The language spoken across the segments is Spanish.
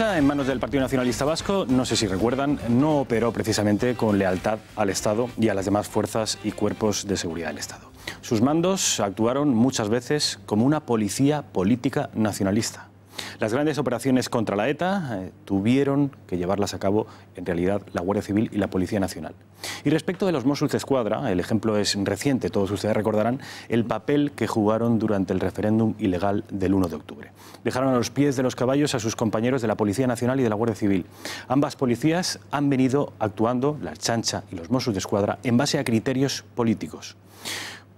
en manos del Partido Nacionalista Vasco, no sé si recuerdan, no operó precisamente con lealtad al Estado y a las demás fuerzas y cuerpos de seguridad del Estado. Sus mandos actuaron muchas veces como una policía política nacionalista. Las grandes operaciones contra la ETA eh, tuvieron que llevarlas a cabo, en realidad, la Guardia Civil y la Policía Nacional. Y respecto de los Mossos de Escuadra, el ejemplo es reciente, todos ustedes recordarán el papel que jugaron durante el referéndum ilegal del 1 de octubre. Dejaron a los pies de los caballos a sus compañeros de la Policía Nacional y de la Guardia Civil. Ambas policías han venido actuando, la chancha y los Mossos de Escuadra, en base a criterios políticos.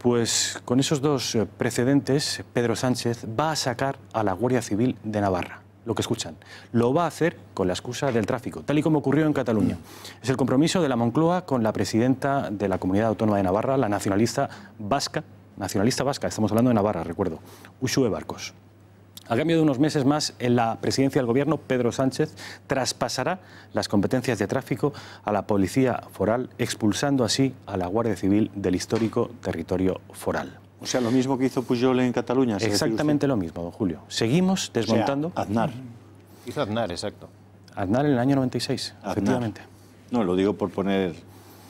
Pues con esos dos eh, precedentes, Pedro Sánchez va a sacar a la Guardia Civil de Navarra lo que escuchan. Lo va a hacer con la excusa del tráfico, tal y como ocurrió en Cataluña. Es el compromiso de la Moncloa con la presidenta de la Comunidad Autónoma de Navarra, la nacionalista vasca, nacionalista vasca, estamos hablando de Navarra, recuerdo, Uxue Barcos. A cambio de unos meses más en la presidencia del Gobierno, Pedro Sánchez traspasará las competencias de tráfico a la Policía Foral, expulsando así a la Guardia Civil del histórico territorio foral. O sea, lo mismo que hizo Pujol en Cataluña. Exactamente lo mismo, don Julio. Seguimos desmontando... Aznar. Hizo Aznar, exacto. Aznar en el año 96, efectivamente. No, lo digo por poner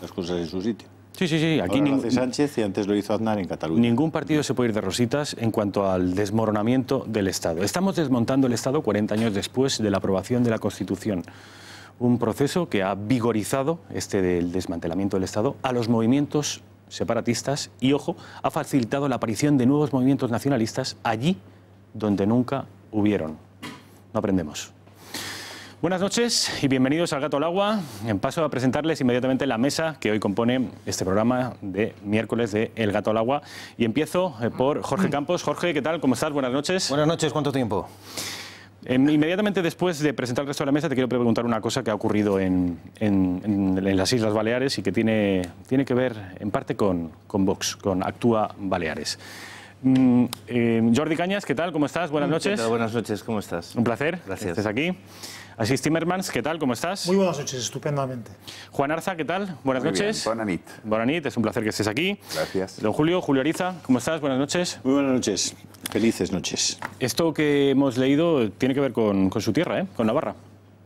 las cosas en su sitio. Sí, sí, sí. Aquí Sánchez y antes lo hizo Aznar en Cataluña. Ningún partido se puede ir de rositas en cuanto al desmoronamiento del Estado. Estamos desmontando el Estado 40 años después de la aprobación de la Constitución. Un proceso que ha vigorizado este del desmantelamiento del Estado a los movimientos separatistas y, ojo, ha facilitado la aparición de nuevos movimientos nacionalistas allí donde nunca hubieron. No aprendemos. Buenas noches y bienvenidos al Gato al Agua. En paso a presentarles inmediatamente la mesa que hoy compone este programa de miércoles de El Gato al Agua. Y empiezo eh, por Jorge Campos. Jorge, ¿qué tal? ¿Cómo estás? Buenas noches. Buenas noches, ¿cuánto tiempo? Em, inmediatamente después de presentar el resto de la mesa, te quiero preguntar una cosa que ha ocurrido en, las Islas Baleares y que tiene, tiene que ver en parte con, Vox, con Actúa Baleares. Mm, eh, Jordi Cañas, ¿qué tal? ¿Cómo estás? Buenas mm, noches. Buenas noches, ¿cómo estás? Un placer. Gracias. Estás aquí es, Timmermans, ¿qué tal? ¿Cómo estás? Muy buenas noches, estupendamente. Juan Arza, ¿qué tal? Buenas noches. Buenas noches. es un placer que estés aquí. Gracias. Don Julio, Julio Ariza, ¿cómo estás? Buenas noches. Muy buenas noches, felices noches. Esto que hemos leído tiene que ver con, su tierra, ¿eh? con Navarra.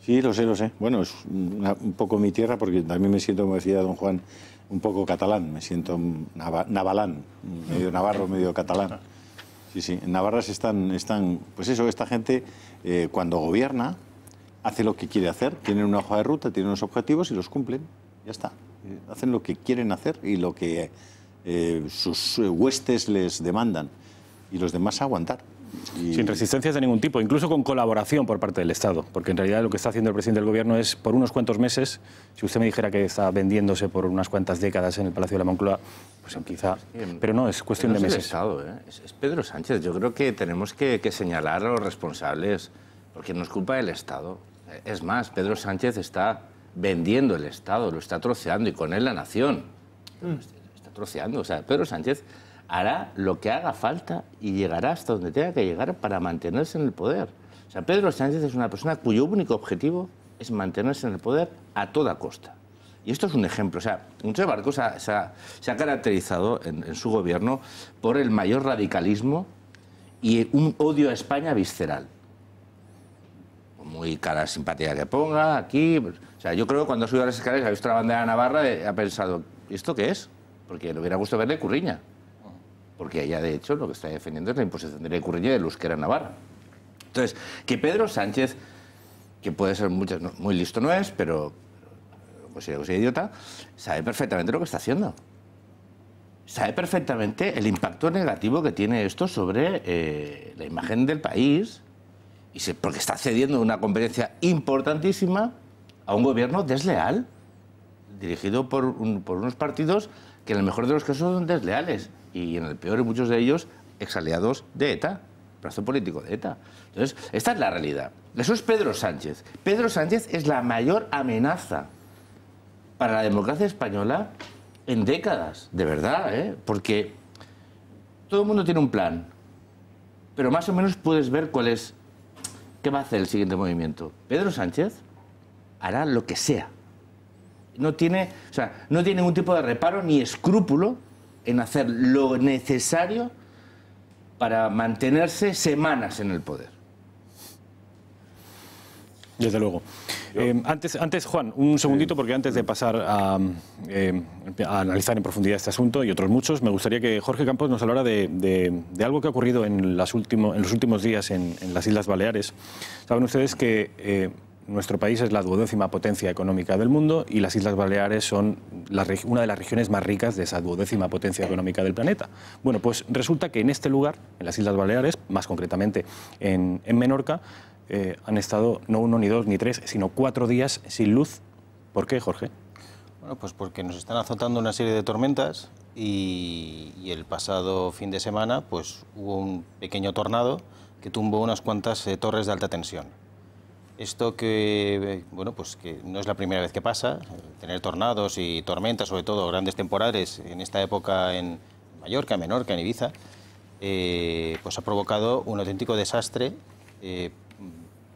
Sí, lo sé, lo sé. Bueno, es un poco mi tierra porque también me siento, como decía don Juan, un poco catalán, me siento navalán, medio navarro, medio catalán. Sí, sí, en Navarra están, están pues eso, esta gente eh, cuando gobierna, hace lo que quiere hacer, tienen una hoja de ruta, tienen unos objetivos y los cumplen. Ya está. Eh, hacen lo que quieren hacer y lo que eh, sus eh, huestes les demandan. Y los demás a aguantar. Sin resistencias de ningún tipo, incluso con colaboración por parte del Estado, porque en realidad lo que está haciendo el presidente del Gobierno es, por unos cuantos meses, si usted me dijera que está vendiéndose por unas cuantas décadas en el Palacio de la Moncloa, pues quizá... Pero no, es cuestión de meses. Es, Estado, es Pedro Sánchez. Yo creo que tenemos que, que señalar a los responsables, porque no es culpa del Estado. Es más, Pedro Sánchez está vendiendo el Estado, lo está troceando y con él la nación. Mm. Está troceando. O sea, Pedro Sánchez hará lo que haga falta y llegará hasta donde tenga que llegar para mantenerse en el poder. O sea, Pedro Sánchez es una persona cuyo único objetivo es mantenerse en el poder a toda costa. Y esto es un ejemplo. O sea, un Barcos se ha, se ha, caracterizado en, su gobierno por el mayor radicalismo y un odio a España visceral muy cara simpatía que ponga, aquí. Pues, o sea, yo creo que cuando ha subido a las escaleras ha visto la bandera navarra, eh, ha pensado, ¿esto qué es? Porque le hubiera gustado verle Curriña. Porque ella, de hecho, lo que está defendiendo es la imposición de la Curriña y de euskera navarra. Entonces, que Pedro Sánchez, que puede ser mucho, muy listo no es, pero ...pues si es idiota, sabe perfectamente lo que está haciendo sabe perfectamente el impacto negativo que tiene esto sobre eh, la imagen del país, y porque está cediendo una competencia importantísima a un gobierno desleal, dirigido por, unos partidos que en el mejor de los casos son desleales y en el peor muchos de ellos exaliados de ETA, brazo político de ETA. Entonces, esta es la realidad. Eso es Pedro Sánchez. Pedro Sánchez es la mayor amenaza para la democracia española en décadas, de verdad, ¿eh? porque todo el mundo tiene un plan, pero más o menos puedes ver cuál es va a hacer el siguiente movimiento? Pedro Sánchez hará lo que sea. No tiene, o sea, no tiene ningún tipo de reparo ni escrúpulo en hacer lo necesario para mantenerse semanas en el poder. Desde luego. Em, antes, antes, Juan, un segundito, porque antes de pasar em, a, analizar en profundidad este asunto y otros muchos, me gustaría que Jorge Campos nos hablara de, algo que ha ocurrido en, las último, en los últimos días en, las Islas Baleares. Saben ustedes que eh, nuestro país es la duodécima potencia económica del mundo y las Islas Baleares son una de las regiones más ricas de esa duodécima potencia económica del planeta. Bueno, pues resulta que en este lugar, en las Islas Baleares, más concretamente en, en Menorca, eh, han estado no uno, ni dos, ni tres, sino cuatro días sin luz. ¿Por qué, Jorge? Bueno, pues porque nos están azotando una serie de tormentas y, el pasado fin de semana pues, hubo un pequeño tornado que tumbó unas cuantas eh, torres de alta tensión. Esto que, eh, bueno, pues que no es la primera vez que pasa, tener tornados y tormentas, sobre todo grandes temporales, en esta época en Mallorca, Menorca, en Ibiza, pues ha provocado un auténtico desastre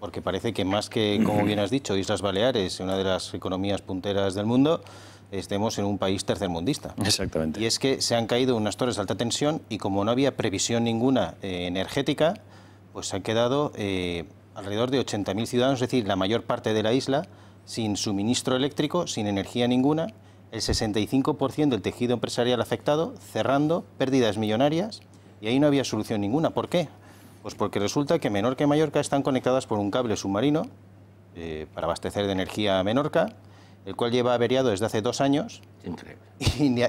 porque parece que más que, como bien has dicho, Islas Baleares, una de las economías punteras del mundo, estemos en un país tercermundista. Exactamente. Y es que se han caído unas torres de alta tensión y como no había previsión ninguna eh, energética, pues se han quedado eh, alrededor de 80.000 ciudadanos, es decir, la mayor parte de la isla, sin suministro eléctrico, sin energía ninguna, el 65% del tejido empresarial afectado, cerrando, pérdidas millonarias, y ahí no había solución ninguna. ¿Por qué? Pues porque resulta que Menorca y Mallorca están conectadas por un cable submarino eh, para abastecer de energía a Menorca, el cual lleva averiado desde hace dos años. Increíble.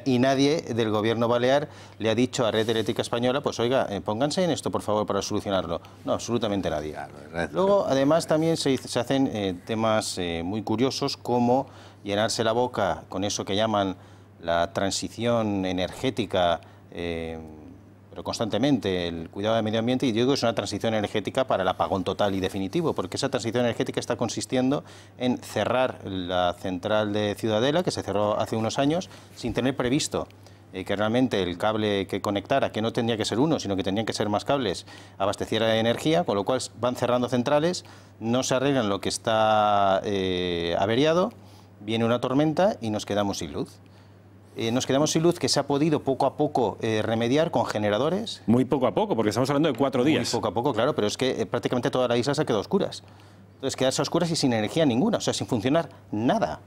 Y, nadie del gobierno balear le ha dicho a Red Eléctrica Española, pues oiga, eh, pónganse en esto, por favor, para solucionarlo. No, absolutamente nadie. Luego, además, también se, hacen eh, temas muy curiosos como llenarse la boca con eso que llaman la transición energética pero constantemente, el cuidado del medio ambiente, y yo digo que es una transición energética para el apagón total y definitivo, porque esa transición energética está consistiendo en cerrar la central de Ciudadela, que se cerró hace unos años, sin tener previsto eh, que realmente el cable que conectara, que no tendría que ser uno, sino que tendrían que ser más cables, abasteciera de energía, con lo cual van cerrando centrales, no se arreglan lo que está eh, averiado, viene una tormenta y nos quedamos sin luz. Eh, nos quedamos sin luz que se ha podido poco a poco eh, remediar con generadores. Muy poco a poco, porque estamos hablando de cuatro días. Muy poco a poco, claro, pero es que eh, prácticamente toda la isla se ha quedado a oscuras. Entonces, quedarse a oscuras y sin energía ninguna, o sea, sin funcionar nada.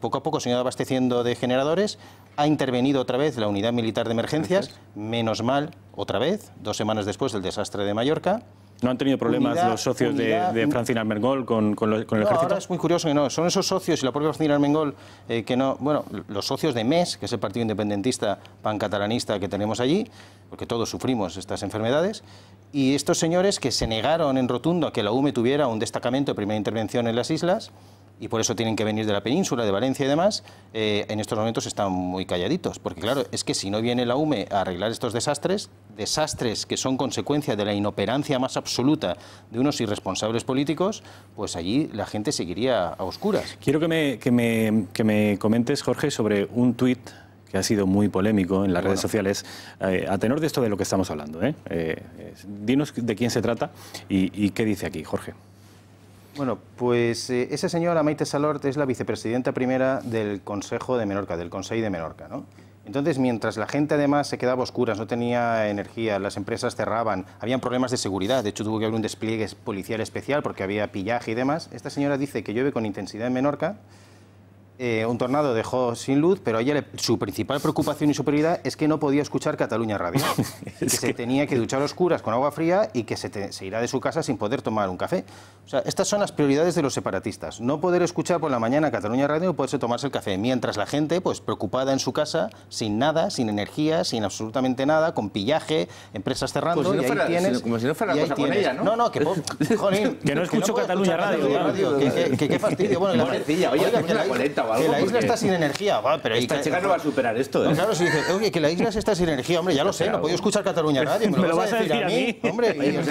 poco a poco se ha ido abasteciendo de generadores. Ha intervenido otra vez la unidad militar de emergencias, menos mal, otra vez, dos semanas después del desastre de Mallorca. ¿No han tenido problemas los socios de, de, Francina Armengol con, el ejército? es muy curioso que no. Son esos socios y la propia Francina Armengol eh, que no. Bueno, los socios de MES, que es el partido independentista pancatalanista que tenemos allí, porque todos sufrimos estas enfermedades, y estos señores que se negaron en rotundo a que la UME tuviera un destacamento de primera intervención en las islas y por eso tienen que venir de la península, de Valencia y demás, eh, en estos momentos están muy calladitos. Porque claro, es que si no viene la UME a arreglar estos desastres, desastres que son consecuencia de la inoperancia más absoluta de unos irresponsables políticos, pues allí la gente seguiría a oscuras. Quiero que me, que me, que comentes, Jorge, sobre un tuit que ha sido muy polémico en las redes sociales, eh, a tenor de esto de lo que estamos hablando. ¿eh? dinos de quién se trata y qué dice aquí, Jorge. Bueno, pues eh, esa señora Maite Salort es la vicepresidenta primera del Consejo de Menorca, del Consejo de Menorca, ¿no? Entonces, mientras la gente además se quedaba oscura, no tenía energía, las empresas cerraban, habían problemas de seguridad, de hecho tuvo que haber un despliegue policial especial porque había pillaje y demás, esta señora dice que llueve con intensidad en Menorca, eh, un tornado dejó sin luz, pero ayer su principal preocupación y su prioridad es que no podía escuchar Cataluña Radio. que, se tenía que duchar a oscuras con agua fría y que se, irá de su casa sin poder tomar un café. O sea, estas son las prioridades de los separatistas. No poder escuchar por la mañana Cataluña Radio y poderse tomarse el café. Mientras la gente, pues preocupada en su casa, sin nada, sin energía, sin absolutamente nada, con pillaje, empresas cerrando. Como si no fuera, y como si no fuera cosa con ella, ¿no? No, no, que, que no escucho Cataluña Radio. ¿eh? que, qué fastidio. Bueno, la, oye, la, que la isla está sin energía, va, pero esta chica no va a superar esto. ¿eh? Claro, si dice, oye, que la isla está sin energía, hombre, ya lo sé, no puedo escuchar Cataluña Radio, me lo, ¿Me lo vas, a decir a mí, hombre, y pues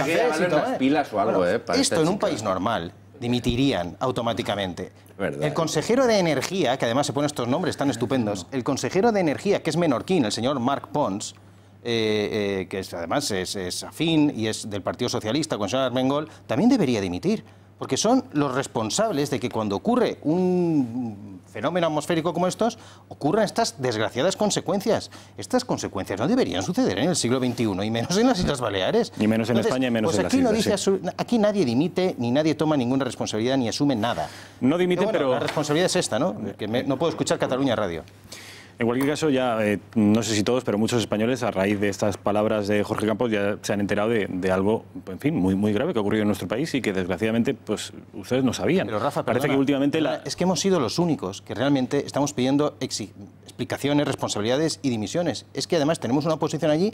las pilas o algo, eh, para Esto en un país normal dimitirían automáticamente. El consejero de Energía, que además se pone estos nombres tan estupendos, el consejero de Energía, que es menorquín, el señor Marc Pons, eh, eh, que además es, es, afín y es del Partido Socialista con señor Armengol, también debería dimitir porque son los responsables de que cuando ocurre un fenómeno atmosférico como estos, ocurran estas desgraciadas consecuencias. Estas consecuencias no deberían suceder en el siglo XXI, y menos en las Islas Baleares. Y menos en España, y menos pues en las aquí Aquí nadie dimite, ni nadie toma ninguna responsabilidad, ni asume nada. No dimite, pero... La responsabilidad es esta, ¿no? Que no puedo escuchar Cataluña Radio. En cualquier caso, ya eh, no sé si todos, pero muchos españoles, a raíz de estas palabras de Jorge Campos, ya se han enterado de, algo, en fin, muy, muy grave que ha ocurrido en nuestro país y que desgraciadamente pues, ustedes no sabían. Pero Rafa, parece que últimamente Es que hemos sido los únicos que realmente estamos pidiendo explicaciones, responsabilidades y dimisiones. Es que además tenemos una oposición allí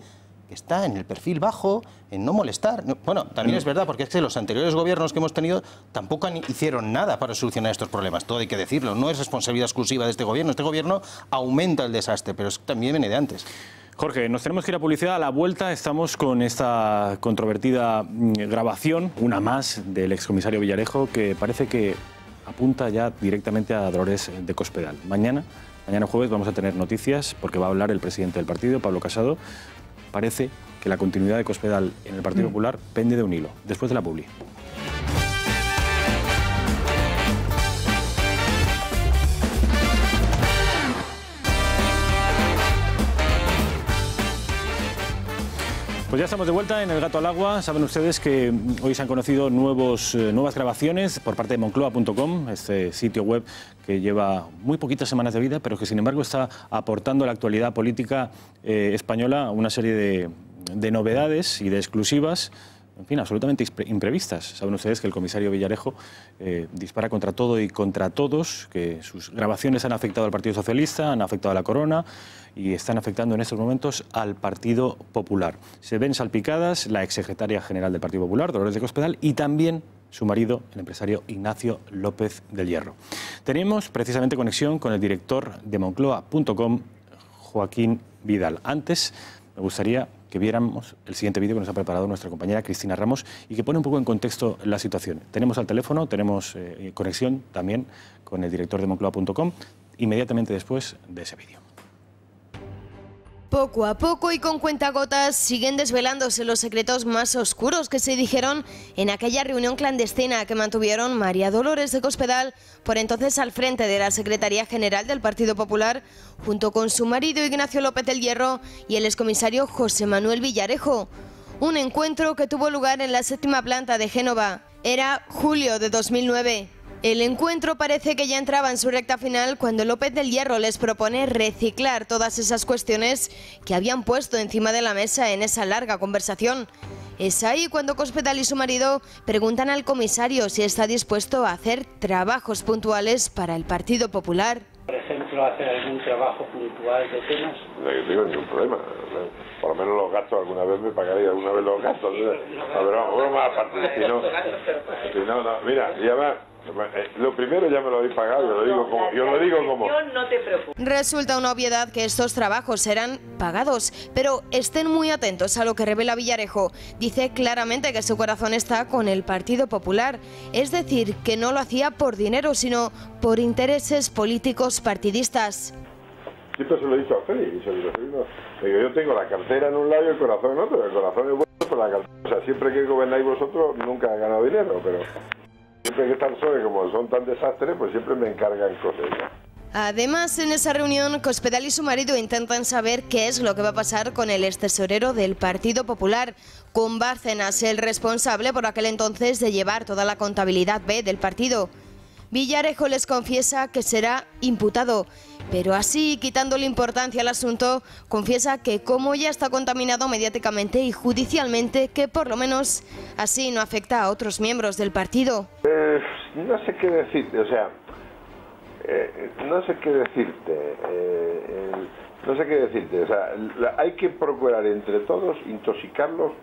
que está en el perfil bajo, en no molestar. Bueno, también es verdad, porque es que los anteriores gobiernos que hemos tenido tampoco hicieron nada para solucionar estos problemas. Todo hay que decirlo, no es responsabilidad exclusiva de este gobierno. Este gobierno aumenta el desastre, pero también viene de antes. Jorge, nos tenemos que ir a publicidad. A la vuelta estamos con esta controvertida mm, grabación, una más, del excomisario Villarejo, que parece que apunta ya directamente a Dolores de Cospedal. Mañana, mañana jueves, vamos a tener noticias porque va a hablar el presidente del partido, Pablo Casado, parece que la continuidad de Cospedal en el Partido mm. Popular pende de un hilo, después de la publi. Pues ya estamos de vuelta en El Gato al Agua. Saben ustedes que hoy se han conocido nuevos, eh, nuevas grabaciones por parte de moncloa.com, este sitio web que lleva muy poquitas semanas de vida, pero que sin embargo está aportando a la actualidad política eh, española una serie de novedades y de exclusivas en fin, absolutamente imprevistas. Saben ustedes que el comisario Villarejo eh, dispara contra todo y contra todos, que sus grabaciones han afectado al Partido Socialista, han afectado a la Corona y están afectando en estos momentos al Partido Popular. Se ven salpicadas la exsecretaria general del Partido Popular, Dolores de Cospedal, y también su marido, el empresario Ignacio López del Hierro. Tenemos precisamente conexión con el director de Moncloa.com, Joaquín Vidal. Antes, me gustaría que viéramos el siguiente vídeo que nos ha preparado nuestra compañera Cristina Ramos y que pone un poco en contexto la situación. Tenemos al teléfono, tenemos eh, conexión también con el director de moncloa.com inmediatamente después de ese vídeo. Poco a poco y con cuentagotas siguen desvelándose los secretos más oscuros que se dijeron en aquella reunión clandestina que mantuvieron María Dolores de Cospedal, por entonces al frente de la Secretaría General del Partido Popular, junto con su marido Ignacio López del Hierro y el excomisario José Manuel Villarejo. Un encuentro que tuvo lugar en la séptima planta de Génova. Era julio de 2009. El encuentro parece que ya entraba en su recta final cuando López del Hierro les propone reciclar todas esas cuestiones que habían puesto encima de la mesa en esa larga conversación. Es ahí cuando Cospedal y su marido preguntan al comisario si está dispuesto a hacer trabajos puntuales para el Partido Popular. Por ejemplo, hacer algún trabajo puntual de temas. No digo ningún problema. Por lo menos los gastos alguna vez me pagaría, alguna vez los gastos. A ver, aparte. Si no, si no, mira, ya va. Eh, lo primero ya me lo habéis pagado, yo lo digo como... Yo No te Resulta una obviedad que estos trabajos serán pagados, pero estén muy atentos a lo que revela Villarejo. Dice claramente que su corazón está con el Partido Popular, es decir, que no lo hacía por dinero, sino por intereses políticos partidistas. Siempre se lo he dicho a Félix, se lo he dicho. yo tengo la cartera en un lado y el corazón en otro, el corazón es bueno por la cartera. O sea, siempre que gobernáis vosotros nunca he ganado dinero, pero siempre que están solos, como son tan desastres, pues siempre me encargan con Además, en esa reunión, Cospedal y su marido intentan saber qué es lo que va a pasar con el excesorero del Partido Popular, con Bárcenas, el responsable por aquel entonces de llevar toda la contabilidad B del partido. Villarejo les confiesa que será imputado, pero así, quitándole importancia al asunto, confiesa que como ya está contaminado mediáticamente y judicialmente, que por lo menos así no afecta a otros miembros del partido. Pues, no sé qué decirte, o sea, eh, no sé qué decirte, eh, no sé qué decirte, o sea, hay que procurar entre todos intoxicarlos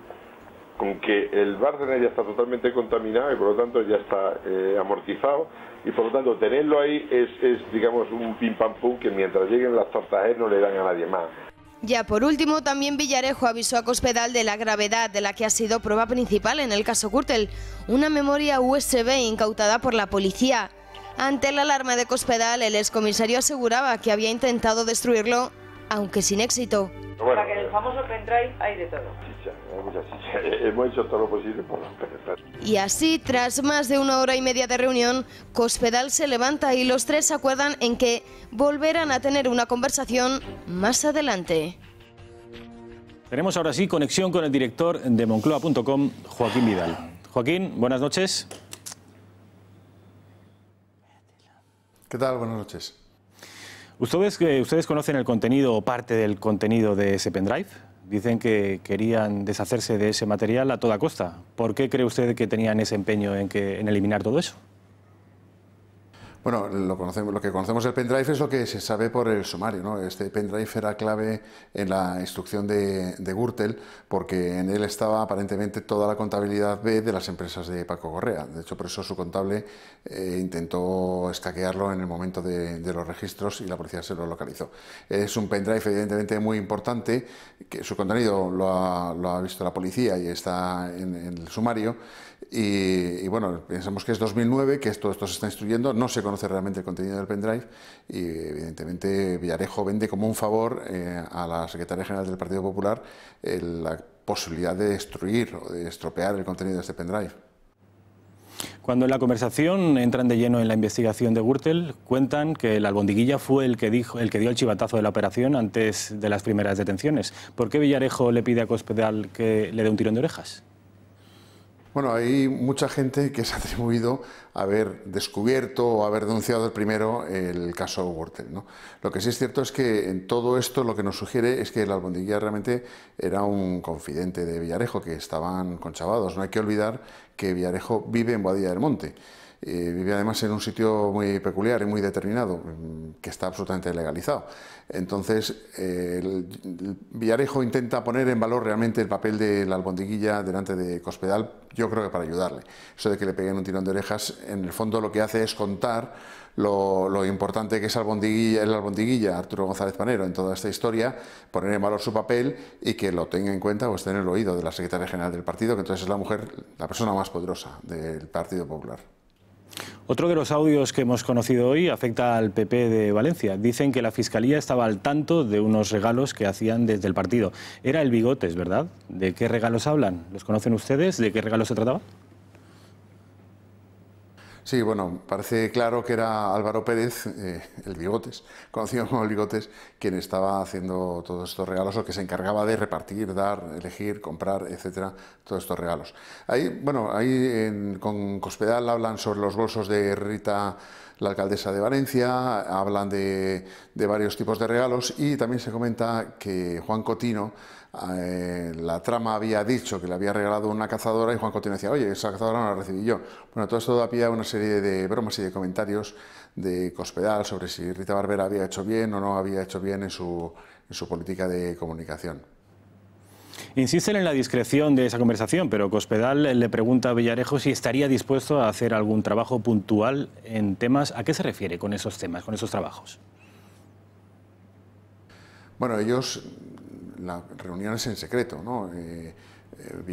con que el Bárcena ya está totalmente contaminado y por lo tanto ya está eh, amortizado y por lo tanto tenerlo ahí es, es digamos un pim pam pum que mientras lleguen las tortas e no le dan a nadie más. Ya por último, también Villarejo avisó a Cospedal de la gravedad de la que ha sido prueba principal en el caso Curtel, una memoria USB incautada por la policía. Ante la alarma de Cospedal, el excomisario aseguraba que había intentado destruirlo, aunque sin éxito. Para que el famoso pendrive hay de todo. hemos hecho todo lo posible por Y así, tras más de una hora y media de reunión, Cospedal se levanta y los tres acuerdan en que volverán a tener una conversación más adelante. Tenemos ahora sí conexión con el director de Moncloa.com, Joaquín Vidal. Joaquín, buenas noches. ¿Qué tal? Buenas noches. ¿Ustedes, eh, ¿Ustedes conocen el contenido o parte del contenido de ese pendrive? Dicen que querían deshacerse de ese material a toda costa. ¿Por qué cree usted que tenían ese empeño en, que, en eliminar todo eso? Bueno, lo, conocemos, lo que conocemos del pendrive es lo que se sabe por el sumario. ¿no? Este pendrive era clave en la instrucción de, de Gürtel porque en él estaba aparentemente toda la contabilidad B de las empresas de Paco Correa. De hecho, por eso su contable eh, intentó escaquearlo en el momento de, los registros y la policía se lo localizó. Es un pendrive evidentemente muy importante, que su contenido lo ha, visto la policía y está en el sumario y, bueno, pensamos que es 2009, que esto, esto se está instruyendo, no se conoce realmente el contenido del pendrive y evidentemente Villarejo vende como un favor eh, a la Secretaría General del Partido Popular eh, la posibilidad de destruir o de estropear el contenido de este pendrive. Cuando en la conversación entran de lleno en la investigación de Gürtel, cuentan que el albondiguilla fue el que, dijo, el que dio el chivatazo de la operación antes de las primeras detenciones. ¿Por qué Villarejo le pide a Cospedal que le dé un tirón de orejas? Bueno, hay mucha gente que se ha atribuido haber descubierto o haber denunciado el primero el caso Huertel. Lo que sí es cierto es que en todo esto lo que nos sugiere es que la albondiguilla realmente era un confidente de Villarejo, que estaban conchavados. No hay que olvidar que Villarejo vive en Boadilla del Monte. Vive además en un sitio muy peculiar y muy determinado, mm, que está absolutamente legalizado. Entonces, eh, Villarejo intenta poner en valor realmente el papel de la albondiguilla delante de Cospedal, yo creo que para ayudarle. Eso de que le peguen un tirón de orejas, en el fondo lo que hace es contar lo, importante que es la albondiguilla, Arturo González Panero, en toda esta historia, poner en valor su papel y que lo tenga en cuenta o esté en el oído de la secretaria general del partido, que entonces es la mujer, la persona más poderosa del Partido Popular. Otro de los audios que hemos conocido hoy afecta al PP de Valencia. Dicen que la Fiscalía estaba al tanto de unos regalos que hacían desde el partido. Era el Bigotes, ¿verdad? ¿De qué regalos hablan? ¿Los conocen ustedes? ¿De qué regalos se trataba? Sí, bueno, parece claro que era Álvaro Pérez, eh, el Bigotes, conocido como el Bigotes, quien estaba haciendo todos estos regalos o que se encargaba de repartir, dar, elegir, comprar, etcétera, todos estos regalos. Ahí, bueno, ahí con Cospedal hablan sobre los bolsos de Rita la alcaldesa de Valencia, hablan de, de, varios tipos de regalos y también se comenta que Juan Cotino eh, la trama había dicho que le había regalado una cazadora y Juan Cotín decía, oye, esa cazadora no la recibí yo. Bueno, todo esto a una serie de bromas y de comentarios de Cospedal sobre si Rita Barbera había hecho bien o no había hecho bien en su, en su política de comunicación. Insisten en la discreción de esa conversación, pero Cospedal le pregunta a Villarejo si estaría dispuesto a hacer algún trabajo puntual en temas. ¿A qué se refiere con esos temas, con esos trabajos? Bueno, ellos reunión reuniones en secreto. ¿no? Eh, eh,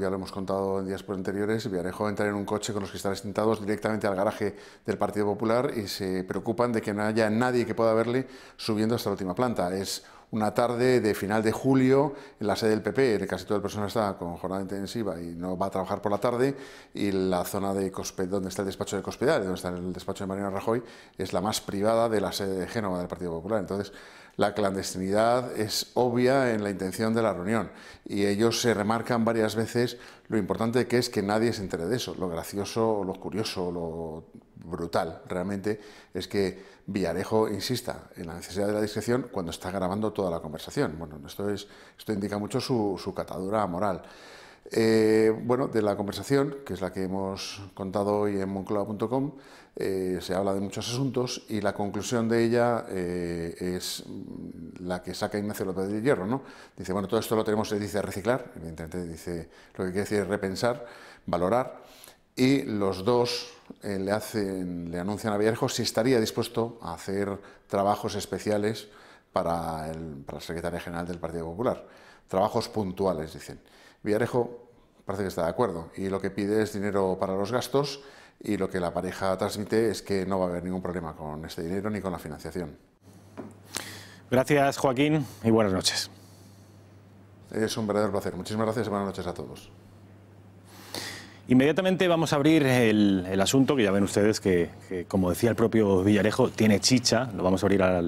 ya lo hemos contado en días anteriores, viarejo entra en un coche con los cristales sentados directamente al garaje del Partido Popular y se preocupan de que no haya nadie que pueda verle subiendo hasta la última planta. Es una tarde de final de julio en la sede del PP, casi toda la persona está con jornada intensiva y no va a trabajar por la tarde, y la zona de cosped donde está el despacho de Cospedal, donde está el despacho de Mariano Rajoy, es la más privada de la sede de Génova del Partido Popular. Entonces, la clandestinidad es obvia en la intención de la reunión y ellos se remarcan varias veces lo importante que es que nadie se entere de eso. Lo gracioso, lo curioso, lo brutal realmente es que Villarejo insista en la necesidad de la discreción cuando está grabando toda la conversación. Bueno, esto, es, esto indica mucho su, su catadura moral. Eh, bueno, de la conversación, que es la que hemos contado hoy en moncloa.com, eh, se habla de muchos asuntos y la conclusión de ella eh, es la que saca Ignacio López de Hierro. ¿no? Dice, bueno, todo esto lo tenemos, dice reciclar, evidentemente dice, lo que quiere decir es repensar, valorar, y los dos le, hacen, le anuncian a Villarejo si estaría dispuesto a hacer trabajos especiales para, el, para la Secretaría General del Partido Popular. Trabajos puntuales, dicen. Villarejo parece que está de acuerdo y lo que pide es dinero para los gastos y lo que la pareja transmite es que no va a haber ningún problema con este dinero ni con la financiación. Gracias Joaquín y buenas noches. Es un verdadero placer. Muchísimas gracias y buenas noches a todos. Inmediatamente vamos a abrir el, asunto, que ya ven ustedes que, como decía el propio Villarejo, tiene chicha. Lo vamos a abrir a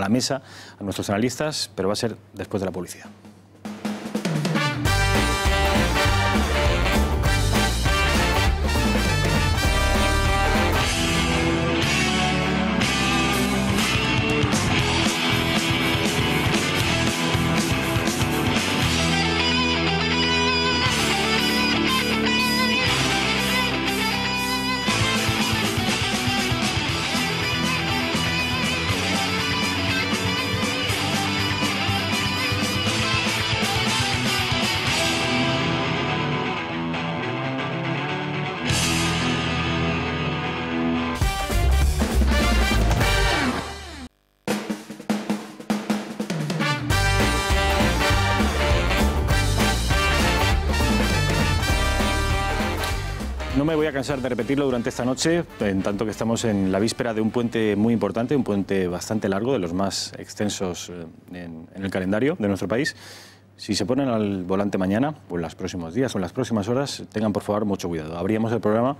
la mesa, a nuestros analistas, pero va a ser después de la publicidad. de repetirlo durante esta noche, en tanto que estamos en la víspera de un puente muy importante, un puente bastante largo, de los más extensos eh, en, el calendario de nuestro país. Si se ponen al volante mañana, o en los próximos días, o en las próximas horas, tengan por favor mucho cuidado. Abríamos el programa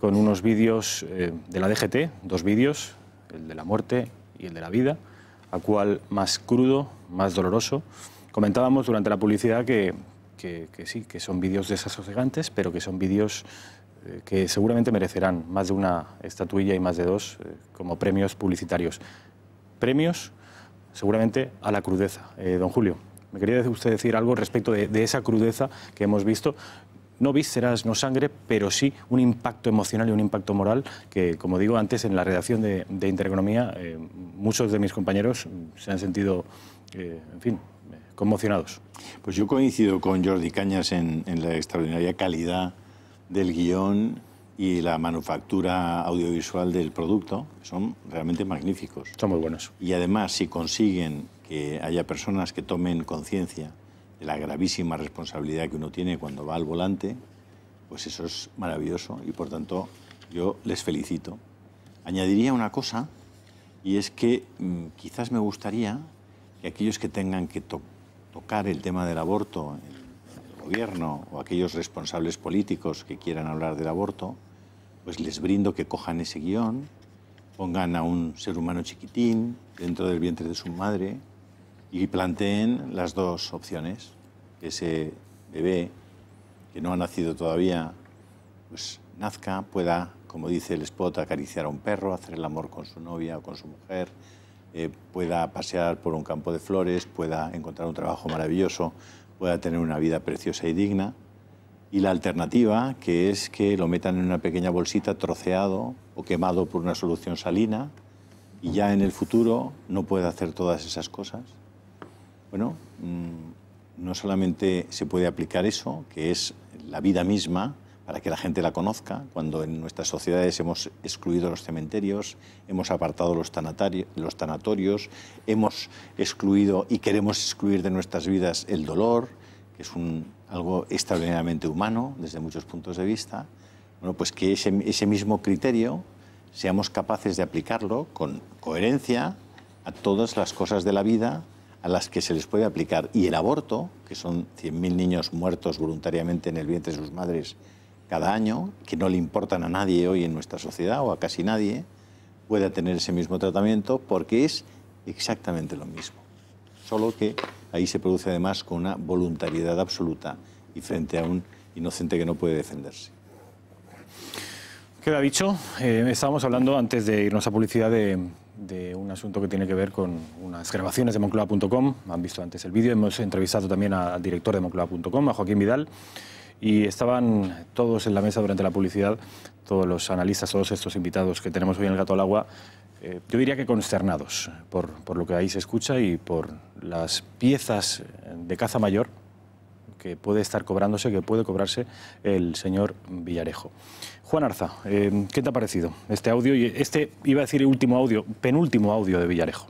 con unos vídeos eh, de la DGT, dos vídeos, el de la muerte y el de la vida, a cual más crudo, más doloroso. Comentábamos durante la publicidad que, que, que sí, que son vídeos desasosegantes, pero que son vídeos que seguramente merecerán más de una estatuilla y más de dos eh, como premios publicitarios. Premios seguramente a la crudeza. Eh, don Julio, me quería usted decir algo respecto de, esa crudeza que hemos visto. No vísceras, no sangre, pero sí un impacto emocional y un impacto moral que, como digo antes, en la redacción de, de Intereconomía, eh, muchos de mis compañeros se han sentido, en fin, conmocionados. Pues yo coincido con Jordi Cañas en la extraordinaria calidad del guión y la manufactura audiovisual del producto, son realmente magníficos. Son muy buenos. Y además, si consiguen que haya personas que tomen conciencia de la gravísima responsabilidad que uno tiene cuando va al volante, pues eso es maravilloso y por tanto yo les felicito. Añadiría una cosa y es que mm, quizás me gustaría que aquellos que tengan que tocar el tema del aborto, o aquellos responsables políticos que quieran hablar del aborto, pues les brindo que cojan ese guión, pongan a un ser humano chiquitín dentro del vientre de su madre y planteen las dos opciones. Que ese bebé que no ha nacido todavía, pues nazca, pueda, como dice el spot, acariciar a un perro, hacer el amor con su novia o con su mujer, eh, pueda pasear por un campo de flores, pueda encontrar un trabajo maravilloso, pueda tener una vida preciosa y digna. Y la alternativa, que es que lo metan en una pequeña bolsita troceado o quemado por una solución salina y ya en el futuro no pueda hacer todas esas cosas. Bueno, mm, no solamente se puede aplicar eso, que es la vida misma, para que la gente la conozca, cuando en nuestras sociedades hemos excluido los cementerios, hemos apartado los, los tanatorios, hemos excluido y queremos excluir de nuestras vidas el dolor, que es algo extraordinariamente humano desde muchos puntos de vista, bueno, pues que ese, ese mismo criterio seamos capaces de aplicarlo con coherencia a todas las cosas de la vida a las que se les puede aplicar. Y el aborto, que son 100.000 niños muertos voluntariamente en el vientre de sus madres cada año, que no le importan a nadie hoy en nuestra sociedad o a casi nadie, pueda tener ese mismo tratamiento porque es exactamente lo mismo. Solo que ahí se produce además con una voluntariedad absoluta y frente a un inocente que no puede defenderse. Queda dicho, eh, estábamos hablando antes de irnos a publicidad de, de un asunto que tiene que ver con unas grabaciones de moncloa.com. Han visto antes el vídeo, hemos entrevistado también al director de moncloa.com, a Joaquín Vidal y estaban todos en la mesa durante la publicidad, todos los analistas, todos estos invitados que tenemos hoy en el Gato al Agua, eh, yo diría que consternados por, lo que ahí se escucha y por las piezas de caza mayor que puede estar cobrándose, que puede cobrarse el señor Villarejo. Juan Arza, eh, ¿qué te ha parecido este audio? Y este, iba a decir último audio, penúltimo audio de Villarejo.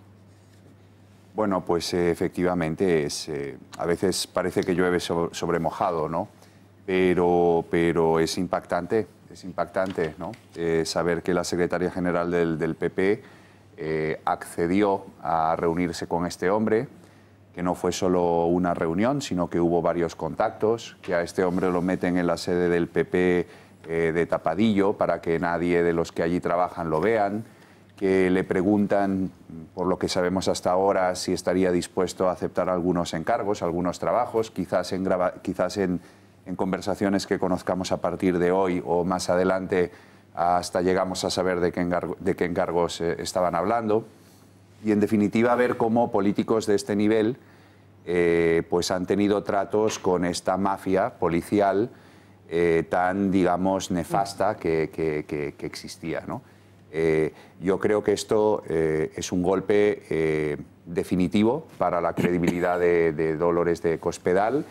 Bueno, pues eh, efectivamente es, a veces parece que llueve sobre mojado, ¿no? pero, pero es impactante, es impactante ¿no? Eh, saber que la secretaria general del, PP eh, accedió a reunirse con este hombre, que no fue solo una reunión, sino que hubo varios contactos, que a este hombre lo meten en la sede del PP eh, de Tapadillo para que nadie de los que allí trabajan lo vean que le preguntan, por lo que sabemos hasta ahora, si estaría dispuesto a aceptar algunos encargos, algunos trabajos, quizás en, quizás en en conversaciones que conozcamos a partir de hoy o más adelante hasta llegamos a saber de qué, de qué encargos eh, estaban hablando. Y en definitiva ver cómo políticos de este nivel eh, pues han tenido tratos con esta mafia policial eh, tan, digamos, nefasta que, que, existía. ¿no? yo creo que esto es un golpe definitivo para la credibilidad de Dolores de Cospedal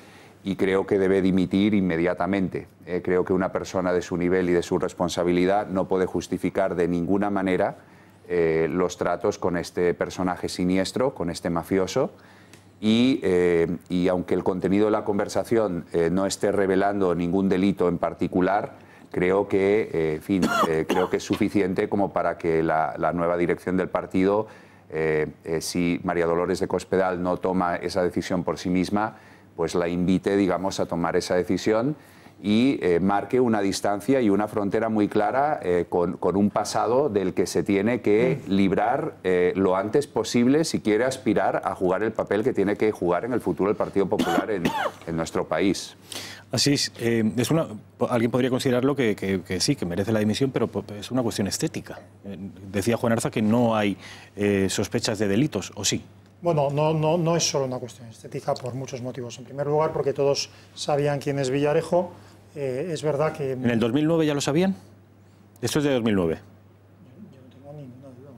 y creo que debe dimitir inmediatamente. Eh, creo que una persona de su nivel y de su responsabilidad no puede justificar de ninguna manera eh, los tratos con este personaje siniestro, con este mafioso. Y, eh, aunque el contenido de la conversación no esté revelando ningún delito en particular, creo que, fin, creo que es suficiente como para que la nueva dirección del partido, si María Dolores de Cospedal no toma esa decisión por sí misma, pues la invite, digamos, a tomar esa decisión y eh, marque una distancia y una frontera muy clara eh, con, un pasado del que se tiene que mm. librar eh, lo antes posible si quiere aspirar a jugar el papel que tiene que jugar en el futuro el Partido Popular en, nuestro país. Así es, alguien podría considerarlo que, que, sí, que merece la dimisión, pero es una cuestión estética. Decía Juan Arza que no hay sospechas de delitos, ¿o sí? Bueno, no, no, no es solo una cuestión estética por muchos motivos. En primer lugar, porque todos sabían quién es Villarejo. Eh, es verdad que... ¿En el 2009 ya lo sabían? Esto es de 2009. Yo, no tengo ninguna duda.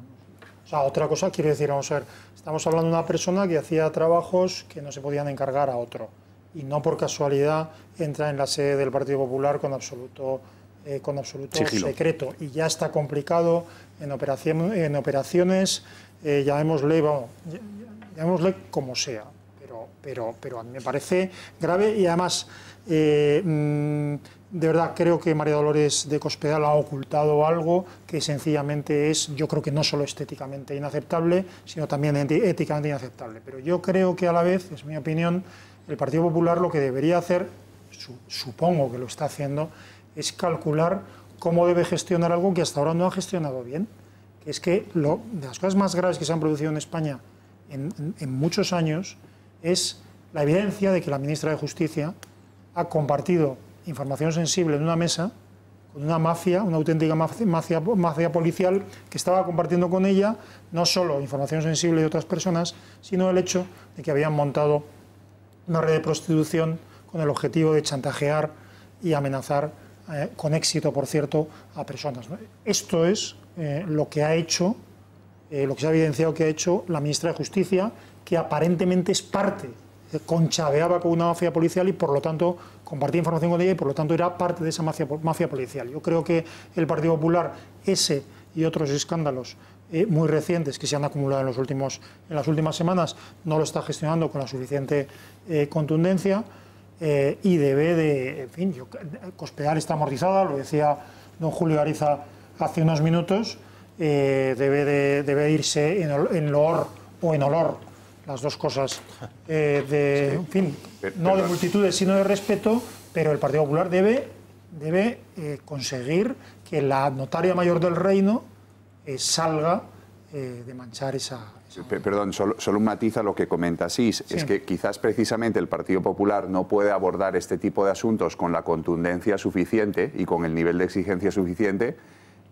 O sea, otra cosa quiero decir, vamos a ver, estamos hablando de una persona que hacía trabajos que no se podían encargar a otro. Y no por casualidad entra en la sede del Partido Popular con absoluto eh, con absoluto secreto. Y ya está complicado en, en operaciones, eh, hemos vamos, llamémosle como sea, pero, pero, pero me parece grave y además, eh, mm, de verdad, creo que María Dolores de Cospedal ha ocultado algo que sencillamente es, yo creo que no solo estéticamente inaceptable, sino también éticamente inaceptable. Pero yo creo que a la vez, es mi opinión, el Partido Popular lo que debería hacer, supongo que lo está haciendo, es calcular cómo debe gestionar algo que hasta ahora no ha gestionado bien. Que es que de las cosas más graves que se han producido en España en, muchos años es la evidencia de que la ministra de Justicia ha compartido información sensible en una mesa con una mafia, una auténtica mafia, policial que estaba compartiendo con ella no solo información sensible de otras personas, sino el hecho de que habían montado una red de prostitución con el objetivo de chantajear y amenazar, eh, con éxito, por cierto, a personas. Esto es eh, lo que ha hecho eh, lo que se ha evidenciado que ha hecho la ministra de Justicia, que aparentemente es parte, eh, ...conchabeaba con una mafia policial y por lo tanto compartía información con ella y por lo tanto era parte de esa mafia, policial. Yo creo que el Partido Popular, ese y otros escándalos eh, muy recientes que se han acumulado en, los últimos, en las últimas semanas, no lo está gestionando con la suficiente contundencia y debe de, en fin, yo, está amortizada, lo decía don Julio Ariza hace unos minutos, eh, debe, irse en, loor o en olor, las dos cosas, eh, en fin, no de multitudes, sino de respeto, pero el Partido Popular debe, eh, conseguir que la notaria mayor del reino salga de manchar esa, Perdón, solo, un matiz a lo que comenta Asís. Es que quizás precisamente el Partido Popular no puede abordar este tipo de asuntos con la contundencia suficiente y con el nivel de exigencia suficiente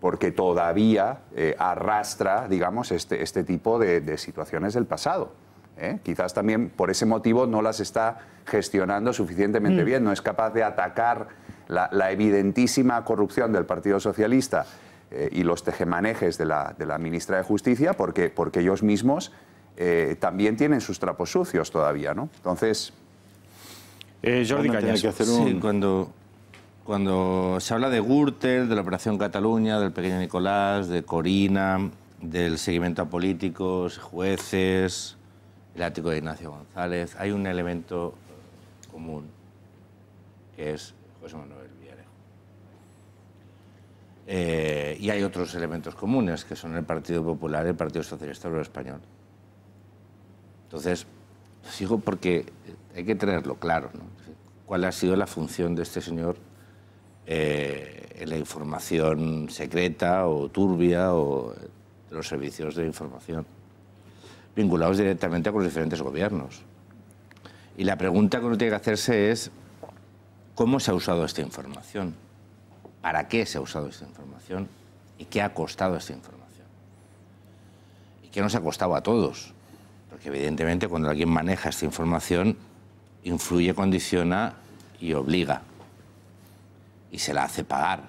porque todavía eh, arrastra, digamos, este, este tipo de, situaciones del pasado. ¿eh? Quizás también por ese motivo no las está gestionando suficientemente mm. bien, no es capaz de atacar la, evidentísima corrupción del Partido Socialista eh, y los tejemanejes de la, ministra de Justicia, porque, porque ellos mismos también tienen sus trapos sucios todavía, ¿no? Entonces... Jordi Cañas, que hacer cuando cuando se habla de Gürtel, de la Operación Cataluña, del pequeño Nicolás, de Corina, del seguimiento a políticos, jueces, el ático de Ignacio González, hay un elemento común, que es José Manuel Villarejo. Eh, y hay otros elementos comunes, que son el Partido Popular el Partido Socialista Obrero Español. Entonces, sigo porque hay que tenerlo claro, ¿no? ¿Cuál ha sido la función de este señor en eh, la información secreta o turbia o de los servicios de información, vinculados directamente con los diferentes gobiernos. Y la pregunta que uno tiene que hacerse es, ¿cómo se ha usado esta información? ¿Para qué se ha usado esta información? ¿Y qué ha costado esta información? ¿Y qué nos ha costado a todos? Porque evidentemente cuando alguien maneja esta información, influye, condiciona y obliga y se la hace pagar.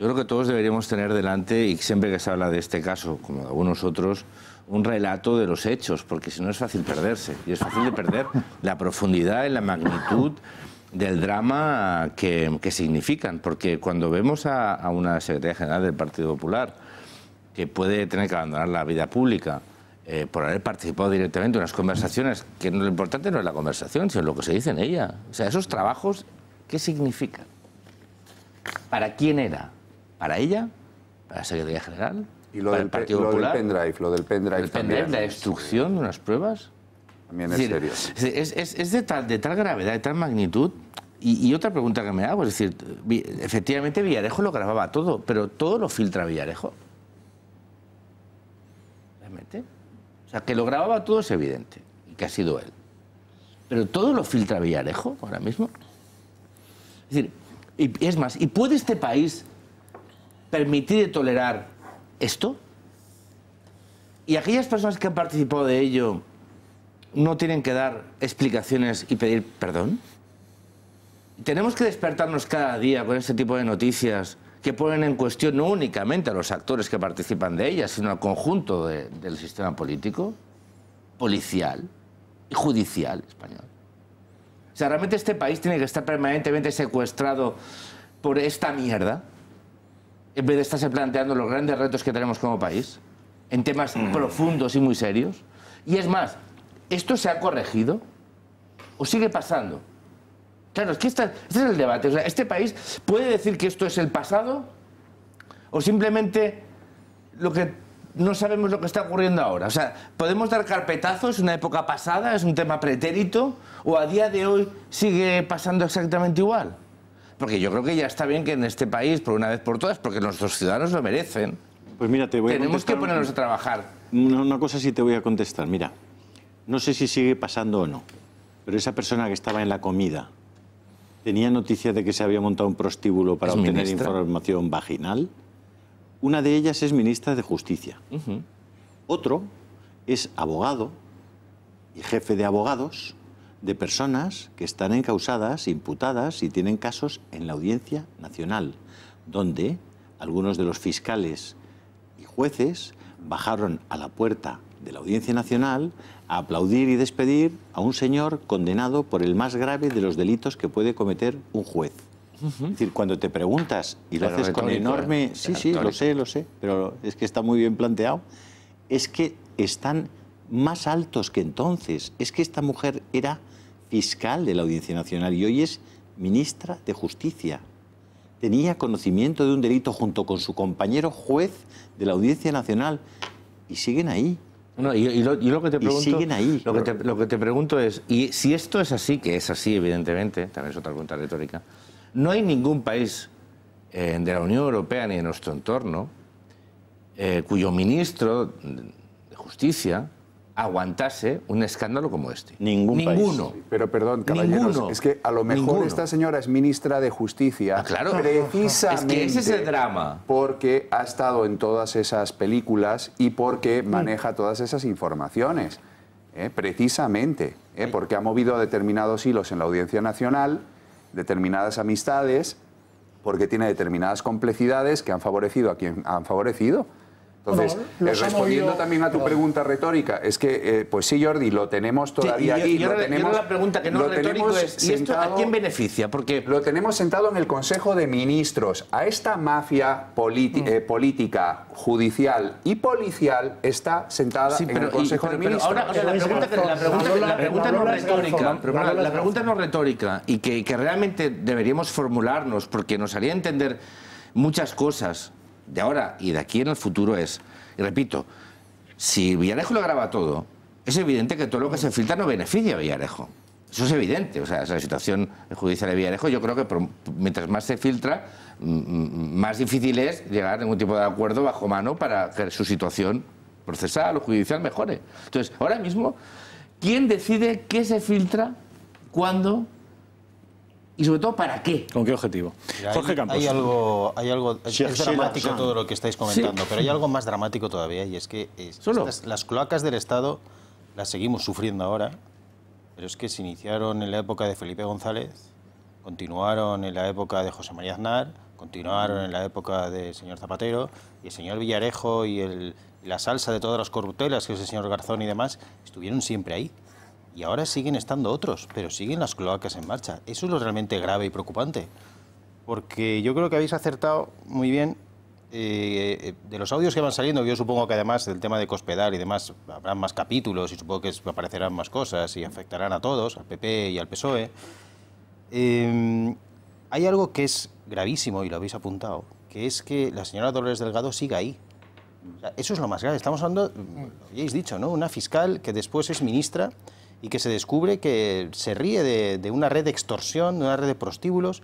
Yo creo que todos deberíamos tener delante, y siempre que se habla de este caso, como de algunos otros, un relato de los hechos, porque si no es fácil perderse. Y es fácil de perder la profundidad y la magnitud del drama que, significan. Porque cuando vemos a, una secretaria general del Partido Popular que puede tener que abandonar la vida pública eh, por haber participado directamente en unas conversaciones, que lo importante no es la conversación, sino lo que se dice en ella. O sea, esos trabajos, ¿qué significan? ¿Para quién era? ¿Para ella? ¿Para la Secretaría General? ¿Y lo, del, el Partido lo del pendrive? Lo del pendrive, la destrucción de unas pruebas? También es, serio. es, de, tal, de tal gravedad, de tal magnitud. Y, otra pregunta que me hago, es decir, efectivamente Villarejo lo grababa todo, pero todo lo filtra Villarejo. ¿Realmente? O sea, que lo grababa todo es evidente, y que ha sido él. Pero todo lo filtra Villarejo ahora mismo. Es decir, y es más, ¿y puede este país permitir y tolerar esto? Y aquellas personas que han participado de ello no tienen que dar explicaciones y pedir perdón. Tenemos que despertarnos cada día con este tipo de noticias que ponen en cuestión no únicamente a los actores que participan de ellas, sino al conjunto del sistema político, policial y judicial español. O sea, ¿realmente este país tiene que estar permanentemente secuestrado por esta mierda? En vez de estarse planteando los grandes retos que tenemos como país, en temas mm. profundos y muy serios. Y es más, ¿esto se ha corregido? ¿O sigue pasando? Claro, es que este es el debate. este país puede decir que esto es el pasado o simplemente lo que no sabemos lo que está ocurriendo ahora. O sea, ¿podemos dar carpetazos ¿Es una época pasada? ¿Es un tema pretérito? ¿O a día de hoy sigue pasando exactamente igual? Porque yo creo que ya está bien que en este país, por una vez por todas, porque nuestros ciudadanos lo merecen. Pues mira, te voy Tenemos a que ponernos a trabajar. Una, cosa sí te voy a contestar. Mira, no sé si sigue pasando o no, pero esa persona que estaba en la comida tenía noticia de que se había montado un prostíbulo para obtener información vaginal. Una de ellas es ministra de Justicia. Otro es abogado y jefe de abogados de personas que están encausadas, imputadas y tienen casos en la Audiencia Nacional, donde algunos de los fiscales y jueces bajaron a la puerta de la Audiencia Nacional a aplaudir y despedir a un señor condenado por el más grave de los delitos que puede cometer un juez, es decir, cuando te preguntas y lo haces con enorme... Eh, sí, sí, lo sé, lo sé, pero es que está muy bien planteado. Es que están más altos que entonces. Es que esta mujer era fiscal de la Audiencia Nacional y hoy es ministra de Justicia. Tenía conocimiento de un delito junto con su compañero juez de la Audiencia Nacional y siguen ahí. y, lo, que te pregunto, siguen ahí. Lo, que te, lo que te pregunto es, y si esto es así, que es así evidentemente, también es otra pregunta retórica, no hay ningún país eh, de la Unión Europea ni en nuestro entorno eh, cuyo ministro de Justicia aguantase un escándalo como este. Ningún Ninguno. Pero perdón, caballeros, es que a lo mejor esta señora es ministra de Justicia. Ah, claro. Precisamente. ese es el drama. Porque ha estado en todas esas películas y porque maneja todas esas informaciones. Eh, precisamente. Porque ha movido determinados hilos en la Audiencia Nacional determinadas amistades, porque tiene determinadas complejidades que han favorecido a quien han favorecido. Entonces, eh, respondiendo también a tu pregunta retórica, es que, eh, pues sí, Jordi, lo tenemos todavía aquí. lo tenemos, la pregunta que no es, a quién beneficia? Porque... Lo tenemos sentado en el Consejo de Ministros. A esta mafia mm. eh, política, judicial y policial está sentada en el Consejo de Ministros. la, pregunta, no retórica. La pregunta no retórica y que realmente deberíamos formularnos porque nos haría entender muchas cosas de ahora y de aquí en el futuro es, y repito, si Villarejo lo graba todo, es evidente que todo lo que se filtra no beneficia a Villarejo. Eso es evidente. O sea, esa situación judicial de Villarejo, yo creo que mientras más se filtra, más difícil es llegar a ningún tipo de acuerdo bajo mano para que su situación procesal o judicial mejore. Entonces, ahora mismo, ¿quién decide qué se filtra, cuándo y sobre todo para qué. ¿Con qué objetivo? Jorge hay, Campos. Hay algo, hay algo es, dramático todo lo que estáis comentando, pero hay algo más dramático todavía y es que eh, Solo. las cloacas del Estado las seguimos sufriendo ahora, pero es que se iniciaron en la época de Felipe González, continuaron en la época de José María Aznar, continuaron en la época del señor Zapatero y el señor Villarejo y el, la salsa de todas las corruptelas que es el señor Garzón y demás, estuvieron siempre ahí y ahora siguen estando otros, pero siguen las cloacas en marcha. Eso es lo realmente grave y preocupante, porque yo creo que habéis acertado muy bien. Eh, eh, de los audios que van saliendo, yo supongo que además del tema de Cospedal y demás, habrán más capítulos y supongo que aparecerán más cosas y afectarán a todos, al PP y al PSOE. Em, hay algo que es gravísimo, y lo habéis apuntado, que es que la señora Dolores Delgado siga ahí. eso es lo más grave. Estamos hablando, mm, lo habéis dicho, ¿no? Una fiscal que después es ministra y que se descubre que se ríe de, una red de extorsión, de una red de prostíbulos,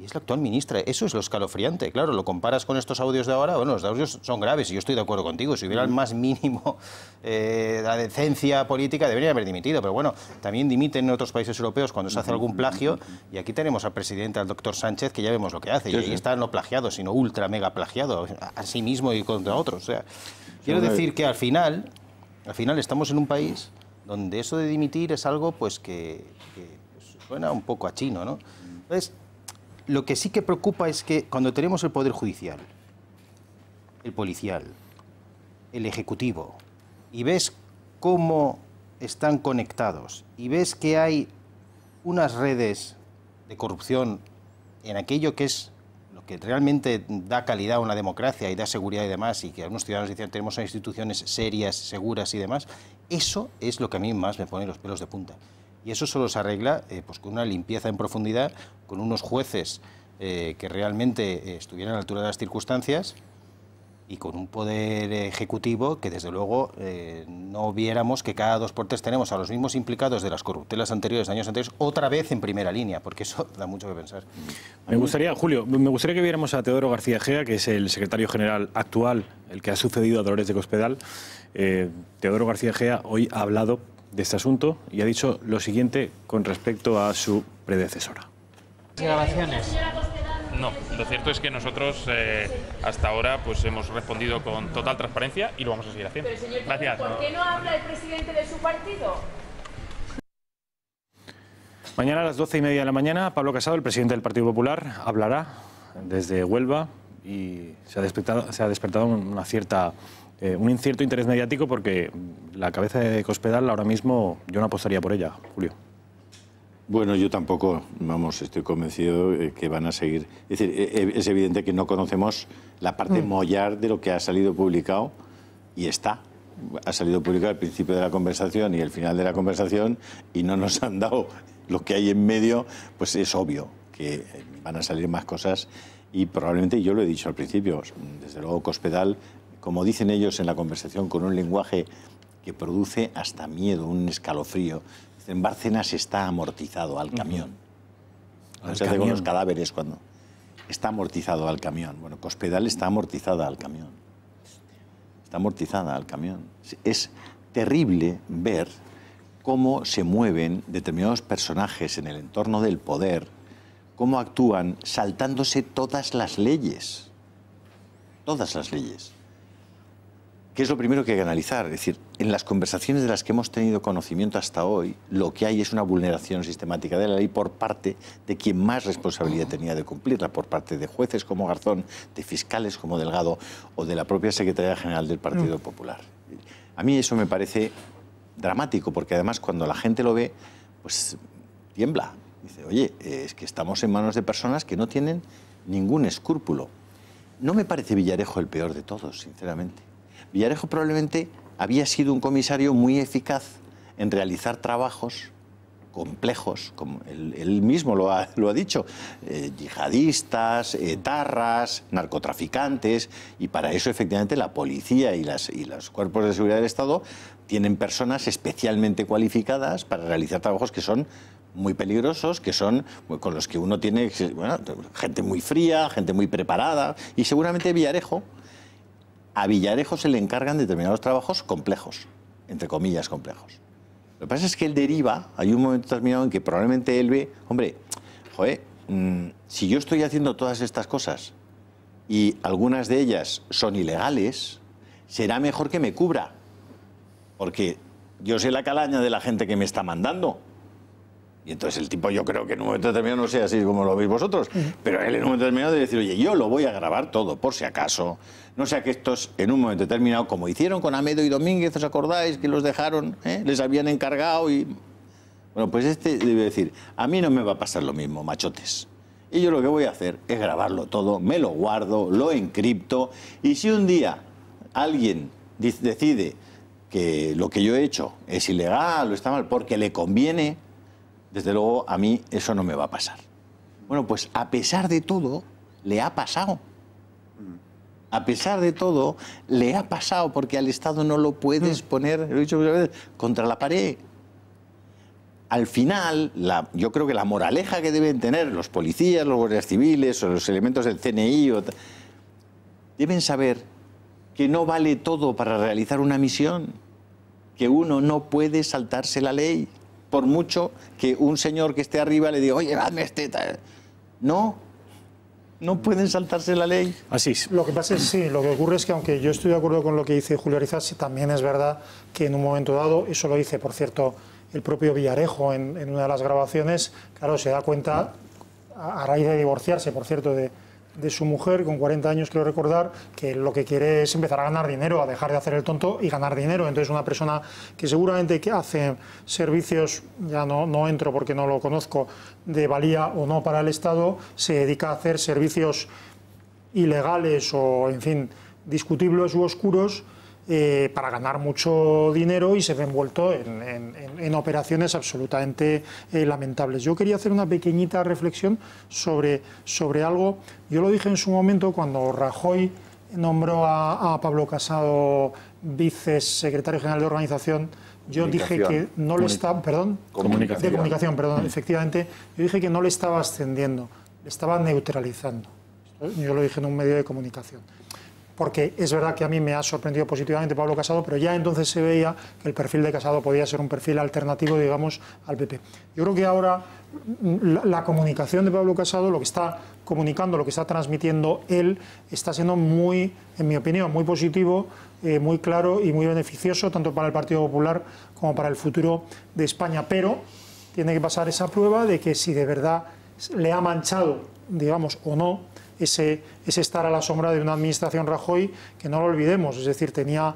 y es la actual ministra. Eso es lo escalofriante. Claro, lo comparas con estos audios de ahora. Bueno, los audios son graves y yo estoy de acuerdo contigo. Si hubiera el más mínimo eh, la decencia política, debería haber dimitido. Pero bueno, también dimiten en otros países europeos cuando se hace algún plagio. Y aquí tenemos al presidente, al doctor Sánchez, que ya vemos lo que hace. y ahí está no plagiado, sino ultra mega plagiado. A sí mismo y contra otros. O sea, quiero decir que al final, al final estamos en un país donde eso de dimitir es algo pues que, suena un poco a chino, ¿no? Entonces, lo que sí que preocupa es que cuando tenemos el poder judicial, el policial, el ejecutivo, y ves cómo están conectados y ves que hay unas redes de corrupción en aquello que es lo que realmente da calidad a una democracia y da seguridad y demás, y que algunos ciudadanos dicen tenemos instituciones serias, seguras y demás, eso es lo que a mí más me pone los pelos de punta. Y eso solo se arregla eh, pues con una limpieza en profundidad, con unos jueces eh, que realmente eh, estuvieran a la altura de las circunstancias y con un poder ejecutivo que desde luego no viéramos que cada dos portes tenemos a los mismos implicados de las corruptelas anteriores, de años anteriores, otra vez en primera línea, porque eso da mucho que pensar. Mm. Me gustaría, Julio, me gustaría que viéramos a Teodoro García Gea, que es el secretario general actual, el que ha sucedido a Dolores de Cospedal, eh, Teodoro García Gea hoy ha hablado de este asunto y ha dicho lo siguiente con respecto a su predecesora. No, lo cierto es que nosotros eh, hasta ahora pues hemos respondido con total transparencia y lo vamos a seguir haciendo. Gracias. ¿Por qué no habla el presidente de su partido? Mañana a las doce y media de la mañana, Pablo Casado, el presidente del Partido Popular, hablará desde Huelva y se ha despertado, se ha despertado una cierta eh, un incierto interés mediático porque la cabeza de Cospedal ahora mismo yo no apostaría por ella, Julio. Bueno, yo tampoco, vamos, estoy convencido eh, que van a seguir. Es decir, eh, es evidente que no conocemos la parte mm. mollar de lo que ha salido publicado y está. Ha salido publicado el principio de la conversación y el final de la conversación y no nos han dado lo que hay en medio, pues es obvio que van a salir más cosas y probablemente yo lo he dicho al principio, desde luego Cospedal como dicen ellos en la conversación, con un lenguaje que produce hasta miedo, un escalofrío. En Bárcenas está amortizado al camión. Uh se con los cadáveres cuando está amortizado al camión. Bueno, Cospedal está amortizada al camión. Está amortizada al camión. Es terrible ver cómo se mueven determinados personajes en el entorno del poder, cómo actúan saltándose todas las leyes. Todas las leyes que es lo primero que hay que analizar. Es decir, en las conversaciones de las que hemos tenido conocimiento hasta hoy, lo que hay es una vulneración sistemática de la ley por parte de quien más responsabilidad tenía de cumplirla, por parte de jueces como Garzón, de fiscales como Delgado o de la propia Secretaría General del Partido mm. Popular. A mí eso me parece dramático, porque además cuando la gente lo ve, pues tiembla. Dice, oye, es que estamos en manos de personas que no tienen ningún escrúpulo. No me parece Villarejo el peor de todos, sinceramente. Villarejo probablemente había sido un comisario muy eficaz en realizar trabajos complejos, como él, mismo lo ha, dicho, eh, yihadistas, etarras, eh, narcotraficantes, y para eso efectivamente la policía y, los cuerpos de seguridad del Estado tienen personas especialmente cualificadas para realizar trabajos que son muy peligrosos, que son con los que uno tiene gente muy fría, gente muy preparada, y seguramente Villarejo a Villarejo se le encargan determinados trabajos complejos, entre comillas complejos. Lo que pasa es que él deriva, hay un momento determinado en que probablemente él ve, hombre, joder, mm, si yo estoy haciendo todas estas cosas y algunas de ellas son ilegales, será mejor que me cubra, porque yo sé la calaña de la gente que me está mandando. Y entonces el tipo yo creo que en un momento determinado, no sea así como lo veis vosotros, pero él en un momento determinado de decir, oye, yo lo voy a grabar todo, por si acaso. No sea que estos en un momento determinado, como hicieron con Amedo y Domínguez, ¿os acordáis que los dejaron? Eh? Les habían encargado y... Bueno, pues este debe decir, a mí no me va a pasar lo mismo, machotes. Y yo lo que voy a hacer es grabarlo todo, me lo guardo, lo encripto y si un día alguien decide que lo que yo he hecho es ilegal o está mal porque le conviene, desde luego a mí eso no me va a pasar. Bueno, pues a pesar de todo, le ha pasado. A pesar de todo, le ha pasado porque al Estado no lo puedes mm. poner, lo he dicho muchas veces, contra la pared. Al final, yo creo que la moraleja que deben tener los policías, los guardias civiles o los elementos del CNI deben saber que no vale todo para realizar una misión, que uno no puede saltarse la ley por mucho que un señor que esté arriba le diga, oye, hazme este. No, no pueden saltarse la ley. Así es. Lo que pasa es, sí, lo que ocurre es que aunque yo estoy de acuerdo con lo que dice Julio Arizas, también es verdad que en un momento dado, eso lo dice, por cierto, el propio Villarejo en, una de las grabaciones, claro, se da cuenta, a raíz de divorciarse, por cierto, de, de su mujer, con 40 años quiero recordar, que lo que quiere es empezar a ganar dinero, a dejar de hacer el tonto y ganar dinero. Entonces una persona que seguramente que hace servicios, ya no, no entro porque no lo conozco, de valía o no para el Estado, se dedica a hacer servicios ilegales o, en fin, discutibles u oscuros eh, para ganar mucho dinero y se ve envuelto en, operaciones absolutamente eh, lamentables. Yo quería hacer una pequeñita reflexión sobre, algo. Yo lo dije en su momento cuando Rajoy nombró a, Pablo Casado vicesecretario general de organización. Yo dije que no le estaba, perdón, perdón, mm. efectivamente, yo dije que no le estaba ascendiendo, le estaba neutralizando. Yo lo dije en un medio de comunicación porque es verdad que a mí me ha sorprendido positivamente Pablo Casado, pero ya entonces se veía que el perfil de Casado podía ser un perfil alternativo, digamos, al PP. Yo creo que ahora mm, la, comunicación de Pablo Casado, lo que está comunicando, lo que está transmitiendo él, está siendo muy, en mi opinión, muy positivo, eh, muy claro y muy beneficioso, tanto para el Partido Popular como para el futuro de España. Pero tiene que pasar esa prueba de que si de verdad le ha manchado, digamos, o no, ese, estar a la sombra de una administración Rajoy que no lo olvidemos, es decir, tenía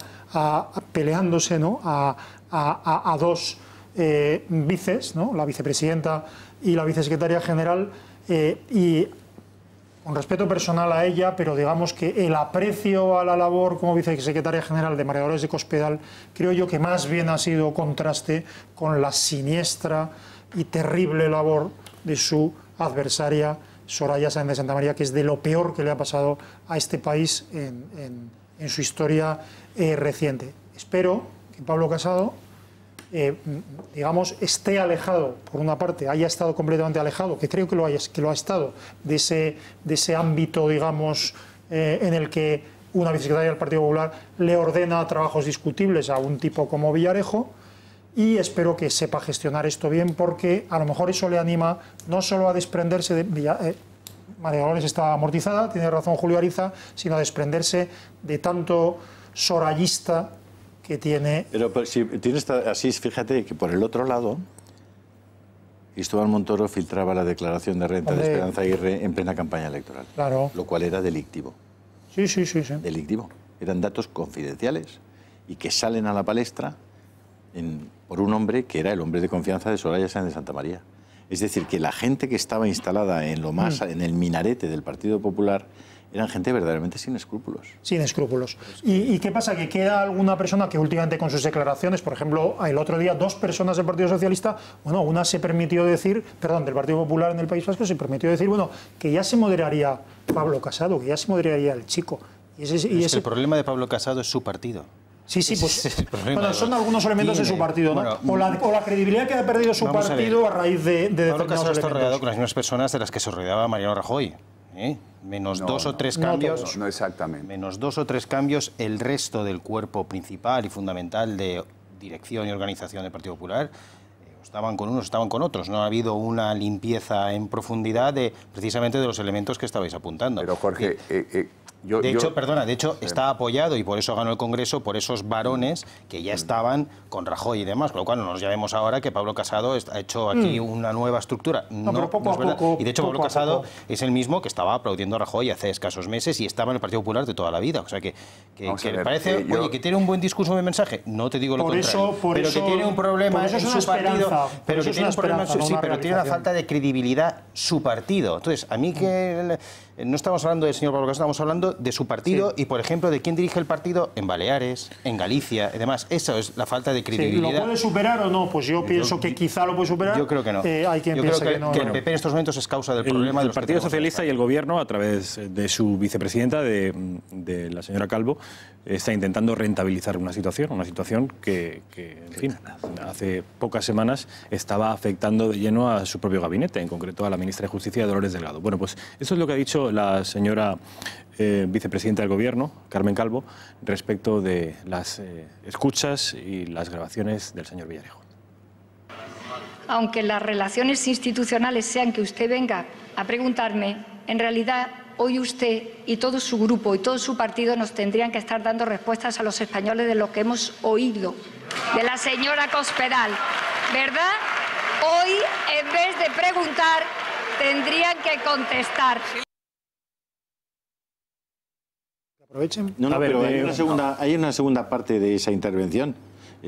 peleándose ¿no? a, dos eh, vices, ¿no? la vicepresidenta y la vicesecretaria general, eh, y con respeto personal a ella, pero digamos que el aprecio a la labor como vicesecretaria general de Mareadores de Cospedal, creo yo que más bien ha sido contraste con la siniestra y terrible labor de su adversaria Soraya Sáenz de Santa María, que es de lo peor que le ha pasado a este país en, su historia eh, reciente. Espero que Pablo Casado, eh, digamos, esté alejado, por una parte, haya estado completamente alejado, que creo que lo, ha estado, de ese, ámbito, digamos, eh, en el que una vicecretaria del Partido Popular le ordena trabajos discutibles a un tipo como Villarejo, y espero que sepa gestionar esto bien porque a lo mejor eso le anima no solo a desprenderse de... Villa, de eh, está amortizada, tiene razón Julio Ariza, sino a desprenderse de tanto sorallista... que tiene... Pero, si tienes así, fíjate que por el otro lado, Cristóbal Montoro filtraba la declaración de renta de Esperanza Aguirre en plena campaña electoral. Claro. Lo cual era delictivo. Sí, sí, sí, sí. Delictivo. Eran datos confidenciales y que salen a la palestra en por un hombre que era el hombre de confianza de Soraya Sáenz de Santa María. Es decir, que la gente que estaba instalada en lo más, mm. en el minarete del Partido Popular eran gente verdaderamente sin escrúpulos. Sin escrúpulos. ¿Y, qué pasa? Que queda alguna persona que últimamente con sus declaraciones, por ejemplo, el otro día dos personas del Partido Socialista, bueno, una se permitió decir, perdón, del Partido Popular en el País Vasco, se permitió decir, bueno, que ya se moderaría Pablo Casado, que ya se moderaría el chico. Y Es el problema de Pablo Casado es su partido. Sí, sí, pues, bueno, son algunos elementos de su partido, ¿no? Mm. o, la, credibilidad que ha perdido su partido a, raíz de, de Pablo ha estado rodeado con las mismas personas de las que se rodeaba Mariano Rajoy. ¿eh? Menos dos o tres cambios. No, exactamente. Menos dos o tres cambios, el resto del cuerpo principal y fundamental de dirección y organización del Partido Popular eh, estaban con unos, estaban con otros. No ha habido una limpieza en profundidad de precisamente de los elementos que estabais apuntando. Pero Jorge, eh, de hecho, perdona, de hecho está apoyado y por eso ganó el Congreso por esos varones que ya mm. estaban con Rajoy y demás, con lo cual no nos llamemos ahora que Pablo Casado ha hecho aquí mm. una nueva estructura. No, poco a poco, Y de hecho Pablo Casado es el mismo que estaba aplaudiendo a Rajoy hace escasos meses y estaba en el Partido Popular de toda la vida. O sea que, que, parece, eh, oye, que tiene un buen discurso, un mensaje, no te digo lo por contrario, eso, por pero que tiene un problema eso es su partido, pero que sí, pero tiene una falta de credibilidad su partido. Entonces, a mí mm. que... Eh, no estamos hablando del señor Pablo Casado, estamos hablando de su partido y, por ejemplo, de quién dirige el partido en Baleares, en Galicia y demás. ¿Eso es la falta de credibilidad. Sí, ¿Lo puede superar o no? Pues yo pienso que quizá lo puede superar. Yo creo que no. Eh, hay quien que, no, que el PP en estos momentos es causa del problema del Partido Socialista y el Gobierno, a través de su vicepresidenta, de, la señora Calvo, está intentando rentabilizar una situación, una situación que, en fin, hace pocas semanas estaba afectando de lleno a su propio gabinete, en concreto a la ministra de Justicia, Dolores Delgado. Bueno, pues eso es lo que ha dicho la señora eh, vicepresidenta del Gobierno, Carmen Calvo, respecto de las eh, escuchas y las grabaciones del señor Villarejo. Aunque las relaciones institucionales sean que usted venga a preguntarme, en realidad hoy usted y todo su grupo y todo su partido nos tendrían que estar dando respuestas a los españoles de lo que hemos oído de la señora Cospedal, ¿verdad? Hoy, en vez de preguntar, tendrían que contestar. No, no, pero segunda, hay una segunda parte de esa intervención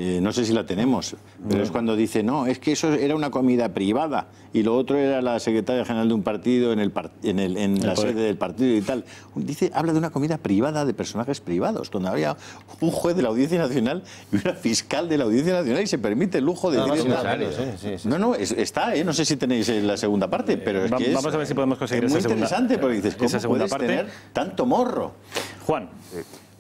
eh, no sé si la tenemos, pero es cuando dice, no, es que eso era una comida privada y lo otro era la secretaria general de un partido en, el, en, el, en la sede del partido y tal. Dice, habla de una comida privada de personajes privados, donde había un juez de la Audiencia Nacional y una fiscal de la Audiencia Nacional y se permite el lujo de ah, no, a No, no, está, ¿eh? no sé si tenéis eh, la segunda parte, pero es Vamos a ver si podemos conseguir muy interesante porque dices, ¿cómo esa tener tanto morro? Juan.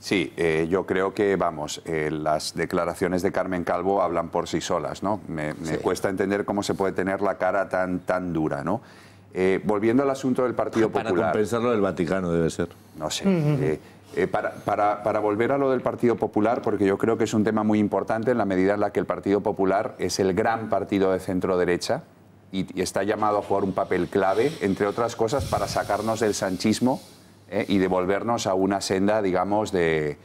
Sí, eh, yo creo que, vamos, eh, las declaraciones de Carmen Calvo hablan por sí solas, ¿no? Me, cuesta entender cómo se puede tener la cara tan, tan dura, ¿no? Eh, volviendo al asunto del Partido Popular. Para compensarlo del Vaticano, debe ser. No sé. para, para, volver a lo del Partido Popular, porque yo creo que es un tema muy importante en la medida en la que el Partido Popular es el gran partido de centro derecha y está llamado a jugar un papel clave, entre otras cosas, para sacarnos del sanchismo ¿eh? y devolvernos a una senda, digamos, de,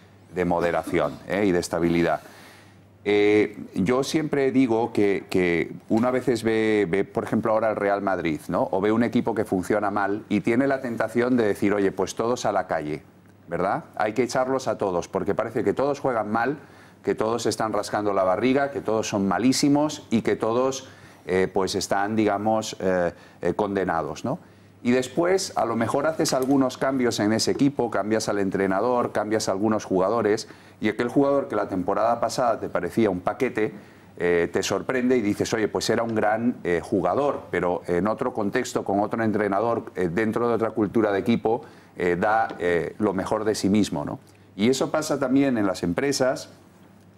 moderación ¿eh? y de estabilidad. Eh, yo siempre digo que, que uno a veces ve, ve, por ejemplo, ahora el Real Madrid, ¿no? O ve un equipo que funciona mal y tiene la tentación de decir, oye, pues todos a la calle, ¿verdad? Hay que echarlos a todos, porque parece que todos juegan mal, que todos están rascando la barriga, que todos son malísimos y que todos, pues, están, digamos, condenados, ¿no? y después a lo mejor haces algunos cambios en ese equipo, cambias al entrenador, cambias a algunos jugadores y aquel jugador que la temporada pasada te parecía un paquete, eh, te sorprende y dices, oye, pues era un gran eh, jugador, pero en otro contexto, con otro entrenador, eh, dentro de otra cultura de equipo, da lo mejor de sí mismo. ¿no? Y eso pasa también en las empresas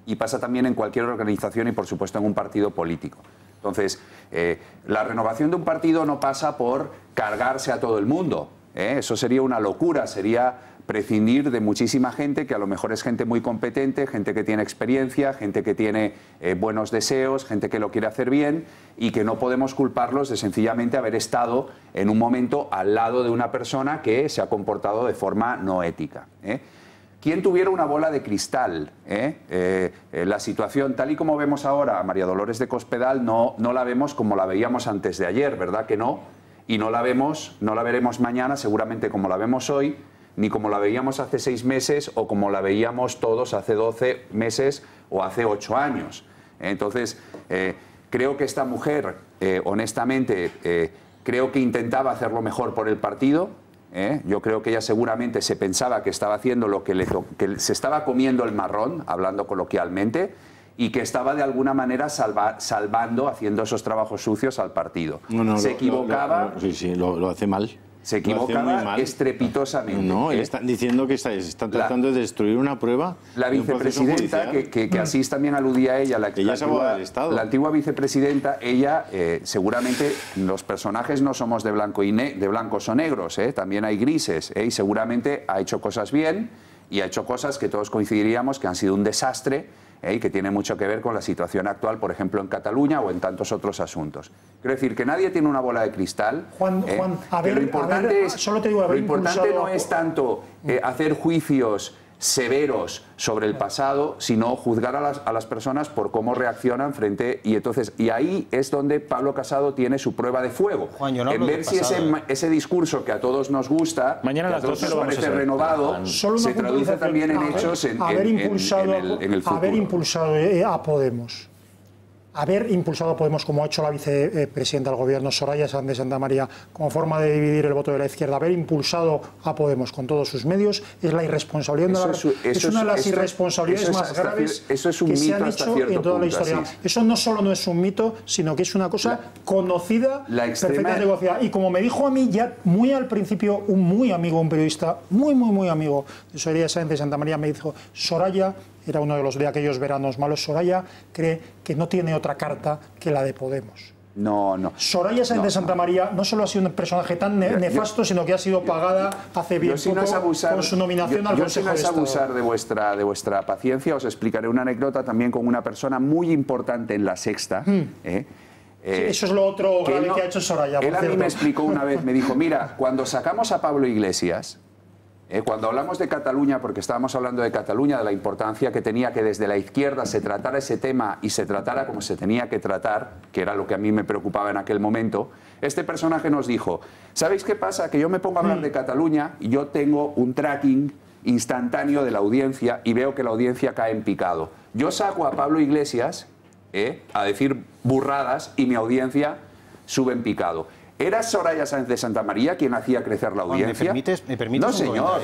y pasa también en cualquier organización y, por supuesto, en un partido político. Entonces, eh, la renovación de un partido no pasa por cargarse a todo el mundo. ¿eh? Eso sería una locura, sería prescindir de muchísima gente que a lo mejor es gente muy competente, gente que tiene experiencia, gente que tiene eh, buenos deseos, gente que lo quiere hacer bien y que no podemos culparlos de sencillamente haber estado en un momento al lado de una persona que se ha comportado de forma no ética. ¿Quién tuviera una bola de cristal? Eh? Eh, eh, la situación, tal y como vemos ahora a María Dolores de Cospedal, no, no la vemos como la veíamos antes de ayer, ¿verdad que no? Y no la vemos, no la veremos mañana, seguramente como la vemos hoy, ni como la veíamos hace seis meses o como la veíamos todos hace doce meses o hace ocho años. Entonces, creo que esta mujer, honestamente, creo que intentaba hacerlo mejor por el partido, ¿eh? Yo creo que ella seguramente se pensaba que estaba haciendo lo que, le que se estaba comiendo el marrón, hablando coloquialmente, y que estaba de alguna manera salvando, haciendo esos trabajos sucios al partido. se equivocaba. sí, sí, lo, hace mal se equivocaba estrepitosamente. No, ¿eh? están diciendo que están tratando de destruir una prueba. La vicepresidenta, que, así también aludía a ella, la, la, antigua, la antigua vicepresidenta, ella eh, seguramente los personajes no somos de blanco y de blancos o negros, ¿eh? también hay grises, y seguramente ha hecho cosas bien y ha hecho cosas que todos coincidiríamos que han sido un desastre ¿eh? y que tiene mucho que ver con la situación actual, por ejemplo, en Cataluña o en tantos otros asuntos. Quiero decir que nadie tiene una bola de cristal. lo importante, no es tanto eh, hacer juicios severos sobre el pasado, sino juzgar a las, a las, personas por cómo reaccionan frente y entonces y ahí es donde Pablo Casado tiene su prueba de fuego. en ver si ese, eh. ese, discurso que a todos nos gusta, Mañana que a todos parece renovado, se traduce también en hechos en, el, en el Haber impulsado eh, a Podemos haber impulsado Podemos, como ha hecho la vicepresidenta del Gobierno, Soraya Sánchez de Santa María, como forma de dividir el voto de la izquierda, haber impulsado a Podemos con todos sus medios, es la irresponsabilidad. es, una de las irresponsabilidades más graves que se ha hecho en toda la historia. Eso no solo no es un mito, sino que es una cosa conocida, la perfectamente negociada. Y como me dijo a mí ya muy al principio un muy amigo, un periodista, muy, muy, muy amigo de Soraya Sánchez de Santa María, me dijo, Soraya, era uno de los de aquellos veranos malos, Soraya cree que no tiene otra carta que la de Podemos. No, no. Soraya Sáenz de Santa María no solo ha sido un personaje tan nefasto, sino que ha sido pagada hace bien poco con su nominación al Consejo si no es abusar de vuestra, de vuestra paciencia, os explicaré una anécdota también con una persona muy importante en La Sexta. Hmm. ¿eh? Eh, eso es lo otro que, grave que ha hecho Soraya. Él a mí me explicó una vez, me dijo, mira, cuando sacamos a Pablo Iglesias, eh, cuando hablamos de Cataluña, porque estábamos hablando de Cataluña, de la importancia que tenía que desde la izquierda se tratara ese tema y se tratara como se tenía que tratar, que era lo que a mí me preocupaba en aquel momento, este personaje nos dijo, ¿sabéis qué pasa? Que yo me pongo a hablar mm. de Cataluña y yo tengo un tracking instantáneo de la audiencia y veo que la audiencia cae en picado. Yo saco a Pablo Iglesias eh, a decir burradas y mi audiencia sube en picado. Era Soraya Sánchez de Santa María quien hacía crecer la audiencia. ¿Me permites? ¿Me permites no, señor.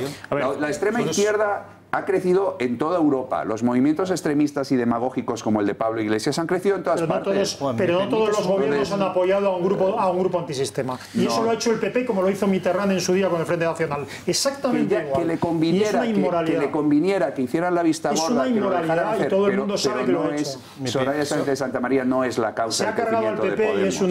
la extrema izquierda ha crecido en toda Europa. Los movimientos extremistas y demagógicos como el de Pablo Iglesias han crecido en todas partes. pero no todos los gobiernos han apoyado a un grupo a un grupo antisistema. Y eso lo ha hecho el PP como lo hizo Mitterrand en su día con el Frente Nacional. Exactamente que, igual. Que le conviniera, que, le conviniera que hicieran la vista gorda, y todo el mundo sabe que lo Es, Soraya Sánchez de Santa María no es la causa. Se ha cargado al PP eso,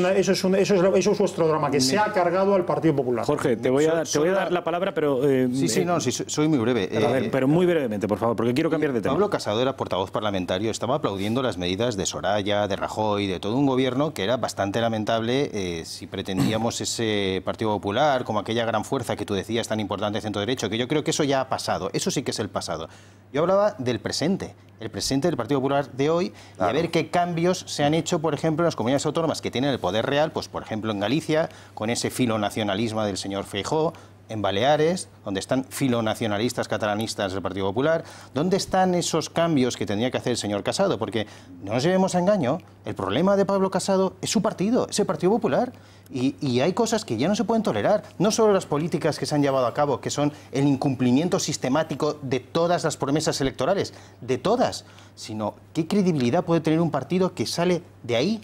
es vuestro drama, que se ha cargado al Partido Popular. Jorge, te voy a, dar la palabra, pero... Eh, sí, sí, eh, no, soy muy breve. pero eh, muy breve brevemente, por favor, porque quiero cambiar de tema. Pablo Casado era portavoz parlamentario, estaba aplaudiendo las medidas de Soraya, de Rajoy, de todo un gobierno que era bastante lamentable eh, si pretendíamos ese Partido Popular como aquella gran fuerza que tú decías tan importante centro derecho, que yo creo que eso ya ha pasado, eso sí que es el pasado. Yo hablaba del presente, el presente del Partido Popular de hoy y a ver qué cambios se han hecho, por ejemplo, en las comunidades autónomas que tienen el poder real, pues por ejemplo en Galicia, con ese filo nacionalismo del señor Feijóo, en Baleares, donde están filonacionalistas catalanistas del Partido Popular. ¿Dónde están esos cambios que tendría que hacer el señor Casado? Porque no nos llevemos a engaño, el problema de Pablo Casado es su partido, es el Partido Popular. Y, y hay cosas que ya no se pueden tolerar, no solo las políticas que se han llevado a cabo, que son el incumplimiento sistemático de todas las promesas electorales, de todas, sino qué credibilidad puede tener un partido que sale de ahí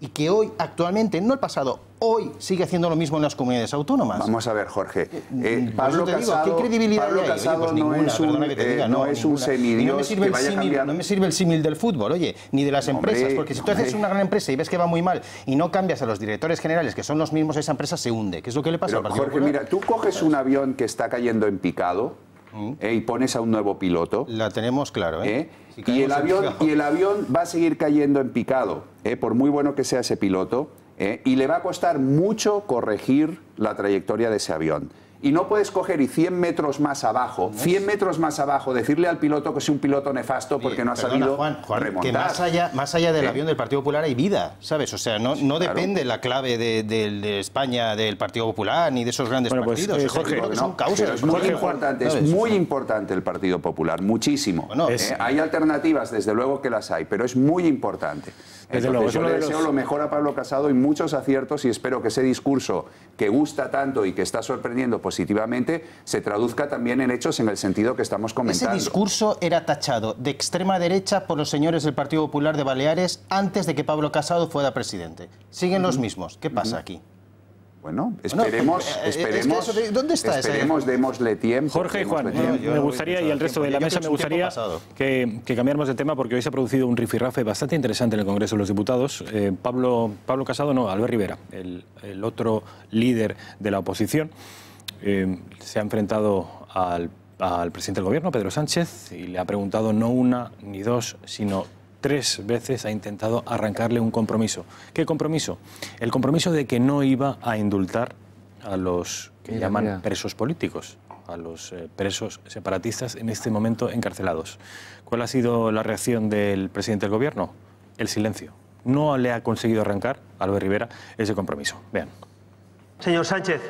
y que hoy, actualmente, no el pasado, hoy sigue haciendo lo mismo en las comunidades autónomas. Vamos a ver, Jorge. Eh, eh, ¿qué credibilidad hay? no es un, que no, me sirve que vaya No me sirve el símil del fútbol, oye, ni de las empresas, porque si tú haces una gran empresa y ves que va muy mal y no cambias a los directores generales, que son los mismos, esa empresa se hunde, ¿Qué es lo que le pasa Jorge, mira, tú coges pues, un avión que está cayendo en picado, ¿eh? y pones a un nuevo piloto. La tenemos claro, ¿eh? ¿Eh? y, y el avión va a seguir cayendo en picado, ¿eh? por muy bueno que sea ese piloto, y le va a costar mucho corregir la trayectoria de ese avión y no puedes coger y 100 metros más abajo, 100 metros más abajo, decirle al piloto que es un piloto nefasto porque no ha salido. sabido remontar. Que más allá, más allá del ¿Eh? avión del Partido Popular hay vida, ¿sabes? O sea, no, no depende la clave de, España, del Partido Popular, ni de esos grandes pues, partidos. Eh, es muy, importante, es muy importante el Partido Popular, muchísimo. ¿eh? hay alternativas, desde luego que las hay, pero es muy importante yo le deseo lo mejor a Pablo Casado y muchos aciertos y espero que ese discurso que gusta tanto y que está sorprendiendo positivamente se traduzca también en hechos en el sentido que estamos comentando. Ese discurso era tachado de extrema derecha por los señores del Partido Popular de Baleares antes de que Pablo Casado fuera presidente. Siguen los mismos. ¿Qué pasa aquí? Bueno, esperemos, eh, eh, esperemos, ¿dónde está esperemos, démosle tiempo. Jorge y Juan, eh, me gustaría, y al resto de la mesa, me gustaría que, que, cambiáramos de tema porque hoy se ha producido un rifirrafe bastante interesante en el Congreso de los Diputados. Pablo, Pablo Casado, no, Albert Rivera, el, otro líder de la oposición, se ha enfrentado al, al presidente del Gobierno, Pedro Sánchez, y le ha preguntado no una ni dos, sino tres veces ha intentado arrancarle un compromiso. ¿Qué compromiso? El compromiso de que no iba a indultar a los que llaman presos políticos, a los eh, presos separatistas en este momento encarcelados. ¿Cuál ha sido la reacción del presidente del gobierno? El silencio. No le ha conseguido arrancar a Rivera ese compromiso. Vean. Señor Sánchez,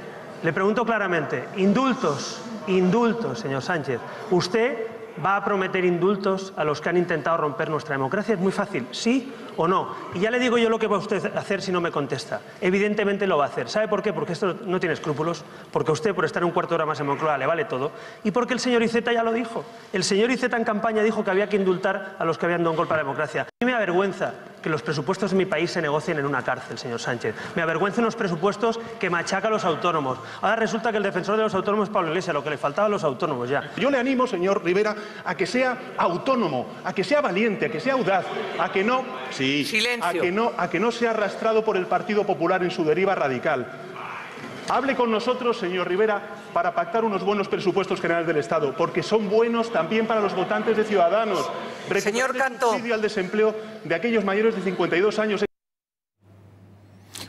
le pregunto claramente, indultos, indultos, señor Sánchez. Usted ¿Va a prometer indultos a los que han intentado romper nuestra democracia? Es muy fácil, sí o no. Y ya le digo yo lo que va usted a hacer si no me contesta. Evidentemente lo va a hacer. ¿Sabe por qué? Porque esto no tiene escrúpulos, porque usted por estar un cuarto de hora más en Moncloa le vale todo, y porque el señor Iceta ya lo dijo. El señor Iceta en campaña dijo que había que indultar a los que habían dado un golpe a la democracia. A mí me avergüenza que los presupuestos de mi país se negocien en una cárcel, señor Sánchez. Me avergüenza unos presupuestos que machaca a los autónomos. Ahora resulta que el defensor de los autónomos es Pablo Iglesias, lo que le faltaba a los autónomos ya. Yo le animo, señor Rivera, a que sea autónomo, a que sea valiente, a que sea audaz, a que no a que, no, a que no sea arrastrado por el Partido Popular en su deriva radical. Hable con nosotros, señor Rivera, para pactar unos buenos presupuestos generales del Estado, porque son buenos también para los votantes de Ciudadanos. señor Cantó. El al desempleo de aquellos mayores de 52 años.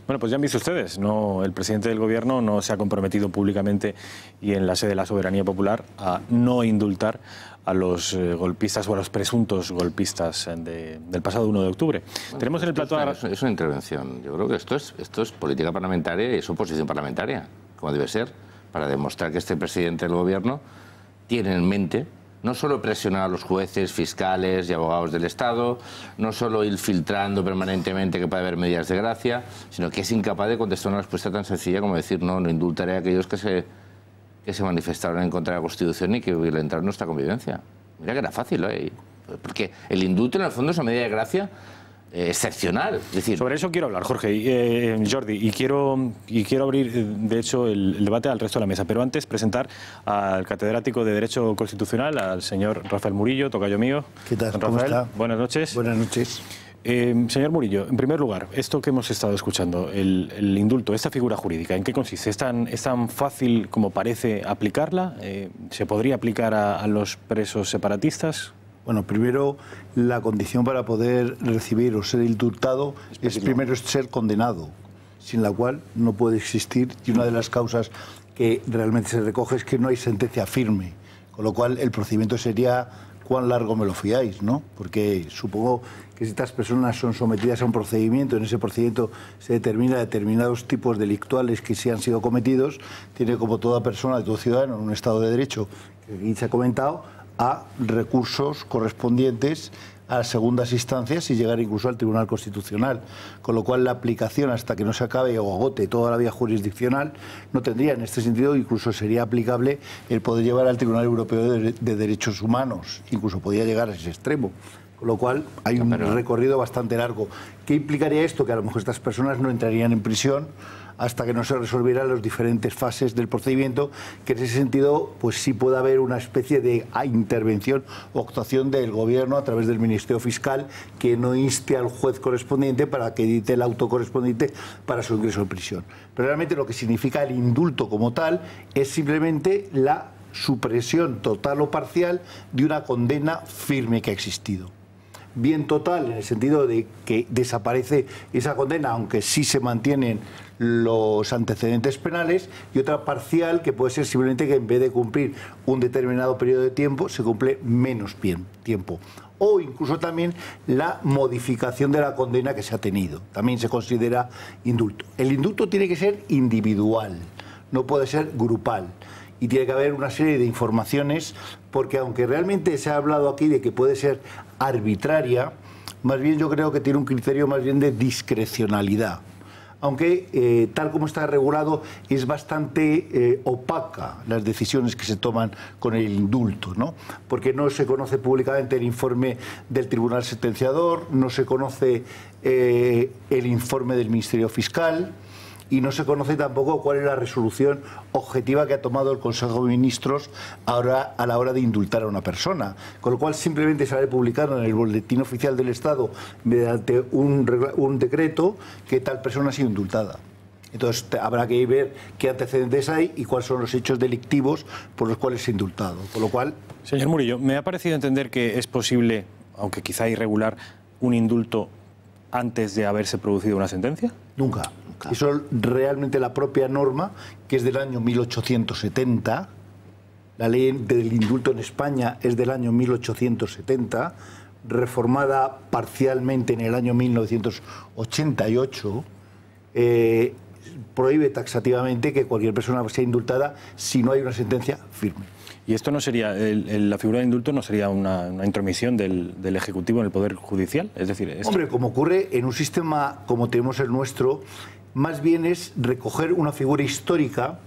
Bueno, pues ya han visto ustedes, no, el presidente del gobierno no se ha comprometido públicamente y en la sede de la soberanía popular a no indultar a los eh, golpistas o a los presuntos golpistas del pasado 1 de octubre. Tenemos en el plato... Es, una, intervención. Yo creo que esto es, esto es política parlamentaria y es oposición parlamentaria, como debe ser, para demostrar que este presidente del gobierno tiene en mente no solo presionar a los jueces, fiscales y abogados del Estado, no solo ir filtrando permanentemente que puede haber medidas de gracia, sino que es incapaz de contestar una respuesta tan sencilla como decir no, no indultaré a aquellos que se que se manifestaron en contra de la Constitución y que violentaron nuestra convivencia. Mira que era fácil, ¿eh? porque el indulto en el fondo es una medida de gracia eh, excepcional. Sobre eso quiero hablar, Jorge, eh, Jordi, y quiero, y quiero abrir, eh, de hecho, el, debate al resto de la mesa, pero antes presentar al catedrático de Derecho Constitucional, al señor Rafael Murillo, tocayo mío. ¿Qué tal? Buenas noches. Buenas noches. Eh, señor Murillo, en primer lugar, esto que hemos estado escuchando, el, indulto, esta figura jurídica, ¿en qué consiste? ¿Es tan, fácil como parece aplicarla? Eh, ¿Se podría aplicar a, los presos separatistas? Bueno, primero la condición para poder recibir o ser indultado es, es primero ser condenado, sin la cual no puede existir y una de las causas que realmente se recoge es que no hay sentencia firme, con lo cual el procedimiento sería cuán largo me lo fiáis, ¿no? Porque supongo que estas personas son sometidas a un procedimiento, en ese procedimiento se determina determinados tipos delictuales que se han sido cometidos, tiene como toda persona, todo ciudadano en un Estado de Derecho, que aquí se ha comentado, a recursos correspondientes a segundas instancias y llegar incluso al Tribunal Constitucional. Con lo cual, la aplicación hasta que no se acabe o agote toda la vía jurisdiccional no tendría en este sentido, incluso sería aplicable el poder llevar al Tribunal Europeo de, Derechos Humanos, incluso podría llegar a ese extremo lo cual hay un recorrido bastante largo. ¿Qué implicaría esto? Que a lo mejor estas personas no entrarían en prisión hasta que no se resolvieran las diferentes fases del procedimiento, que en ese sentido pues sí puede haber una especie de ah, intervención o actuación del gobierno a través del Ministerio Fiscal que no inste al juez correspondiente para que edite el auto correspondiente para su ingreso en prisión. Pero realmente lo que significa el indulto como tal es simplemente la supresión total o parcial de una condena firme que ha existido bien total, en el sentido de que desaparece esa condena, aunque sí se mantienen los antecedentes penales, y otra parcial, que puede ser simplemente que en vez de cumplir un determinado periodo de tiempo, se cumple menos tiempo o incluso también la modificación de la condena que se ha tenido. También se considera indulto. El indulto tiene que ser individual, no puede ser grupal. Y tiene que haber una serie de informaciones, porque aunque realmente se ha hablado aquí de que puede ser arbitraria, más bien yo creo que tiene un criterio más bien de discrecionalidad. Aunque eh, tal como está regulado es bastante eh, opaca las decisiones que se toman con el indulto, ¿no? porque no se conoce públicamente el informe del tribunal sentenciador, no se conoce eh, el informe del Ministerio Fiscal y no se conoce tampoco cuál es la resolución objetiva que ha tomado el Consejo de Ministros ahora a la hora de indultar a una persona. Con lo cual simplemente se sale publicado en el Boletín Oficial del Estado mediante un, un decreto que tal persona ha sido indultada. Entonces habrá que ver qué antecedentes hay y cuáles son los hechos delictivos por los cuales se ha indultado. Con lo cual. Señor Murillo, me ha parecido entender que es posible, aunque quizá irregular, un indulto antes de haberse producido una sentencia. Nunca. Eso realmente la propia norma, que es del año 1870. La ley del indulto en España es del año 1870, reformada parcialmente en el año 1988. Eh, prohíbe taxativamente que cualquier persona sea indultada si no hay una sentencia firme. Y esto no sería, la figura de indulto no sería una, intromisión del, Ejecutivo en el Poder Judicial, es decir... Hombre, como ocurre en un sistema como tenemos el nuestro, más bien es recoger una figura histórica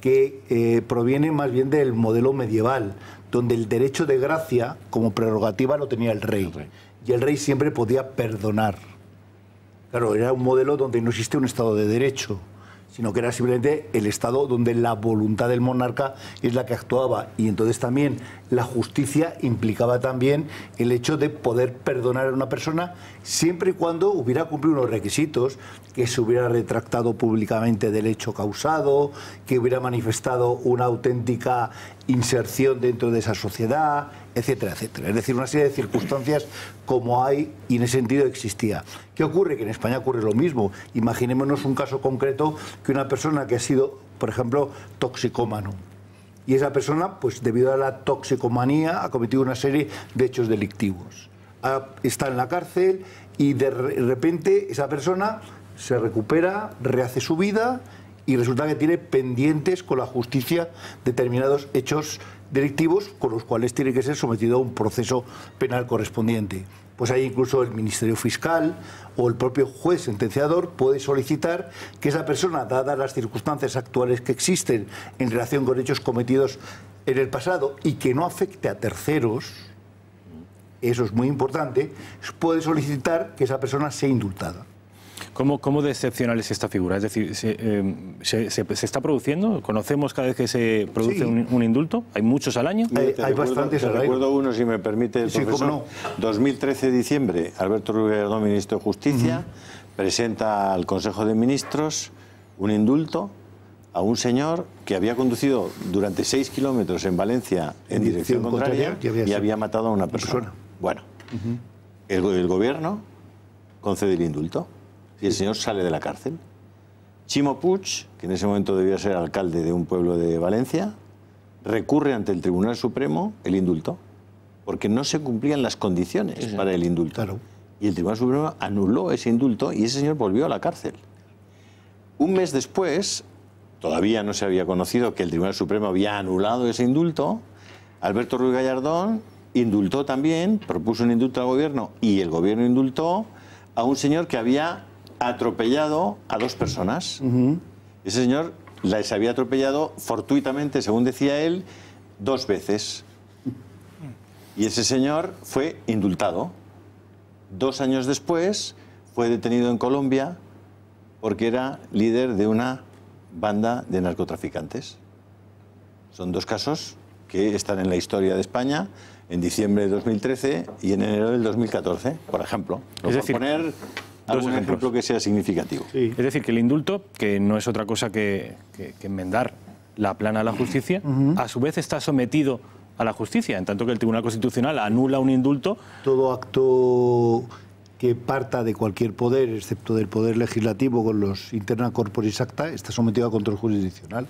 que eh, proviene más bien del modelo medieval, donde el derecho de gracia como prerrogativa lo tenía el rey, el rey. y el rey siempre podía perdonar. Claro, era un modelo donde no existe un Estado de Derecho sino que era simplemente el Estado donde la voluntad del monarca es la que actuaba. Y entonces también la justicia implicaba también el hecho de poder perdonar a una persona siempre y cuando hubiera cumplido unos requisitos, que se hubiera retractado públicamente del hecho causado, que hubiera manifestado una auténtica inserción dentro de esa sociedad, etcétera, etcétera. Es decir, una serie de circunstancias como hay y en ese sentido existía. ¿Qué ocurre? Que en España ocurre lo mismo. Imaginémonos un caso concreto que una persona que ha sido, por ejemplo, toxicómano. Y esa persona, pues debido a la toxicomanía, ha cometido una serie de hechos delictivos. Está en la cárcel y de repente esa persona se recupera, rehace su vida y resulta que tiene pendientes con la justicia determinados hechos delictivos con los cuales tiene que ser sometido a un proceso penal correspondiente. Pues ahí incluso el Ministerio Fiscal o el propio juez sentenciador puede solicitar que esa persona, dadas las circunstancias actuales que existen en relación con hechos cometidos en el pasado y que no afecte a terceros, eso es muy importante, puede solicitar que esa persona sea indultada. ¿Cómo, ¿Cómo, decepcional es esta figura? Es decir, eh, ¿se, se, está produciendo? ¿Conocemos cada vez que se produce un, indulto? ¿Hay muchos al año? Hay, bastantes al año. recuerdo uno, si me permite, el sí, profesor. No. 2013, diciembre, Alberto Rubio ministro de Justicia, presenta al Consejo de Ministros un indulto a un señor que había conducido durante seis kilómetros en Valencia en, dirección, contraria, y había matado a una persona. Bueno, el gobierno concede el indulto y el señor sale de la cárcel. Chimo Puig, que en ese momento debía ser alcalde de un pueblo de Valencia, recurre ante el Tribunal Supremo el indulto, porque no se cumplían las condiciones para el indulto. Y el Tribunal Supremo anuló ese indulto y ese señor volvió a la cárcel. Un mes después, todavía no se había conocido que el Tribunal Supremo había anulado ese indulto, Alberto Ruiz Gallardón indultó también, propuso un indulto al gobierno y el gobierno indultó a un señor que había atropellado a dos personas. Ese señor les había atropellado fortuitamente, según decía él, dos veces. Y ese señor fue indultado. Dos años después fue detenido en Colombia porque era líder de una banda de narcotraficantes. Son dos casos que están en la historia de España en diciembre de 2013 y en enero del 2014, por ejemplo ejemplos. que sea significativo. Es decir, que el indulto, que no es otra cosa que, enmendar la plana a la justicia, a su vez está sometido a la justicia, en tanto que el Tribunal Constitucional anula un indulto. Todo acto que parta de cualquier poder, excepto del poder legislativo con los interna corporis acta, está sometido a control jurisdiccional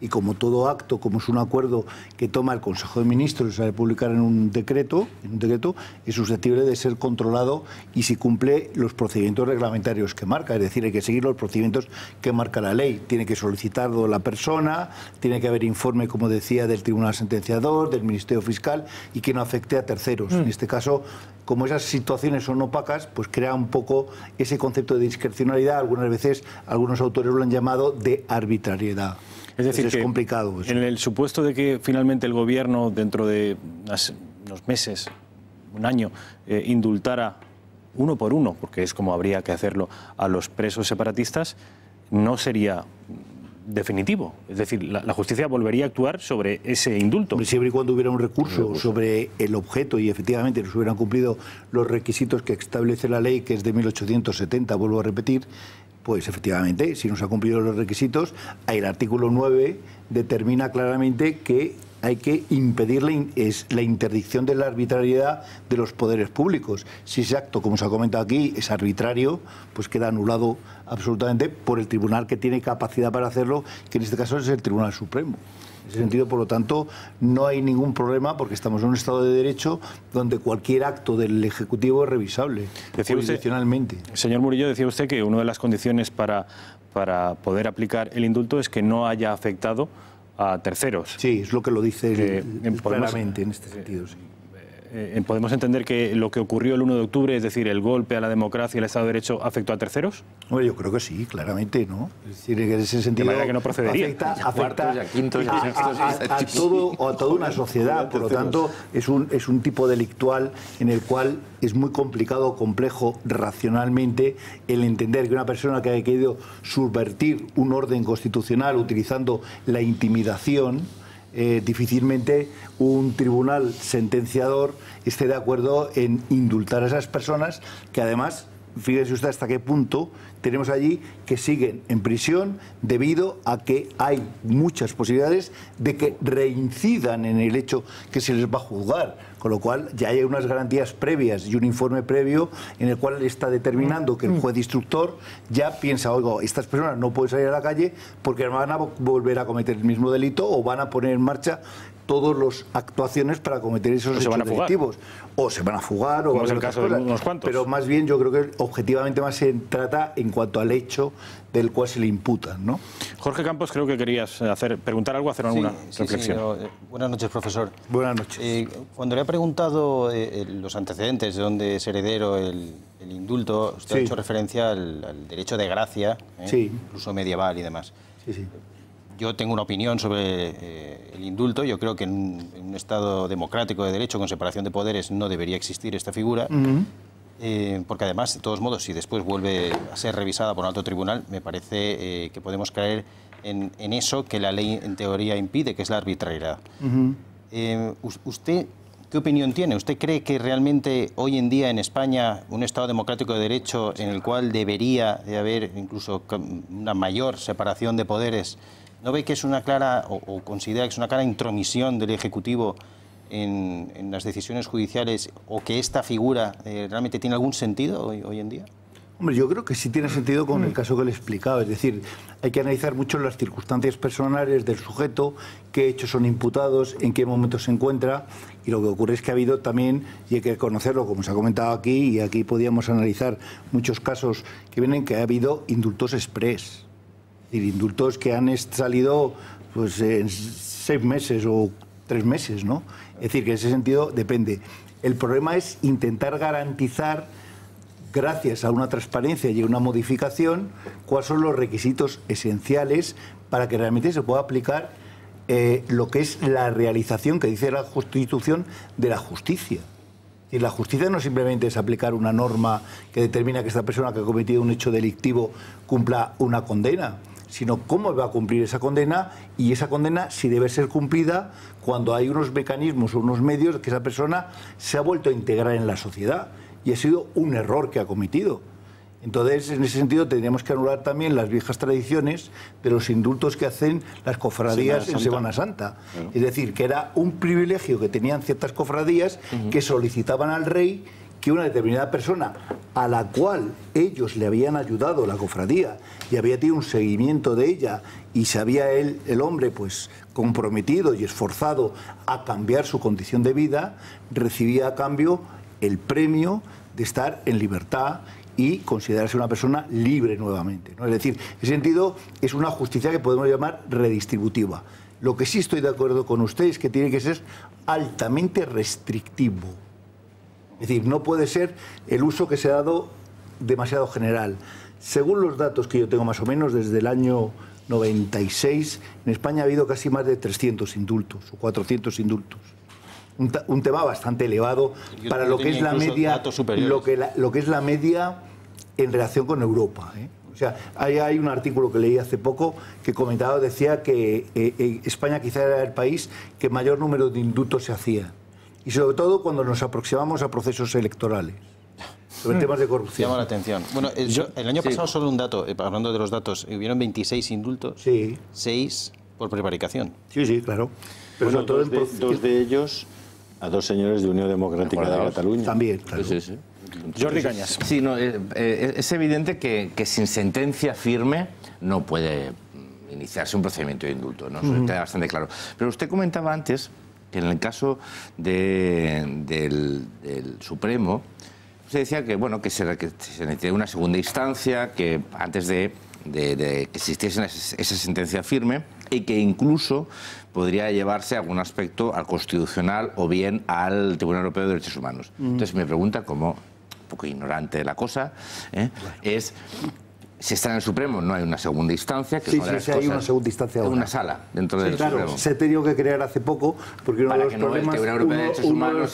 y como todo acto, como es un acuerdo que toma el Consejo de Ministros y se de publicar en un decreto, un decreto es susceptible de ser controlado y si cumple los procedimientos reglamentarios que marca, es decir, hay que seguir los procedimientos que marca la ley, tiene que solicitarlo la persona, tiene que haber informe, como decía, del Tribunal Sentenciador, del Ministerio Fiscal y que no afecte a terceros. Mm. En este caso, como esas situaciones son opacas, pues crea un poco ese concepto de discrecionalidad, algunas veces algunos autores lo han llamado de arbitrariedad. Es decir, complicado. Pues. En el supuesto de que finalmente el gobierno, dentro de unos meses, un año, eh, indultara uno por uno, porque es como habría que hacerlo a los presos separatistas, no sería definitivo. Es decir, la, justicia volvería a actuar sobre ese indulto. Siempre y cuando hubiera un recurso, sobre el objeto y efectivamente se hubieran cumplido los requisitos que establece la ley, que es de 1870, vuelvo a repetir, pues efectivamente, si no se han cumplido los requisitos, el artículo 9 determina claramente que hay que impedir la, la interdicción de la arbitrariedad de los poderes públicos. Si ese acto, como se ha comentado aquí, es arbitrario, pues queda anulado absolutamente por el tribunal que tiene capacidad para hacerlo, que en este caso es el Tribunal Supremo. En ese sentido, por lo tanto, no hay ningún problema porque estamos en un Estado de Derecho donde cualquier acto del Ejecutivo es revisable excepcionalmente Señor Murillo, decía usted que una de las condiciones para, para poder aplicar el indulto es que no haya afectado a terceros. Sí, es lo que lo dice claramente en este sentido. Sí. Eh, ¿podemos entender que lo que ocurrió el 1 de octubre, es decir, el golpe a la democracia y al Estado de Derecho, afectó a terceros? Bueno, yo creo que sí, claramente, ¿no? Es ese sentido... que no Afecta, a, toda una sociedad, por lo tanto, es un, es un tipo delictual en el cual es muy complicado, complejo, racionalmente, el entender que una persona que haya querido subvertir un orden constitucional utilizando la intimidación eh, difícilmente un tribunal sentenciador esté de acuerdo en indultar a esas personas que además, fíjese usted hasta qué punto tenemos allí que siguen en prisión debido a que hay muchas posibilidades de que reincidan en el hecho que se les va a juzgar con lo cual ya hay unas garantías previas y un informe previo en el cual está determinando que el mm. juez instructor ya piensa, oigo, estas personas no pueden salir a la calle porque van a volver a cometer el mismo delito o van a poner en marcha todas las actuaciones para cometer esos o O se van a fugar o el caso de unos cuantos. Pero más bien yo creo que objetivamente más se trata en cuanto al hecho del cual se le imputa. ¿no? Jorge Campos, creo que querías hacer, preguntar algo, hacer alguna reflexión. Eh, buenas noches, profesor. Buenas noches. Eh, cuando le ha preguntado eh, los antecedentes de dónde es heredero el, indulto, usted ha hecho referencia al, derecho de gracia, incluso medieval y demás. Sí, sí yo tengo una opinión sobre eh, el indulto. Yo creo que en un, Estado democrático de derecho con separación de poderes no debería existir esta figura. Eh, porque además, de todos modos, si después vuelve a ser revisada por un alto tribunal, me parece eh, que podemos caer en, eso que la ley en teoría impide, que es la arbitrariedad. ¿Usted qué opinión tiene? ¿Usted cree que realmente hoy en día en España un Estado democrático de derecho en el cual debería de haber incluso una mayor separación de poderes ¿No ve que es una clara, o, considera que es una clara intromisión del Ejecutivo en, las decisiones judiciales o que esta figura eh, realmente tiene algún sentido hoy, en día? Hombre, yo creo que sí tiene sentido con el mm. caso que le he explicado. Es decir, hay que analizar mucho las circunstancias personales del sujeto, qué hechos son imputados, en qué momento se encuentra. Y lo que ocurre es que ha habido también, y hay que conocerlo, como se ha comentado aquí, y aquí podíamos analizar muchos casos que vienen, que ha habido indultos express decir, indultos que han salido pues, en seis meses o tres meses, ¿no? Es decir, que en ese sentido depende. El problema es intentar garantizar, gracias a una transparencia y a una modificación, cuáles son los requisitos esenciales para que realmente se pueda aplicar eh, lo que es la realización que dice la Constitución de la justicia. Y la justicia no simplemente es aplicar una norma que determina que esta persona que ha cometido un hecho delictivo cumpla una condena sino cómo va a cumplir esa condena y esa condena si debe ser cumplida cuando hay unos mecanismos o unos medios que esa persona se ha vuelto a integrar en la sociedad y ha sido un error que ha cometido. Entonces, en ese sentido, tendríamos que anular también las viejas tradiciones de los indultos que hacen las cofradías en Semana Santa. Es decir, que era un privilegio que tenían ciertas cofradías que solicitaban al rey que una determinada persona a la cual ellos le habían ayudado la cofradía y había tenido un seguimiento de ella y se había él, el hombre, pues comprometido y esforzado a cambiar su condición de vida, recibía a cambio el premio de estar en libertad y considerarse una persona libre nuevamente. ¿no? Es decir, en ese sentido es una justicia que podemos llamar redistributiva. Lo que sí estoy de acuerdo con ustedes es que tiene que ser altamente restrictivo. Es decir, no puede ser el uso que se ha dado demasiado general. Según los datos que yo tengo más o menos, desde el año 96 en España ha habido casi más de 300 indultos o 400 indultos. Un, tema bastante elevado para lo que es la media, lo que, lo que es la media en relación con Europa. ¿eh? O sea, hay, un artículo que leí hace poco que comentaba, decía que eh, eh, España quizá era el país que mayor número de indultos se hacía y sobre todo cuando nos aproximamos a procesos electorales sobre hmm. temas de corrupción. Llama la atención. Bueno, eh, el, año pasado solo un dato, eh, hablando de los datos, hubieron 26 indultos, sí. 6 por prevaricación. Sí, sí, claro. Pero dos, de, ellos a dos señores de Unión Democrática de, Cataluña. También, claro. Sí, Jordi Cañas. Sí, no, eh, es evidente que, sin sentencia firme no puede iniciarse un procedimiento de indulto, ¿no? está bastante claro. Pero usted comentaba antes que en el caso del, Supremo se decía que bueno que se, que necesitaba una segunda instancia, que antes de, que existiese esa, sentencia firme y que incluso podría llevarse algún aspecto al constitucional o bien al Tribunal Europeo de Derechos Humanos. Mm. Entonces me pregunta, como un poco ignorante de la cosa, ¿eh? es si está en el Supremo, no hay una segunda instancia. Que sí, sí, sí hay una segunda instancia. Ahora. Una sala dentro del Supremo. Se ha tenido que crear hace poco, porque uno de los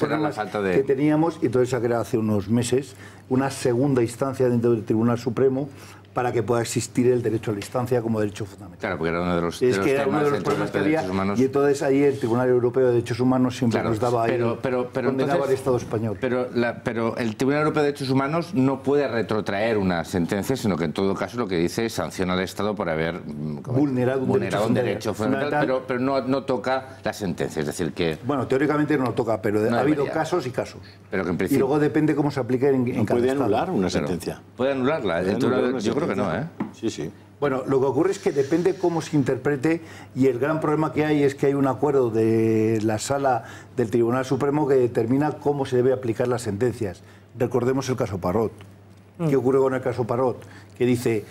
problemas, que teníamos, y entonces se ha creado hace unos meses una segunda instancia dentro del Tribunal Supremo para que pueda existir el derecho a la instancia como derecho fundamental. Claro, porque era uno de los, uno los problemas Humanos. Y entonces ahí el Tribunal Europeo de Derechos Humanos siempre nos daba ahí, pero, pero, Estado español. Pero, pero el Tribunal Europeo de Derechos Humanos no puede retrotraer una sentencia, sino que en todo caso lo que dice es sanciona al Estado por haber mm, vulnerado un, derecho, fundamental, pero, no, toca la sentencia. Es decir, que. Bueno, teóricamente no lo toca, pero ha habido casos y casos. Pero en principio, y luego depende cómo se aplique en, en no puede anular una sentencia. Puede anularla. ¿eh? Sí, sí. Bueno, lo que ocurre es que depende cómo se interprete y el gran problema que hay es que hay un acuerdo de la sala del Tribunal Supremo que determina cómo se debe aplicar las sentencias. Recordemos el caso Parrot. ¿Qué mm. ocurre con el caso Parrot? Que dice,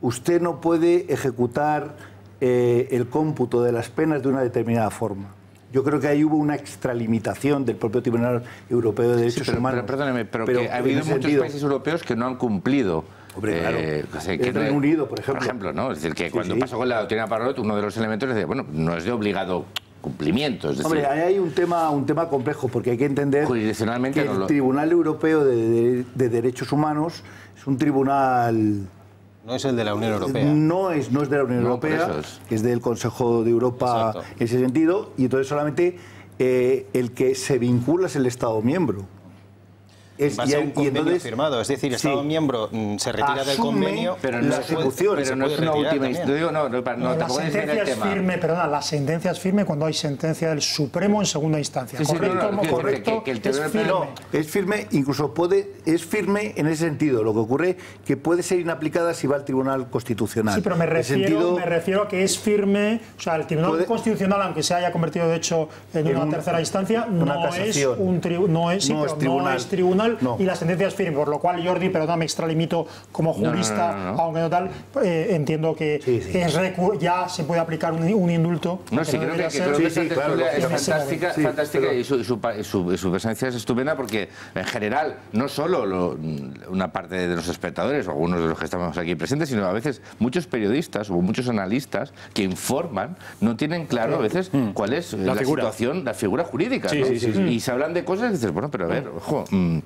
usted no puede ejecutar eh, el cómputo de las penas de una determinada forma. Yo creo que ahí hubo una extralimitación del propio Tribunal Europeo de Derechos Humanos. Pero, pero, ha habido muchos países europeos que no han cumplido Hombre, claro. Eh, el Reino Unido, por ejemplo. ¿no? Es decir, que cuando pasó con la doctrina Parrot, uno de los elementos es de, bueno, no es de obligado cumplimiento. Hombre, ahí hay un tema, un tema complejo, porque hay que entender que el Tribunal Europeo de, Derechos Humanos es un tribunal... No es el de la Unión Europea. No es, no es de la Unión Europea, es. del Consejo de Europa en ese sentido, y entonces solamente eh, el que se vincula es el Estado miembro es, un Es decir, el Estado miembro mm, se retira del convenio, pero no la ejecución, pero no es una última instancia no, no, la sentencia es firme, perdona, la sentencia firme cuando hay sentencia del Supremo en segunda instancia. correcto, correcto, que, es firme. es firme, incluso puede, es firme en ese sentido. Lo que ocurre que puede ser inaplicada si va al Tribunal Constitucional. Sí, pero me refiero, me refiero a que es firme, o sea, el Tribunal Constitucional, aunque se haya convertido de hecho en, una tercera instancia, no, es un no es, no es tribunal y las sentencia es por lo cual Jordi, no me extralimito como jurista, aunque no tal, eh, entiendo que ya se puede aplicar un, indulto. No, sí, creo que, es fantástica, y, su, presencia es estupenda porque en general no solo una parte de los espectadores o algunos de los que estamos aquí presentes, sino a veces muchos periodistas o muchos analistas que informan no tienen claro a veces mm. cuál es la, situación, la figura jurídica. Y se hablan de cosas y dices, bueno, pero a ver, ojo... Mm,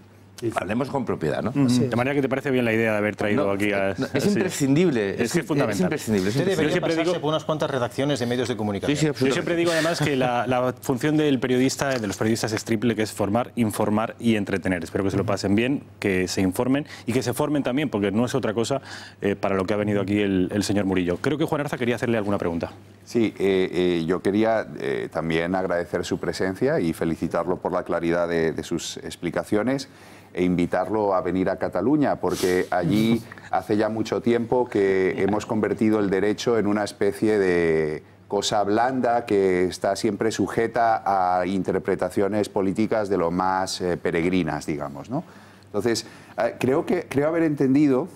Hablemos con propiedad, ¿no? De manera que te parece bien la idea de haber traído aquí a... Eh, es, imprescindible. Es, fundamental. Es imprescindible. Yo siempre digo... unas cuantas redacciones de medios de comunicación. Yo siempre digo, además, que la, función del periodista, de los periodistas es triple, que es formar, informar y entretener. Espero que se lo pasen bien, que se informen y que se formen también, porque no es otra cosa eh, para lo que ha venido aquí el, señor Murillo. Creo que Juan Arza quería hacerle alguna pregunta. Sí, eh, yo quería también agradecer su presencia y felicitarlo por la claridad de sus explicaciones e invitarlo a venir a Cataluña, porque allí hace ya mucho tiempo que hemos convertido el derecho en una especie de cosa blanda que está siempre sujeta a interpretaciones políticas de lo más eh, peregrinas, digamos. ¿no? Entonces, ah, creo, que, creo haber entendido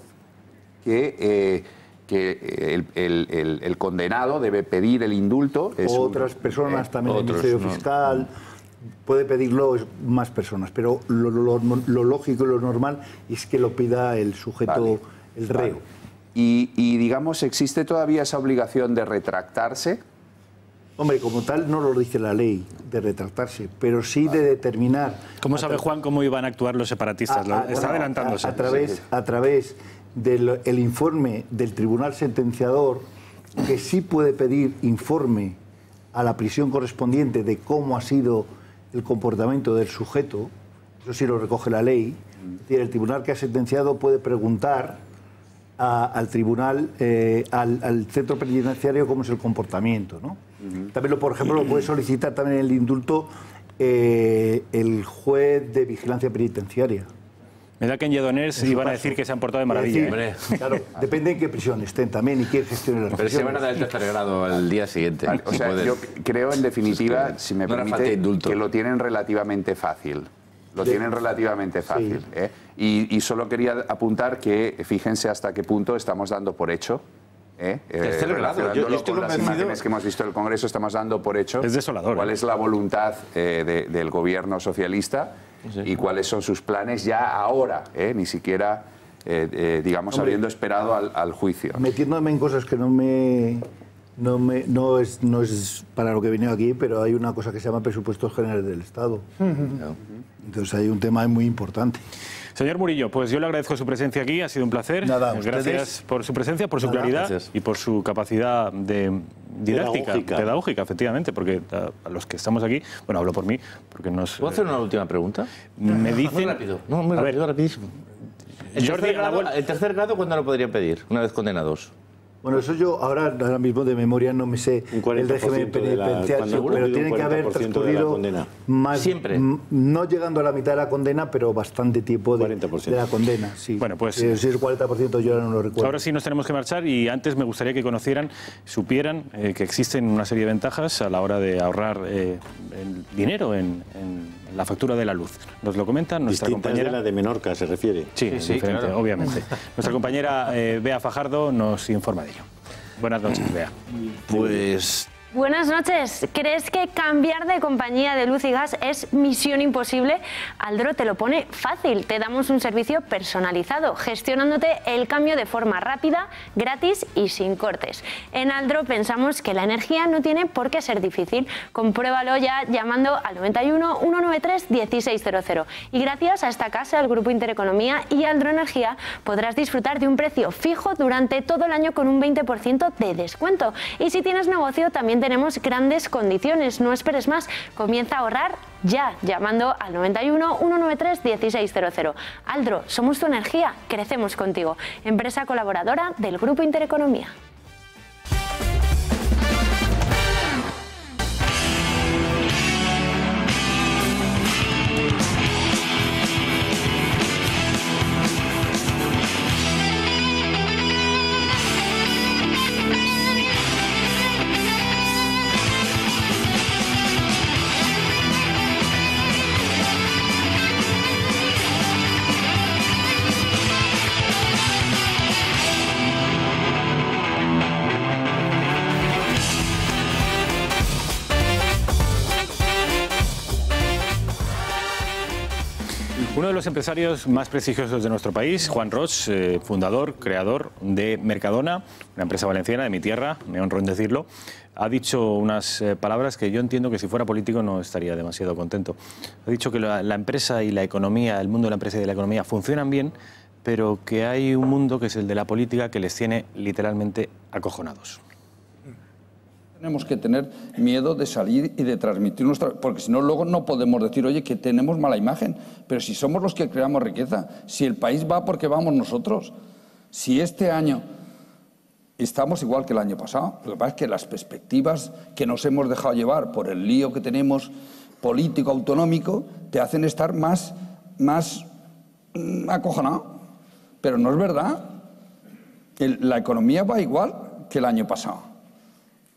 que, eh, que el, condenado debe pedir el indulto. Otras personas también, el Ministerio Fiscal puede pedirlo más personas, pero lo, lógico y lo normal es que lo pida el sujeto, el reo. Y, digamos, ¿existe todavía esa obligación de retractarse? Hombre, como tal no lo dice la ley de retractarse, pero sí de determinar. ¿Cómo sabe Juan cómo iban a actuar los separatistas? Ah, ah, está adelantándose. A, través, a través del informe del tribunal sentenciador, que sí puede pedir informe a la prisión correspondiente de cómo ha sido el comportamiento del sujeto, eso sí lo recoge la ley, el tribunal que ha sentenciado puede preguntar al tribunal, eh, al, centro penitenciario cómo es el comportamiento. ¿no? También, lo, por ejemplo, lo puede solicitar también el indulto eh, el juez de vigilancia penitenciaria. Me da que en Lledoners iban a decir que se han portado de maravilla. Decir, claro, depende en qué prisión estén también y qué gestión las la prisiones. Pero se van a dar el tercer grado al día siguiente. o sea, yo creo, en definitiva, si me permite, que lo tienen relativamente fácil. Lo tienen relativamente fácil. ¿eh? Y, solo quería apuntar que fíjense hasta qué punto estamos dando por hecho ¿Eh? Eh, yo, yo con las imágenes que hemos visto del Congreso, estamos dando por hecho es desolador, cuál ¿eh? es la voluntad eh, del gobierno socialista y cuáles son sus planes ya ahora, ¿eh? ni siquiera, eh, eh, digamos, habiendo esperado al, juicio. Metiéndome en cosas que no me... No, es, para lo que he venido aquí, pero hay una cosa que se llama presupuestos generales del Estado. Entonces hay un tema muy importante. Señor Murillo, pues yo le agradezco su presencia aquí, ha sido un placer. Nada, gracias por su presencia, por su claridad y por su capacidad de didáctica, pedagógica, efectivamente, porque a, los que estamos aquí, bueno, hablo por mí, porque sé... ¿Puedo a hacer una última pregunta? Me dice. Muy rápido, muy rápido, rapidísimo. Jordi, el tercer grado, ¿cuándo lo podrían pedir, una vez condenados? Bueno, eso yo ahora, ahora mismo de memoria no me sé el régimen penitenciario, pero tiene que haber transcurrido más, no llegando a la mitad de la condena, pero bastante tiempo de, la condena. Bueno, pues eh, si es 40% yo ahora no lo recuerdo. Ahora sí nos tenemos que marchar y antes me gustaría que conocieran, supieran eh, que existen una serie de ventajas a la hora de ahorrar eh, el dinero en la factura de la luz. Nos lo comenta nuestra compañera. De de Menorca se refiere. Sí, sí, obviamente. Nuestra compañera eh, Bea Fajardo nos informa de ello. Buenas noches, Bea. Pues Buenas noches. ¿Crees que cambiar de compañía de luz y gas es misión imposible? Aldro te lo pone fácil. Te damos un servicio personalizado, gestionándote el cambio de forma rápida, gratis y sin cortes. En Aldro pensamos que la energía no tiene por qué ser difícil. Compruébalo ya llamando al 91 193 1600. Y gracias a esta casa, al Grupo Intereconomía y Aldro Energía, podrás disfrutar de un precio fijo durante todo el año con un 20% de descuento. Y si tienes negocio, también tenemos grandes condiciones. No esperes más, comienza a ahorrar ya llamando al 91 193 1600. Aldro, somos tu energía, crecemos contigo. Empresa colaboradora del Grupo Intereconomía. Uno de los empresarios más prestigiosos de nuestro país, Juan Ross, eh, fundador, creador de Mercadona, una empresa valenciana de mi tierra, me honro en decirlo, ha dicho unas eh, palabras que yo entiendo que si fuera político no estaría demasiado contento. Ha dicho que la empresa y la economía, el mundo de la empresa y de la economía funcionan bien, pero que hay un mundo que es el de la política que les tiene literalmente acojonados. Tenemos que tener miedo de salir y de transmitir nuestra... Porque si no, luego no podemos decir, oye, que tenemos mala imagen. Pero si somos los que creamos riqueza, si el país va porque vamos nosotros, si este año estamos igual que el año pasado, lo que pasa es que las perspectivas que nos hemos dejado llevar por el lío que tenemos político, autonómico, te hacen estar más, más mm, acojonado. Pero no es verdad. la economía va igual que el año pasado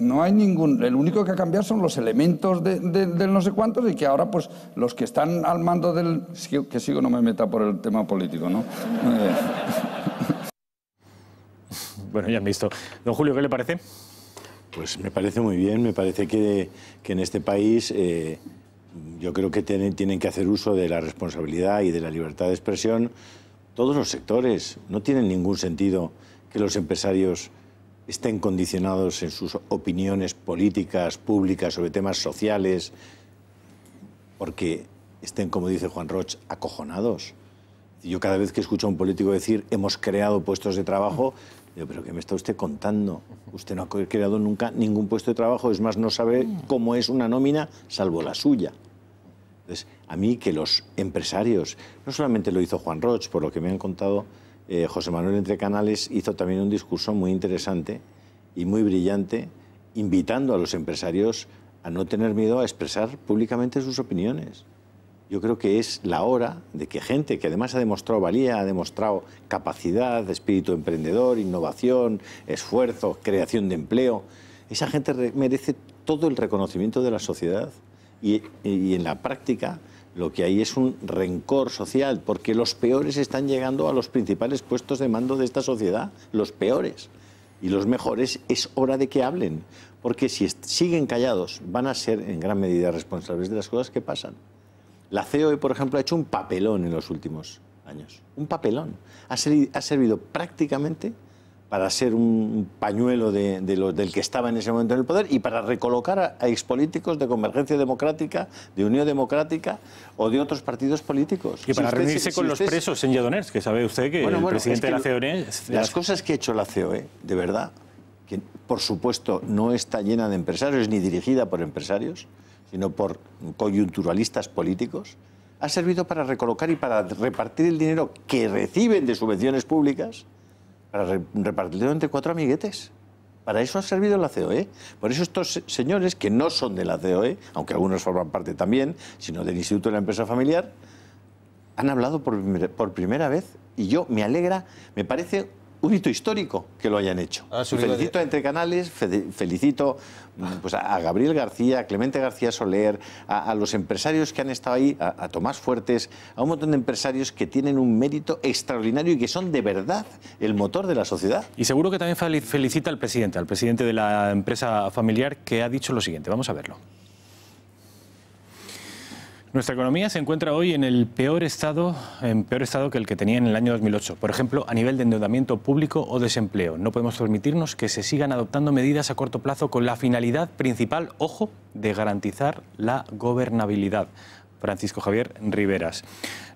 no hay ningún. El único que ha cambiado son los elementos del de, no sé cuántos y que ahora, pues, los que están al mando del. Que sigo no me meta por el tema político, ¿no? bueno, ya han visto. Don Julio, ¿qué le parece? Pues me parece muy bien. Me parece que, que en este país. Eh, yo creo que tienen, tienen que hacer uso de la responsabilidad y de la libertad de expresión todos los sectores. No tiene ningún sentido que los empresarios estén condicionados en sus opiniones políticas, públicas, sobre temas sociales, porque estén, como dice Juan Roche acojonados. Yo cada vez que escucho a un político decir hemos creado puestos de trabajo, digo, pero ¿qué me está usted contando? Usted no ha creado nunca ningún puesto de trabajo, es más, no sabe cómo es una nómina salvo la suya. Entonces, a mí que los empresarios, no solamente lo hizo Juan Roch, por lo que me han contado, eh, José Manuel Entre Canales hizo también un discurso muy interesante y muy brillante, invitando a los empresarios a no tener miedo a expresar públicamente sus opiniones. Yo creo que es la hora de que gente que además ha demostrado valía, ha demostrado capacidad, espíritu emprendedor, innovación, esfuerzo, creación de empleo, esa gente merece todo el reconocimiento de la sociedad y en la práctica lo que hay es un rencor social, porque los peores están llegando a los principales puestos de mando de esta sociedad, los peores. Y los mejores es hora de que hablen, porque si siguen callados van a ser en gran medida responsables de las cosas que pasan. La COE, por ejemplo, ha hecho un papelón en los últimos años, un papelón. Ha, servido prácticamente para ser un pañuelo del que estaba en ese momento en el poder y para recolocar a, expolíticos de Convergencia Democrática, de Unión Democrática o de otros partidos políticos. Y para reunirse con los presos en Yadoners, que sabe usted que el presidente de la COE... E las cosas que ha hecho la COE, de verdad, que por supuesto no está llena de empresarios ni dirigida por empresarios, sino por coyunturalistas políticos, ha servido para recolocar y para repartir el dinero que reciben de subvenciones públicas para repartirlo entre cuatro amiguetes. Para eso ha servido la COE. Por eso estos señores, que no son de la COE, aunque algunos forman parte también, sino del Instituto de la Empresa Familiar, han hablado por, primera vez y yo me alegra, me parece un hito histórico que lo hayan hecho. Ah, felicito a Entre Canales, felicito pues a Gabriel García, a Clemente García Soler, a, los empresarios que han estado ahí, a, Tomás Fuertes, a un montón de empresarios que tienen un mérito extraordinario y que son de verdad el motor de la sociedad. Y seguro que también felicita al presidente, al presidente de la empresa familiar, que ha dicho lo siguiente. Vamos a verlo. Nuestra economía se encuentra hoy en el peor estado, en peor estado que el que tenía en el año 2008. Por ejemplo, a nivel de endeudamiento público o desempleo. No podemos permitirnos que se sigan adoptando medidas a corto plazo con la finalidad principal, ojo, de garantizar la gobernabilidad. Francisco Javier Riveras.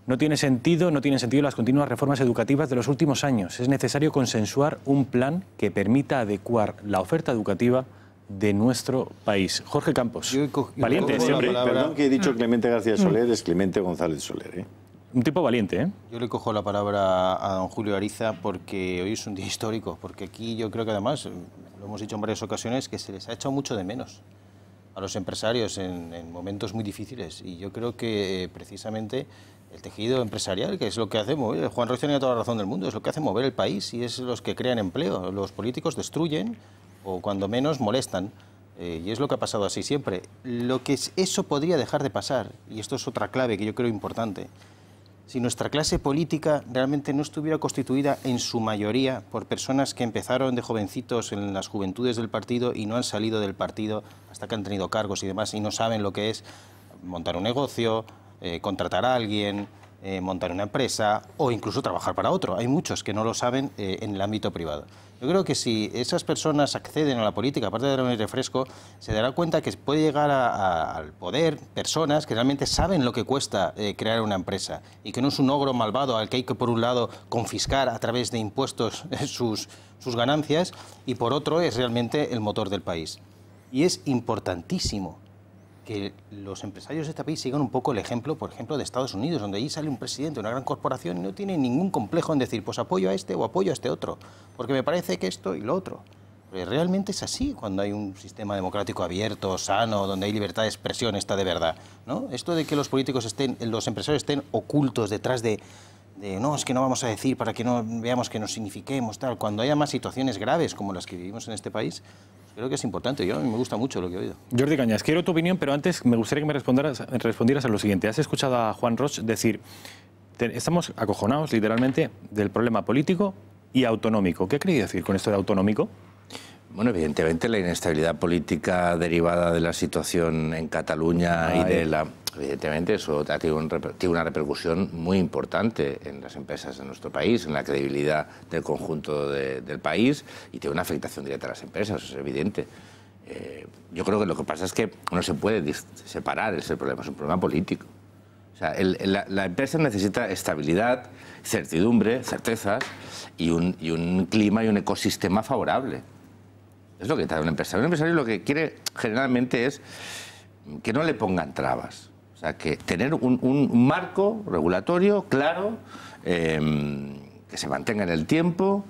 No tiene sentido, no tienen sentido las continuas reformas educativas de los últimos años. Es necesario consensuar un plan que permita adecuar la oferta educativa de nuestro país. Jorge Campos, valiente siempre. Perdón que he dicho mm. Clemente García Soler, mm. es Clemente González Soler. ¿eh? Un tipo valiente, ¿eh? Yo le cojo la palabra a don Julio Ariza porque hoy es un día histórico, porque aquí yo creo que además, eh, lo hemos dicho en varias ocasiones, que se les ha echado mucho de menos a los empresarios en, momentos muy difíciles. Y yo creo que precisamente el tejido empresarial, que es lo que hace Juan Ruiz tenía toda la razón del mundo, es lo que hace mover el país y es los que crean empleo. Los políticos destruyen, o cuando menos molestan. Eh, y es lo que ha pasado así siempre. Lo que es, eso podría dejar de pasar, y esto es otra clave que yo creo importante, si nuestra clase política realmente no estuviera constituida en su mayoría por personas que empezaron de jovencitos en las juventudes del partido y no han salido del partido hasta que han tenido cargos y demás y no saben lo que es montar un negocio, eh, contratar a alguien, eh, montar una empresa o incluso trabajar para otro. Hay muchos que no lo saben en el ámbito privado. Yo creo que si esas personas acceden a la política, aparte de dar un refresco, se dará cuenta que puede llegar al poder personas que realmente saben lo que cuesta eh, crear una empresa y que no es un ogro malvado al que hay que, por un lado, confiscar a través de impuestos eh, sus, sus ganancias y, por otro, es realmente el motor del país. Y es importantísimo que los empresarios de este país sigan un poco el ejemplo, por ejemplo, de Estados Unidos, donde allí sale un presidente de una gran corporación y no tiene ningún complejo en decir, pues apoyo a este o apoyo a este otro, porque me parece que esto y lo otro. Pero realmente es así cuando hay un sistema democrático abierto, sano, donde hay libertad de expresión, está de verdad. ¿no? Esto de que los políticos estén, los empresarios estén ocultos detrás de no, es que no vamos a decir para que no veamos que nos signifiquemos, tal, cuando haya más situaciones graves como las que vivimos en este país, Creo que es importante, yo me gusta mucho lo que he oído. Jordi Cañas, quiero tu opinión, pero antes me gustaría que me respondieras, a lo siguiente. Has escuchado a Juan Roche decir, estamos acojonados literalmente del problema político y autonómico. ¿Qué quería decir con esto de autonómico? Bueno, evidentemente la inestabilidad política derivada de la situación en Cataluña y de la... Evidentemente eso tiene una repercusión muy importante en las empresas de nuestro país, en la credibilidad del conjunto del país y tiene una afectación directa a las empresas, eso es evidente. Eh, yo creo que lo que pasa es que no se puede separar ese problema, es un problema político. O sea, la, empresa necesita estabilidad, certidumbre, certezas y un, y un clima y un ecosistema favorable. Es lo que trae un empresario. Un empresario lo que quiere generalmente es que no le pongan trabas. O sea, que tener un, marco regulatorio claro, em, que se mantenga en el tiempo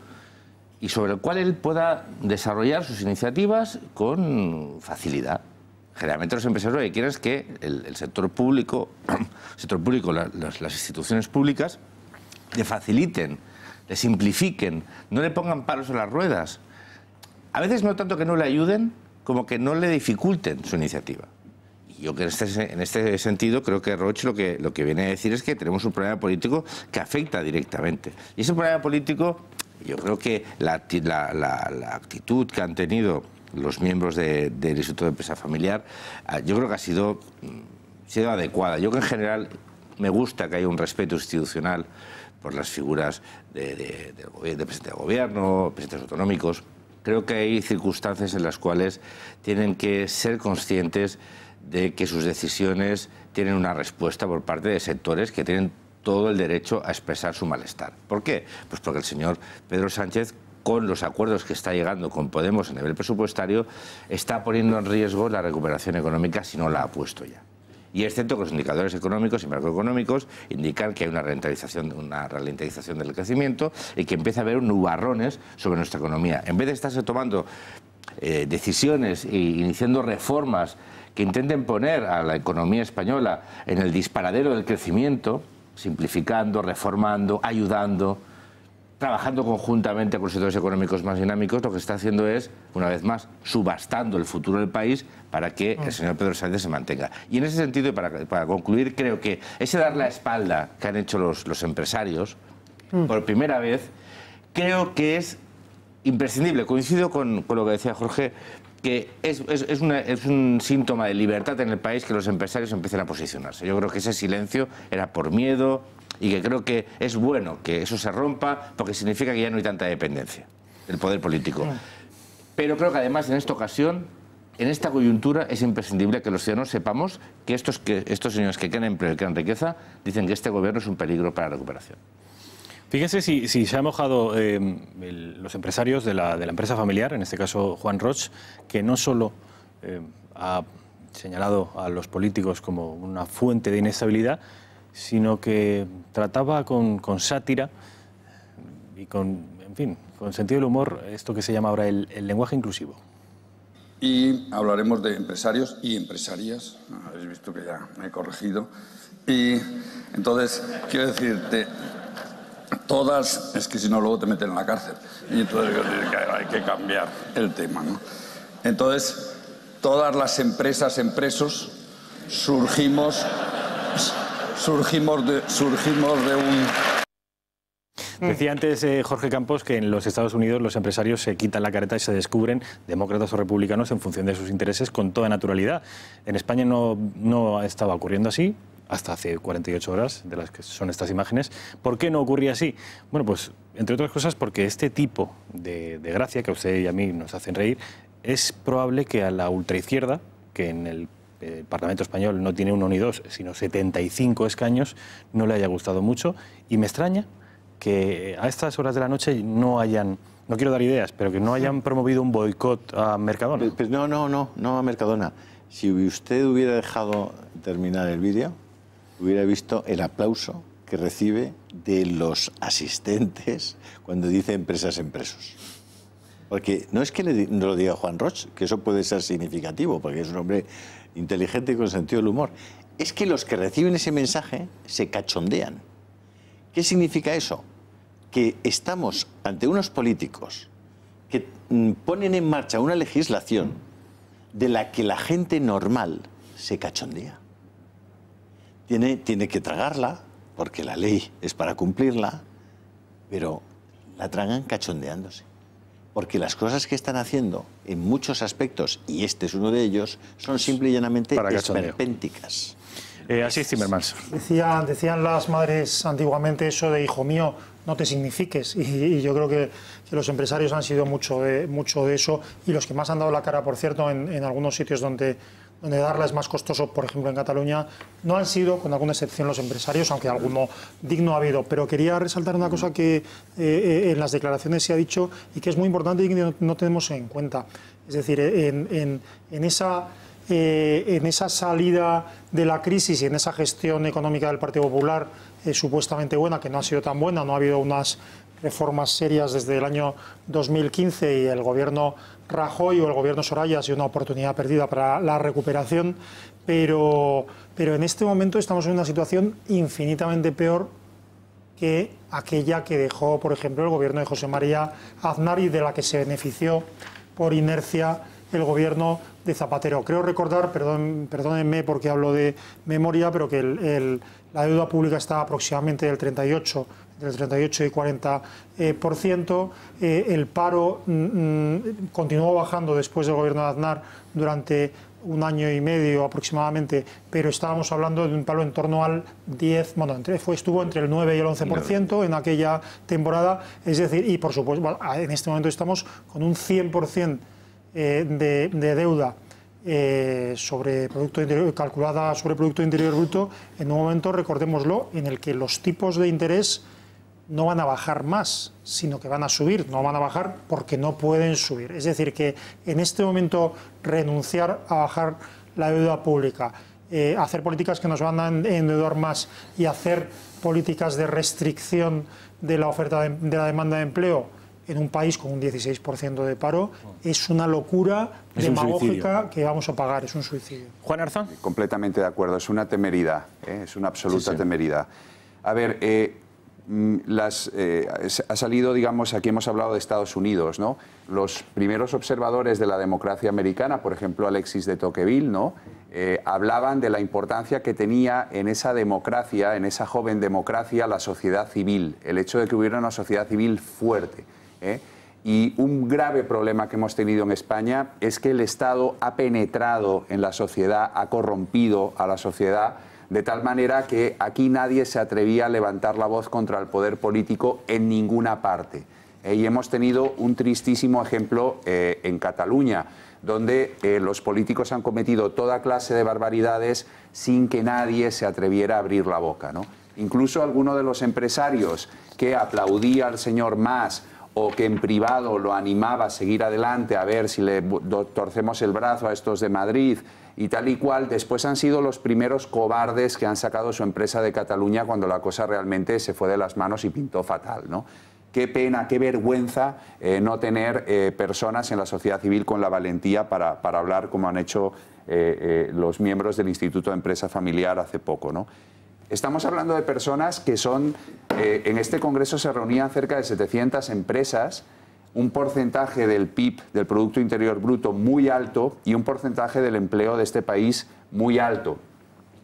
y sobre el cual él pueda desarrollar sus iniciativas con facilidad. Generalmente los empresarios lo que quieren es que el, sector público, sector público las, las instituciones públicas, le faciliten, le simplifiquen, no le pongan palos en las ruedas, a veces no tanto que no le ayuden, como que no le dificulten su iniciativa. Y yo que este en este, sentido creo que Roche lo que, viene a decir es que tenemos un problema político que afecta directamente. Y ese problema político, yo creo que la, actitud que han tenido los miembros del Instituto de Empresa Familiar, ah, yo creo que ha sido, mm, sido adecuada. Yo que en general me gusta que haya un respeto institucional por las figuras de, de, presidente de gobierno, presidentes autonómicos creo que hay circunstancias en las cuales tienen que ser conscientes de que sus decisiones tienen una respuesta por parte de sectores que tienen todo el derecho a expresar su malestar. ¿Por qué? Pues porque el señor Pedro Sánchez, con los acuerdos que está llegando con Podemos a nivel presupuestario, está poniendo en riesgo la recuperación económica si no la ha puesto ya. Y es cierto que los indicadores económicos y macroeconómicos indican que hay una una ralentización del crecimiento y que empieza a haber nubarrones sobre nuestra economía. En vez de estarse tomando eh, decisiones e iniciando reformas que intenten poner a la economía española en el disparadero del crecimiento, simplificando, reformando, ayudando, trabajando conjuntamente con los sectores económicos más dinámicos, lo que está haciendo es, una vez más, subastando el futuro del país para que el mm. señor Pedro Sánchez se mantenga. Y en ese sentido, y para, para concluir, creo que ese dar la espalda que han hecho los, empresarios, mm. por primera vez, creo que es imprescindible. Coincido con, lo que decía Jorge, que es, es, un síntoma de libertad en el país que los empresarios empiecen a posicionarse. Yo creo que ese silencio era por miedo y que creo que es bueno que eso se rompa porque significa que ya no hay tanta dependencia del poder político. Mm. Pero creo que además en esta ocasión en esta coyuntura es imprescindible que los ciudadanos sepamos que estos, que estos señores que crean empleo riqueza dicen que este gobierno es un peligro para la recuperación. Fíjense si, se han mojado eh, los empresarios de la, empresa familiar, en este caso Juan Roch, que no solo eh, ha señalado a los políticos como una fuente de inestabilidad, sino que trataba con, sátira y con, en fin, con sentido del humor esto que se llama ahora el lenguaje inclusivo y hablaremos de empresarios y empresarias. Ah, habéis visto que ya me he corregido. Y entonces, quiero decirte, todas, es que si no luego te meten en la cárcel. Y entonces hay que cambiar el tema. ¿no? Entonces, todas las empresas, empresos, surgimos, surgimos, de, surgimos de un... Mm. Decía antes eh, Jorge Campos que en los Estados Unidos los empresarios se quitan la careta y se descubren demócratas o republicanos en función de sus intereses con toda naturalidad. En España no, estaba ocurriendo así hasta hace 48 horas, de las que son estas imágenes. ¿Por qué no ocurría así? Bueno, pues entre otras cosas porque este tipo de, gracia que a usted y a mí nos hacen reír es probable que a la ultraizquierda, que en el eh, Parlamento español no tiene uno ni dos, sino 75 escaños, no le haya gustado mucho y me extraña que a estas horas de la noche no hayan, no quiero dar ideas, pero que no hayan promovido un boicot a Mercadona. Pues no, no, no, no a Mercadona. Si usted hubiera dejado terminar el vídeo, hubiera visto el aplauso que recibe de los asistentes cuando dice empresas en Porque no es que le, lo diga Juan Roche que eso puede ser significativo, porque es un hombre inteligente y con sentido del humor. Es que los que reciben ese mensaje se cachondean. ¿Qué significa eso? que estamos ante unos políticos que mm, ponen en marcha una legislación de la que la gente normal se cachondea. Tiene, tiene que tragarla, porque la ley es para cumplirla, pero la tragan cachondeándose. Porque las cosas que están haciendo en muchos aspectos, y este es uno de ellos, son simple y llanamente esperpénticas. Eh, así es decía decían las madres antiguamente eso de hijo mío, no te signifiques. Y, yo creo que, los empresarios han sido mucho de, mucho eso y los que más han dado la cara, por cierto, en, algunos sitios donde darla es más costoso, por ejemplo en Cataluña, no han sido, con alguna excepción, los empresarios, aunque alguno digno ha habido. Pero quería resaltar una cosa que eh, en las declaraciones se ha dicho y que es muy importante y que no, tenemos en cuenta. Es decir, en, esa... Eh, en esa salida de la crisis y en esa gestión económica del Partido Popular eh, supuestamente buena, que no ha sido tan buena, no ha habido unas reformas serias desde el año 2015 y el gobierno Rajoy o el gobierno Soraya ha sido una oportunidad perdida para la recuperación, pero, pero en este momento estamos en una situación infinitamente peor que aquella que dejó, por ejemplo, el gobierno de José María Aznar y de la que se benefició por inercia el gobierno de Zapatero. Creo recordar, perdón, perdónenme porque hablo de memoria, pero que el, la deuda pública estaba aproximadamente del 38 del 38 y 40%. Eh, eh, el paro mm, mm, continuó bajando después del gobierno de Aznar durante un año y medio aproximadamente, pero estábamos hablando de un paro en torno al 10, bueno, entre, fue, estuvo entre el 9 y el 11% en aquella temporada, es decir, y por supuesto, en este momento estamos con un 100% eh, de deuda eh, sobre producto calculada sobre Producto Interior Bruto en un momento, recordémoslo, en el que los tipos de interés no van a bajar más, sino que van a subir, no van a bajar porque no pueden subir. Es decir, que en este momento renunciar a bajar la deuda pública, eh, hacer políticas que nos van a endeudar más y hacer políticas de restricción de la oferta de la demanda de empleo, en un país con un 16% de paro ah. es una locura demagógica que vamos a pagar, es un suicidio. Juan Arzán. Eh, completamente de acuerdo, es una temeridad, eh, es una absoluta temeridad. A ver, eh, mm, ha salido, digamos, aquí hemos hablado de Estados Unidos, ¿no? Los primeros observadores de la democracia americana, por ejemplo, Alexis de Tocqueville, ¿no? hablaban de la importancia que tenía en esa democracia, en esa joven democracia, la sociedad civil, el hecho de que hubiera una sociedad civil fuerte. ¿eh? Y un grave problema que hemos tenido en España es que el Estado ha penetrado en la sociedad, ha corrompido a la sociedad, de tal manera que aquí nadie se atrevía a levantar la voz contra el poder político en ninguna parte. ¿eh? y hemos tenido un tristísimo ejemplo eh, en Cataluña, donde los políticos han cometido toda clase de barbaridades sin que nadie se atreviera a abrir la boca. ¿no? Incluso alguno de los empresarios que aplaudía al señor Mas o que en privado lo animaba a seguir adelante, a ver si le torcemos el brazo a estos de Madrid y tal y cual, después han sido los primeros cobardes que han sacado su empresa de Cataluña cuando la cosa realmente se fue de las manos y pintó fatal, ¿no? Qué pena, qué vergüenza eh, no tener eh, personas en la sociedad civil con la valentía para, hablar como han hecho eh, los miembros del Instituto de Empresa Familiar hace poco, ¿no? Estamos hablando de personas que son, eh, en este Congreso se reunían cerca de 700 empresas, un porcentaje del PIB, del Producto Interior Bruto, muy alto y un porcentaje del empleo de este país muy alto.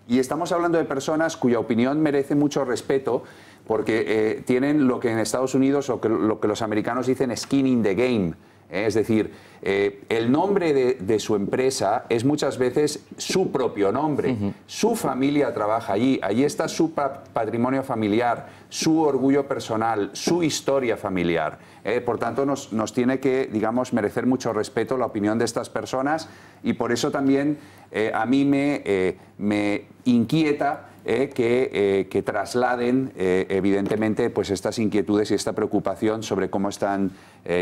Y estamos hablando de personas cuya opinión merece mucho respeto porque eh, tienen lo que en Estados Unidos o lo que los americanos dicen skin in the game ¿eh? Es decir, eh, el nombre de, su empresa es muchas veces su propio nombre. Su familia trabaja allí, allí está su patrimonio familiar, su orgullo personal, su historia familiar. ¿eh? por tanto, nos, tiene que, digamos, merecer mucho respeto la opinión de estas personas y por eso también a mí me inquieta eh, eh, que, trasladen eh, evidentemente pues estas inquietudes y esta preocupación sobre cómo están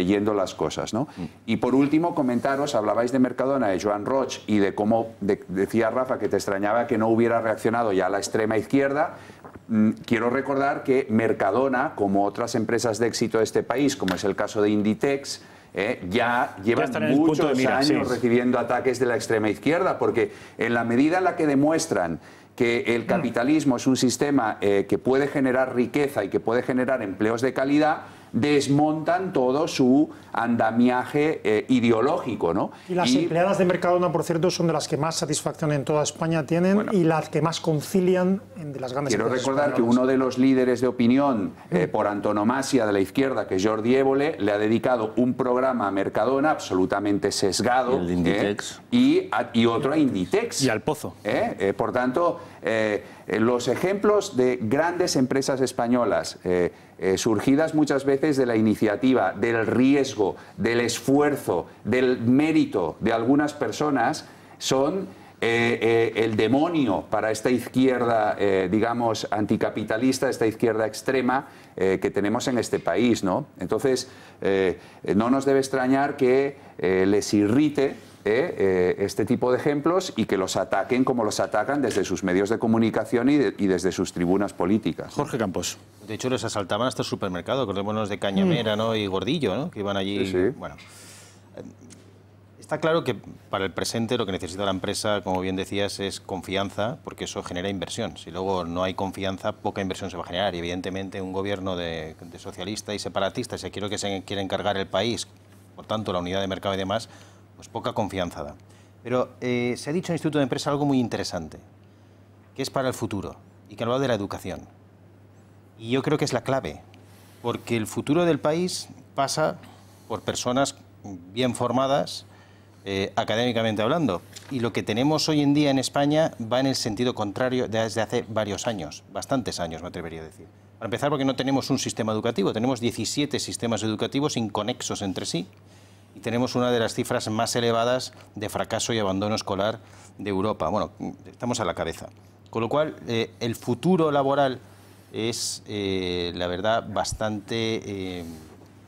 yendo las cosas. ¿no? Mm. Y por último, comentaros, hablabais de Mercadona, de Joan Roch y de cómo decía Rafa que te extrañaba que no hubiera reaccionado ya la extrema izquierda. Mm, quiero recordar que Mercadona, como otras empresas de éxito de este país, como es el caso de Inditex, ya llevan muchos años recibiendo ataques de la extrema izquierda, porque en la medida en la que demuestran que el mm. capitalismo es un sistema eh, que puede generar riqueza y que puede generar empleos de calidad, desmontan todo su andamiaje eh, ideológico. Y las empleadas de Mercadona, por cierto, son de las que más satisfacción en toda España tienen y las que más concilian de las grandes empresas. Quiero recordar que uno de los líderes de opinión eh, mm. por antonomasia de la izquierda, que es Jordi Évole, le ha dedicado un programa a Mercadona absolutamente sesgado. y, eh, y, otro a Inditex. Y al Pozo. por tanto, los ejemplos de grandes empresas españolas surgidas muchas veces de la iniciativa, del riesgo, del esfuerzo, del mérito de algunas personas son eh, eh, el demonio para esta izquierda, eh, digamos, anticapitalista, esta izquierda extrema que tenemos en este país. ¿no? Entonces, no nos debe extrañar que les irrite eh, eh, este tipo de ejemplos y que los ataquen como los atacan desde sus medios de comunicación y, desde sus tribunas políticas. Jorge Campos. De hecho, les asaltaban hasta el supermercado, acordémonos de Cañamera mm. ¿no? y Gordillo, ¿no? que iban allí. Bueno, está claro que para el presente lo que necesita la empresa, como bien decías, es confianza, porque eso genera inversión. Si luego no hay confianza, poca inversión se va a generar. Y evidentemente un gobierno de, socialista y separatista, si quiero que se quiere encargar el país, por tanto la unidad de mercado y demás, pues poca confianza da. Pero eh, se ha dicho en el Instituto de Empresa algo muy interesante, que es para el futuro y que habla de la educación. Y yo creo que es la clave, porque el futuro del país pasa por personas bien formadas, eh, académicamente hablando. Y lo que tenemos hoy en día en España va en el sentido contrario desde hace varios años, bastantes años me atrevería a decir. Para empezar, porque no tenemos un sistema educativo, tenemos 17 sistemas educativos inconexos entre sí y tenemos una de las cifras más elevadas de fracaso y abandono escolar de Europa. Bueno, estamos a la cabeza. Con lo cual, eh, el futuro laboral es, eh, la verdad, bastante, eh,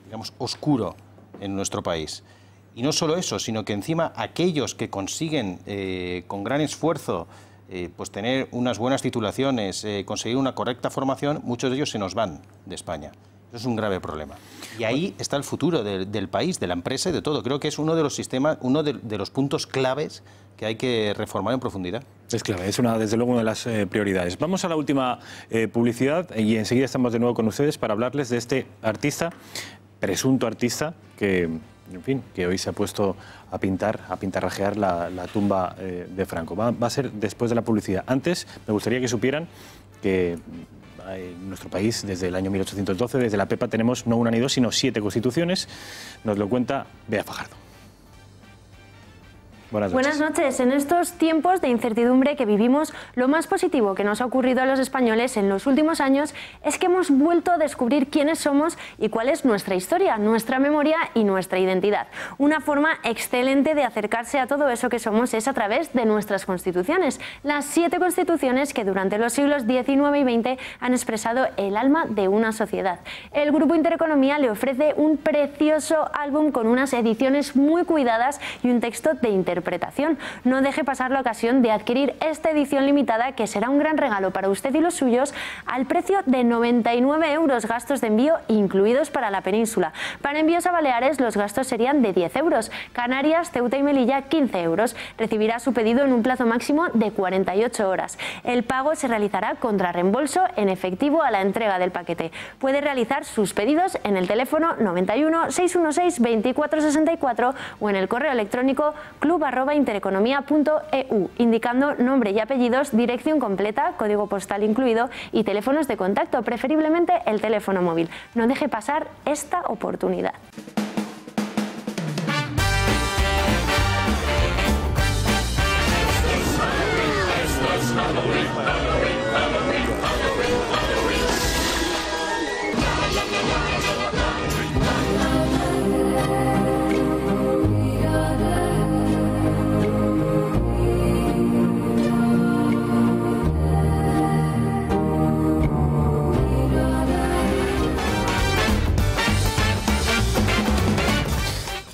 digamos, oscuro en nuestro país. Y no solo eso, sino que encima aquellos que consiguen con gran esfuerzo pues tener unas buenas titulaciones, conseguir una correcta formación, muchos de ellos se nos van de España es un grave problema. Y ahí está el futuro del país, de la empresa y de todo. Creo que es uno de los sistemas, uno de, los puntos claves que hay que reformar en profundidad. Es clave, es una, desde luego una de las eh, prioridades. Vamos a la última eh, publicidad y enseguida estamos de nuevo con ustedes para hablarles de este artista, presunto artista, que, en fin, que hoy se ha puesto a pintar, a pintarrajear la, tumba eh, de Franco. va a ser después de la publicidad. Antes, me gustaría que supieran que en eh, nuestro país desde el año 1812, desde la PEPA tenemos no una ni dos, sino siete constituciones. Nos lo cuenta Bea Fajardo. Buenas noches. En estos tiempos de incertidumbre que vivimos, lo más positivo que nos ha ocurrido a los españoles en los últimos años es que hemos vuelto a descubrir quiénes somos y cuál es nuestra historia, nuestra memoria y nuestra identidad. Una forma excelente de acercarse a todo eso que somos es a través de nuestras constituciones, las siete constituciones que durante los siglos XIX y XX han expresado el alma de una sociedad. El Grupo Intereconomía le ofrece un precioso álbum con unas ediciones muy cuidadas y un texto de interés interpretación. No deje pasar la ocasión de adquirir esta edición limitada que será un gran regalo para usted y los suyos al precio de 99 euros gastos de envío incluidos para la península. Para envíos a Baleares los gastos serían de 10 euros, Canarias, Ceuta y Melilla 15 euros. Recibirá su pedido en un plazo máximo de 48 horas. El pago se realizará contra reembolso en efectivo a la entrega del paquete. Puede realizar sus pedidos en el teléfono 91 616 2464 o en el correo electrónico club arroba intereconomía.eu, indicando nombre y apellidos, dirección completa, código postal incluido y teléfonos de contacto, preferiblemente el teléfono móvil. No deje pasar esta oportunidad.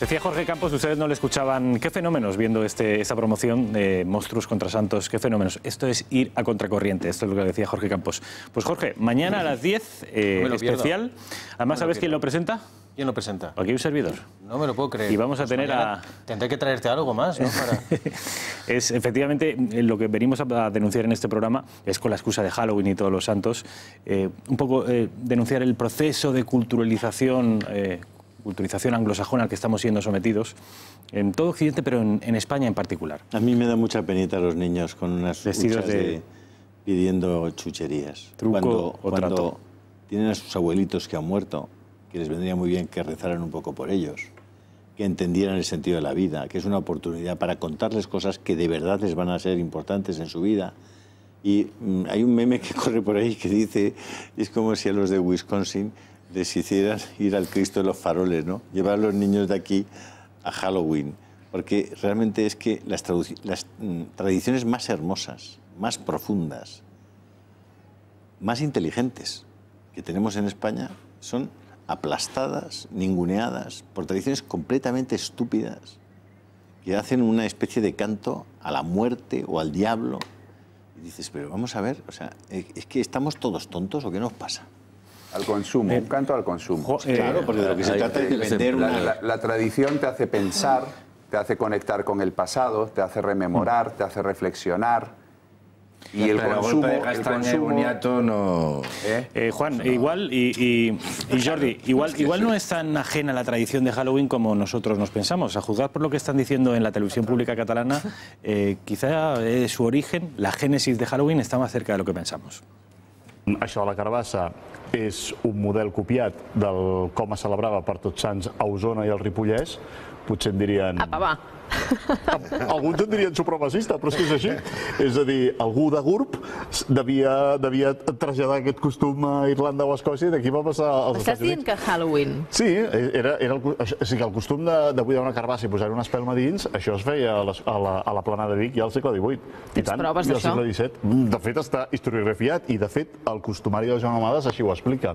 Decía Jorge Campos, ustedes no le escuchaban. ¿Qué fenómenos viendo esta promoción de Monstruos contra Santos? ¿Qué fenómenos? Esto es ir a contracorriente, esto es lo que decía Jorge Campos. Pues Jorge, mañana a las 10, eh, especial. Además, ¿sabes quién lo presenta? ¿Quién lo presenta? Aquí un servidor. No me lo puedo creer. Y vamos a pues tener a... Tendré que traerte algo más, ¿no? es, efectivamente, lo que venimos a denunciar en este programa es con la excusa de Halloween y todos los santos, eh, un poco eh, denunciar el proceso de culturalización culturización anglosajona al que estamos siendo sometidos, en todo Occidente, pero en, España en particular. A mí me da mucha penita a los niños con unas vestidos de... pidiendo chucherías. cuando, tienen a sus abuelitos que han muerto, que les vendría muy bien que rezaran un poco por ellos que entendieran el sentido de la vida, que es una oportunidad para contarles cosas que de verdad les van a ser importantes en su vida. Y mm, hay un meme que corre por ahí que dice, es como si a los de Wisconsin si ir al Cristo de los Faroles, ¿no? Llevar a los niños de aquí a Halloween, porque realmente es que las, las mm, tradiciones más hermosas, más profundas, más inteligentes que tenemos en España son aplastadas, ninguneadas, por tradiciones completamente estúpidas, que hacen una especie de canto a la muerte o al diablo. Y dices, pero vamos a ver, o sea, ¿es que estamos todos tontos o qué nos pasa? Al consumo, eh, un canto al consumo. Eh, claro, porque lo que se trata es de vender una... La, tradición te hace pensar, te hace conectar con el pasado, te hace rememorar, te hace reflexionar. Y el consumo, el no... ¿Eh? Juan, igual, y, Jordi, igual, igual no es tan ajena la tradición de Halloween como nosotros nos pensamos. A juzgar por lo que están diciendo en la televisión pública catalana, quizá su origen, la génesis de Halloween, está más cerca de lo que pensamos. Això de la carabassa és un model copiat del com es celebrava per Tots Sants a Osona i al Ripollès, potser en dirien... Apa, va. Alguns en dirien supremacista, però és que és així. És a dir, algú de GURB devia, devia traslladar aquest costum a Irlanda o a Escòcia i d'aquí va passar als Estàs Estats dient Units. que Halloween... Sí, era, era el, o sigui, el costum de, de buidar una carbassa i posar una espelma dins, això es feia a la, a la, a la plana de Vic ja al segle XVIII. Tens I tant, proves d'això? I al segle XVII. Mm, de fet, està historiografiat i, de fet, el costumari de Joan Amades així ho explica.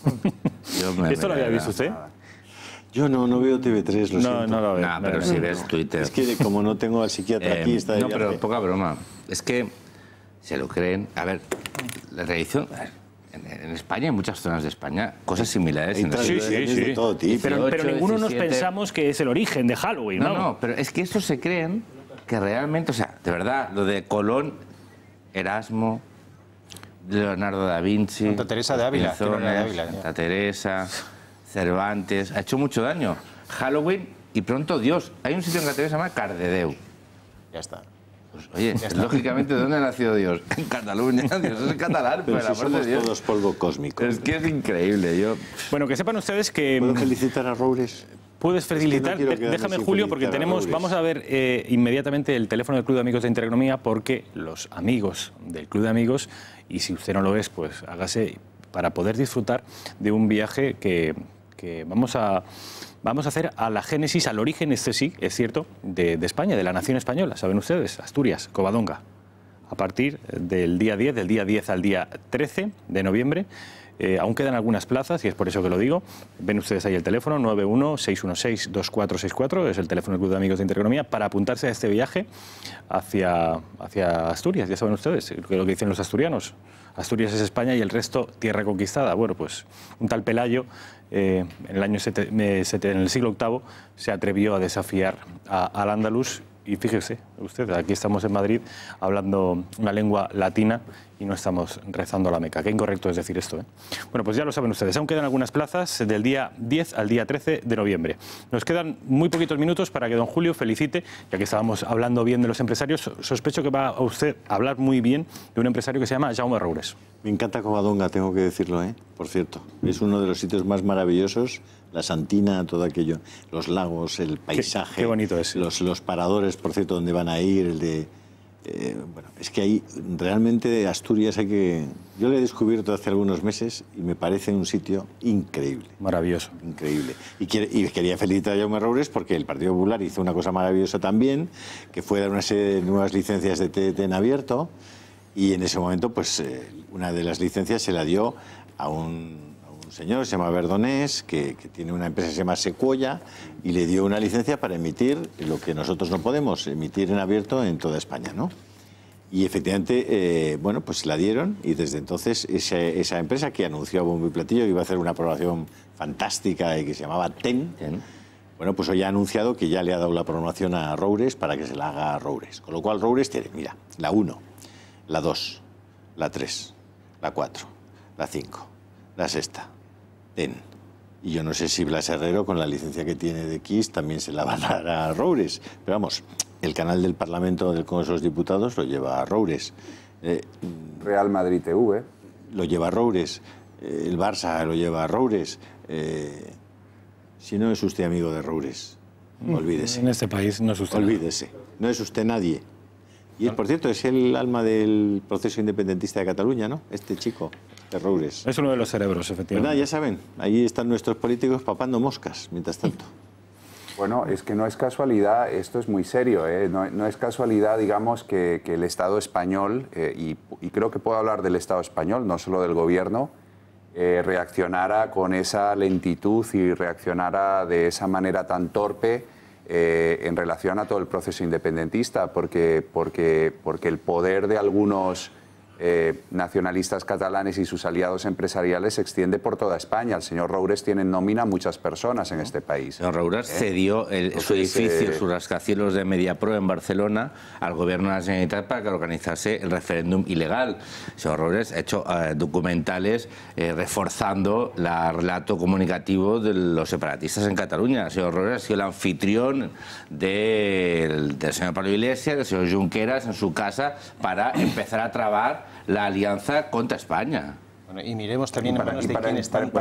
Esto lo había visto usted. Yo no, no veo TV3, lo siento. No, lo veo. no, pero si sí ves Twitter. Es que como no tengo al psiquiatra aquí, eh, está de No, pero poca broma. Es que se lo creen. A ver, la tradición... En España, en muchas zonas de España, cosas similares. sí, sí, sí. todo tipo. Pero, pero ninguno nos pensamos que es el origen de Halloween, ¿no? No, no, pero es que estos se creen que realmente, o sea, de verdad, lo de Colón, Erasmo, Leonardo da Vinci... Santa Teresa de Ávila. de Ávila Santa Teresa... Cervantes, ha hecho mucho daño. Halloween y pronto Dios. Hay un sitio en Cataluña que se llama Cardedeu. Ya está. Pues, oye, lógicamente, ¿de ¿dónde nació Dios? En Cataluña, Dios es catalán, pero, pero somos de Dios. todos polvo cósmico. Es que es increíble. Yo... Bueno, que sepan ustedes que... ¿Puedo mm, felicitar a Robles. Puedes felicitar, déjame Julio, porque tenemos, vamos a ver eh, inmediatamente el teléfono del Club de Amigos de Intereconomía, porque los amigos del Club de Amigos, y si usted no lo es, pues hágase para poder disfrutar de un viaje que, que vamos a, vamos a hacer a la génesis, al origen, este sí, es cierto, de, España, de la nación española, saben ustedes, Asturias, Covadonga. A partir del día 10, del día 10 al día 13 de noviembre, eh, aún quedan algunas plazas y es por eso que lo digo. Ven ustedes ahí el teléfono, 91616-2464, es el teléfono del Club de Amigos de Intereconomía, para apuntarse a este viaje hacia, hacia Asturias. Ya saben ustedes lo que dicen los asturianos. Asturias es España y el resto tierra conquistada. Bueno, pues un tal Pelayo eh, en, el año eh, en el siglo VIII se atrevió a desafiar al Andalus y fíjese usted, aquí estamos en Madrid hablando una lengua latina y no estamos rezando la Meca. Qué incorrecto es decir esto. ¿eh? Bueno, pues ya lo saben ustedes, aún quedan algunas plazas del día 10 al día 13 de noviembre. Nos quedan muy poquitos minutos para que don Julio felicite, ya que estábamos hablando bien de los empresarios, sospecho que va a usted hablar muy bien de un empresario que se llama Jaume Roures. Me encanta Covadonga, tengo que decirlo, ¿eh? por cierto. Es uno de los sitios más maravillosos la Santina, todo aquello, los lagos, el paisaje. Qué, bonito es. Los, los paradores, por cierto, donde van a ir, el de... Eh, bueno, es que hay realmente Asturias hay que... Yo lo he descubierto hace algunos meses y me parece un sitio increíble. Maravilloso. Increíble. Y, quería felicitar a Jaume Robles... porque el Partido Popular hizo una cosa maravillosa también, que fue dar una serie de nuevas licencias de TT e en abierto y en ese momento pues eh, una de las licencias se la dio a un un señor, se llama Verdonés, que, tiene una empresa que se llama Secuoya y le dio una licencia para emitir lo que nosotros no podemos, emitir en abierto en toda España, ¿no? Y efectivamente, eh, bueno, pues la dieron y desde entonces esa, empresa que anunció a bombo platillo que iba a hacer una programación fantástica y que se llamaba TEN, bueno, pues hoy ha anunciado que ya le ha dado la programación a Roures para que se la haga a Roures. Con lo cual Roures tiene, mira, la 1, la 2, la 3, la 4, la 5, la sexta, y yo no sé si Blas Herrero, con la licencia que tiene de Kiss, también se la va a dar a Roures. Pero vamos, el canal del Parlamento del Congreso de los Diputados lo lleva a Roures. Eh, Real Madrid TV. Lo lleva a Roures. Eh, el Barça lo lleva a Roures. Eh, si no es usted amigo de Roures, mm, olvídese. En este país no es usted. Olvídese. No es usted nadie. Y por cierto, es el alma del proceso independentista de Cataluña, ¿no? Este chico. Es uno de los cerebros, efectivamente. Pues ya saben, ahí están nuestros políticos papando moscas, mientras tanto. Bueno, es que no es casualidad, esto es muy serio, ¿eh? no, es casualidad, digamos, que, el Estado español, eh, y, creo que puedo hablar del Estado español, no solo del gobierno, eh, reaccionara con esa lentitud y reaccionara de esa manera tan torpe en relación a todo el proceso independentista, porque, porque, porque el poder de algunos eh, nacionalistas catalanes y sus aliados empresariales se extiende por toda España. El señor Roures tiene en nómina muchas personas en este país. El Señor Roures ¿Eh? cedió su edificio, eh, sus rascacielos de Mediapro en Barcelona al gobierno de la para que organizase el referéndum ilegal. El señor Roures ha hecho documentales reforzando el relato comunicativo de los separatistas en Cataluña. El señor Roures ha sido el anfitrión del, del señor Pablo Iglesias, del señor Junqueras en su casa para empezar a trabar la alianza contra España. y miremos también para, están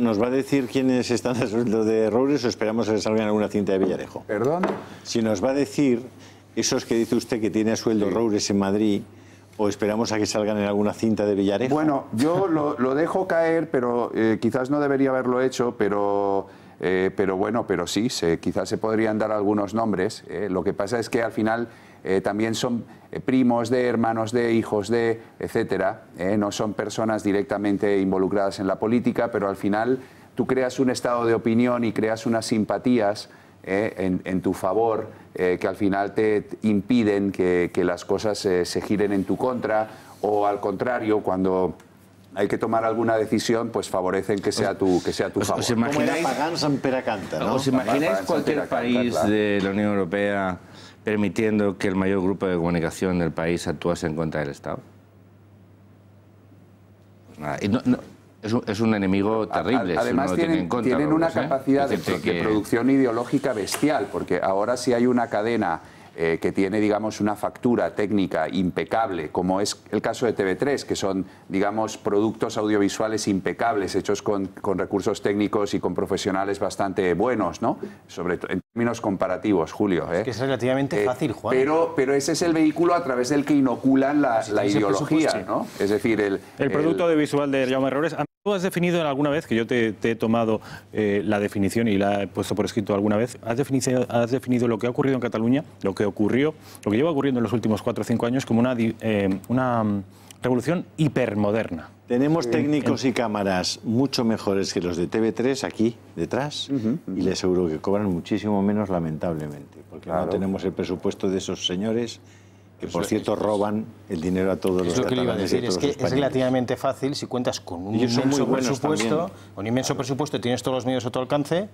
nos, va a decir quiénes están a sueldo de errores o esperamos que salgan alguna cinta de Villarejo. ¿Perdón? Si nos va a decir esos que dice usted que tiene a sueldo Roures en Madrid o esperamos a que salgan en alguna cinta de Villarejo. Bueno, yo lo, dejo caer, pero eh, quizás no debería haberlo hecho, pero... Eh, pero bueno, pero sí, quizás se podrían dar algunos nombres. Eh. Lo que pasa es que al final eh, también son eh, primos de, hermanos de, hijos de, etcétera. Eh, no son personas directamente involucradas en la política, pero al final tú creas un estado de opinión y creas unas simpatías en, tu favor que al final te impiden que, las cosas se giren en tu contra o al contrario, cuando hay que tomar alguna decisión, pues favorecen que sea tu, que sea tu favor. ¿Os imagináis, ¿Os imagináis cualquier país de la Unión Europea permitiendo que el mayor grupo de comunicación del país actuase en contra del Estado? Pues es, un, enemigo terrible. además, tienen, una ¿eh? capacidad de, producción ideológica bestial, porque ahora si hay una cadena eh, que tiene, digamos, una factura técnica impecable, como es el caso de TV3, que son, digamos, productos audiovisuales impecables, hechos con, recursos técnicos y con profesionales bastante buenos, ¿no? Sobre en términos comparativos, Julio. ¿eh? Es que es relativamente eh, fácil, Juan. Pero, pero ese es el vehículo a través del que inoculan la, pues ideología, ¿no? Es decir, el... El producto audiovisual de Jaume Errores Tú has definido alguna vez, que yo te, he tomado eh, la definición y la he puesto por escrito alguna vez, has definido, lo que ha ocurrido en Cataluña, lo que ocurrió, lo que lleva ocurriendo en los últimos cuatro o cinco años como una, eh, mm, revolución hipermoderna. Tenemos técnicos y cámaras mucho mejores que los de TV3 aquí detrás y les aseguro que cobran muchísimo menos lamentablemente, porque no tenemos el presupuesto de esos señores que por cierto roban el dinero a todos los lo que le iba a decir, es que es relativamente fácil si cuentas con un inmenso presupuesto, un inmenso presupuesto, tienes todos los medios a tu alcance,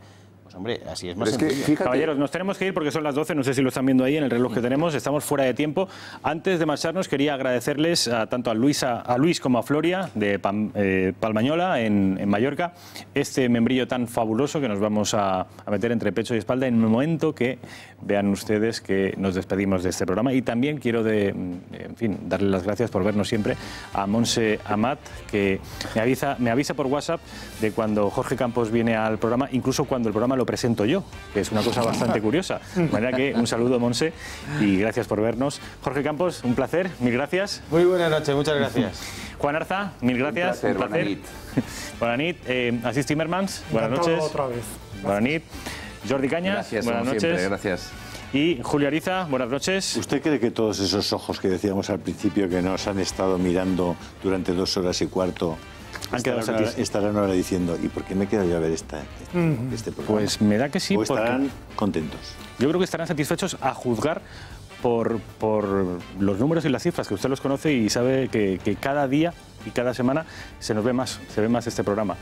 Hombre, así es más es Caballeros, nos tenemos que ir porque son las 12, no sé si lo están viendo ahí en el reloj que tenemos, estamos fuera de tiempo. Antes de marcharnos quería agradecerles a, tanto a, Luisa, a Luis como a Floria de eh, Palmañola en, Mallorca este membrillo tan fabuloso que nos vamos a, meter entre pecho y espalda en el momento que vean ustedes que nos despedimos de este programa. Y también quiero de, en fin, darle las gracias por vernos siempre a Monse Amat, que me avisa, me avisa por WhatsApp de cuando Jorge Campos viene al programa, incluso cuando el programa lo presento yo, que es una cosa bastante curiosa. De manera que un saludo, Monse, y gracias por vernos. Jorge Campos, un placer, mil gracias. Muy buenas noches, muchas gracias. Juan Arza, mil gracias. Un placer. Eh, buenas noches. buenas noches. Jordi Cañas, buenas noches. gracias. Y Julio Ariza, buenas noches. ¿Usted cree que todos esos ojos que decíamos al principio que nos han estado mirando durante dos horas y cuarto han quedado estarán, ahora diciendo, ¿y por qué me quedo yo a ver esta, este, este, programa? Pues me da que sí. porque. estarán contentos. Yo creo que estarán satisfechos a juzgar por, por, los números y las cifras, que usted los conoce y sabe que, que, cada día y cada semana se nos ve más, se ve más este programa.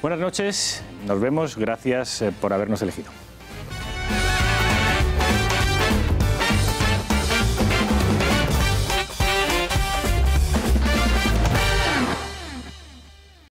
Buenas noches, nos vemos, gracias eh, por habernos elegido.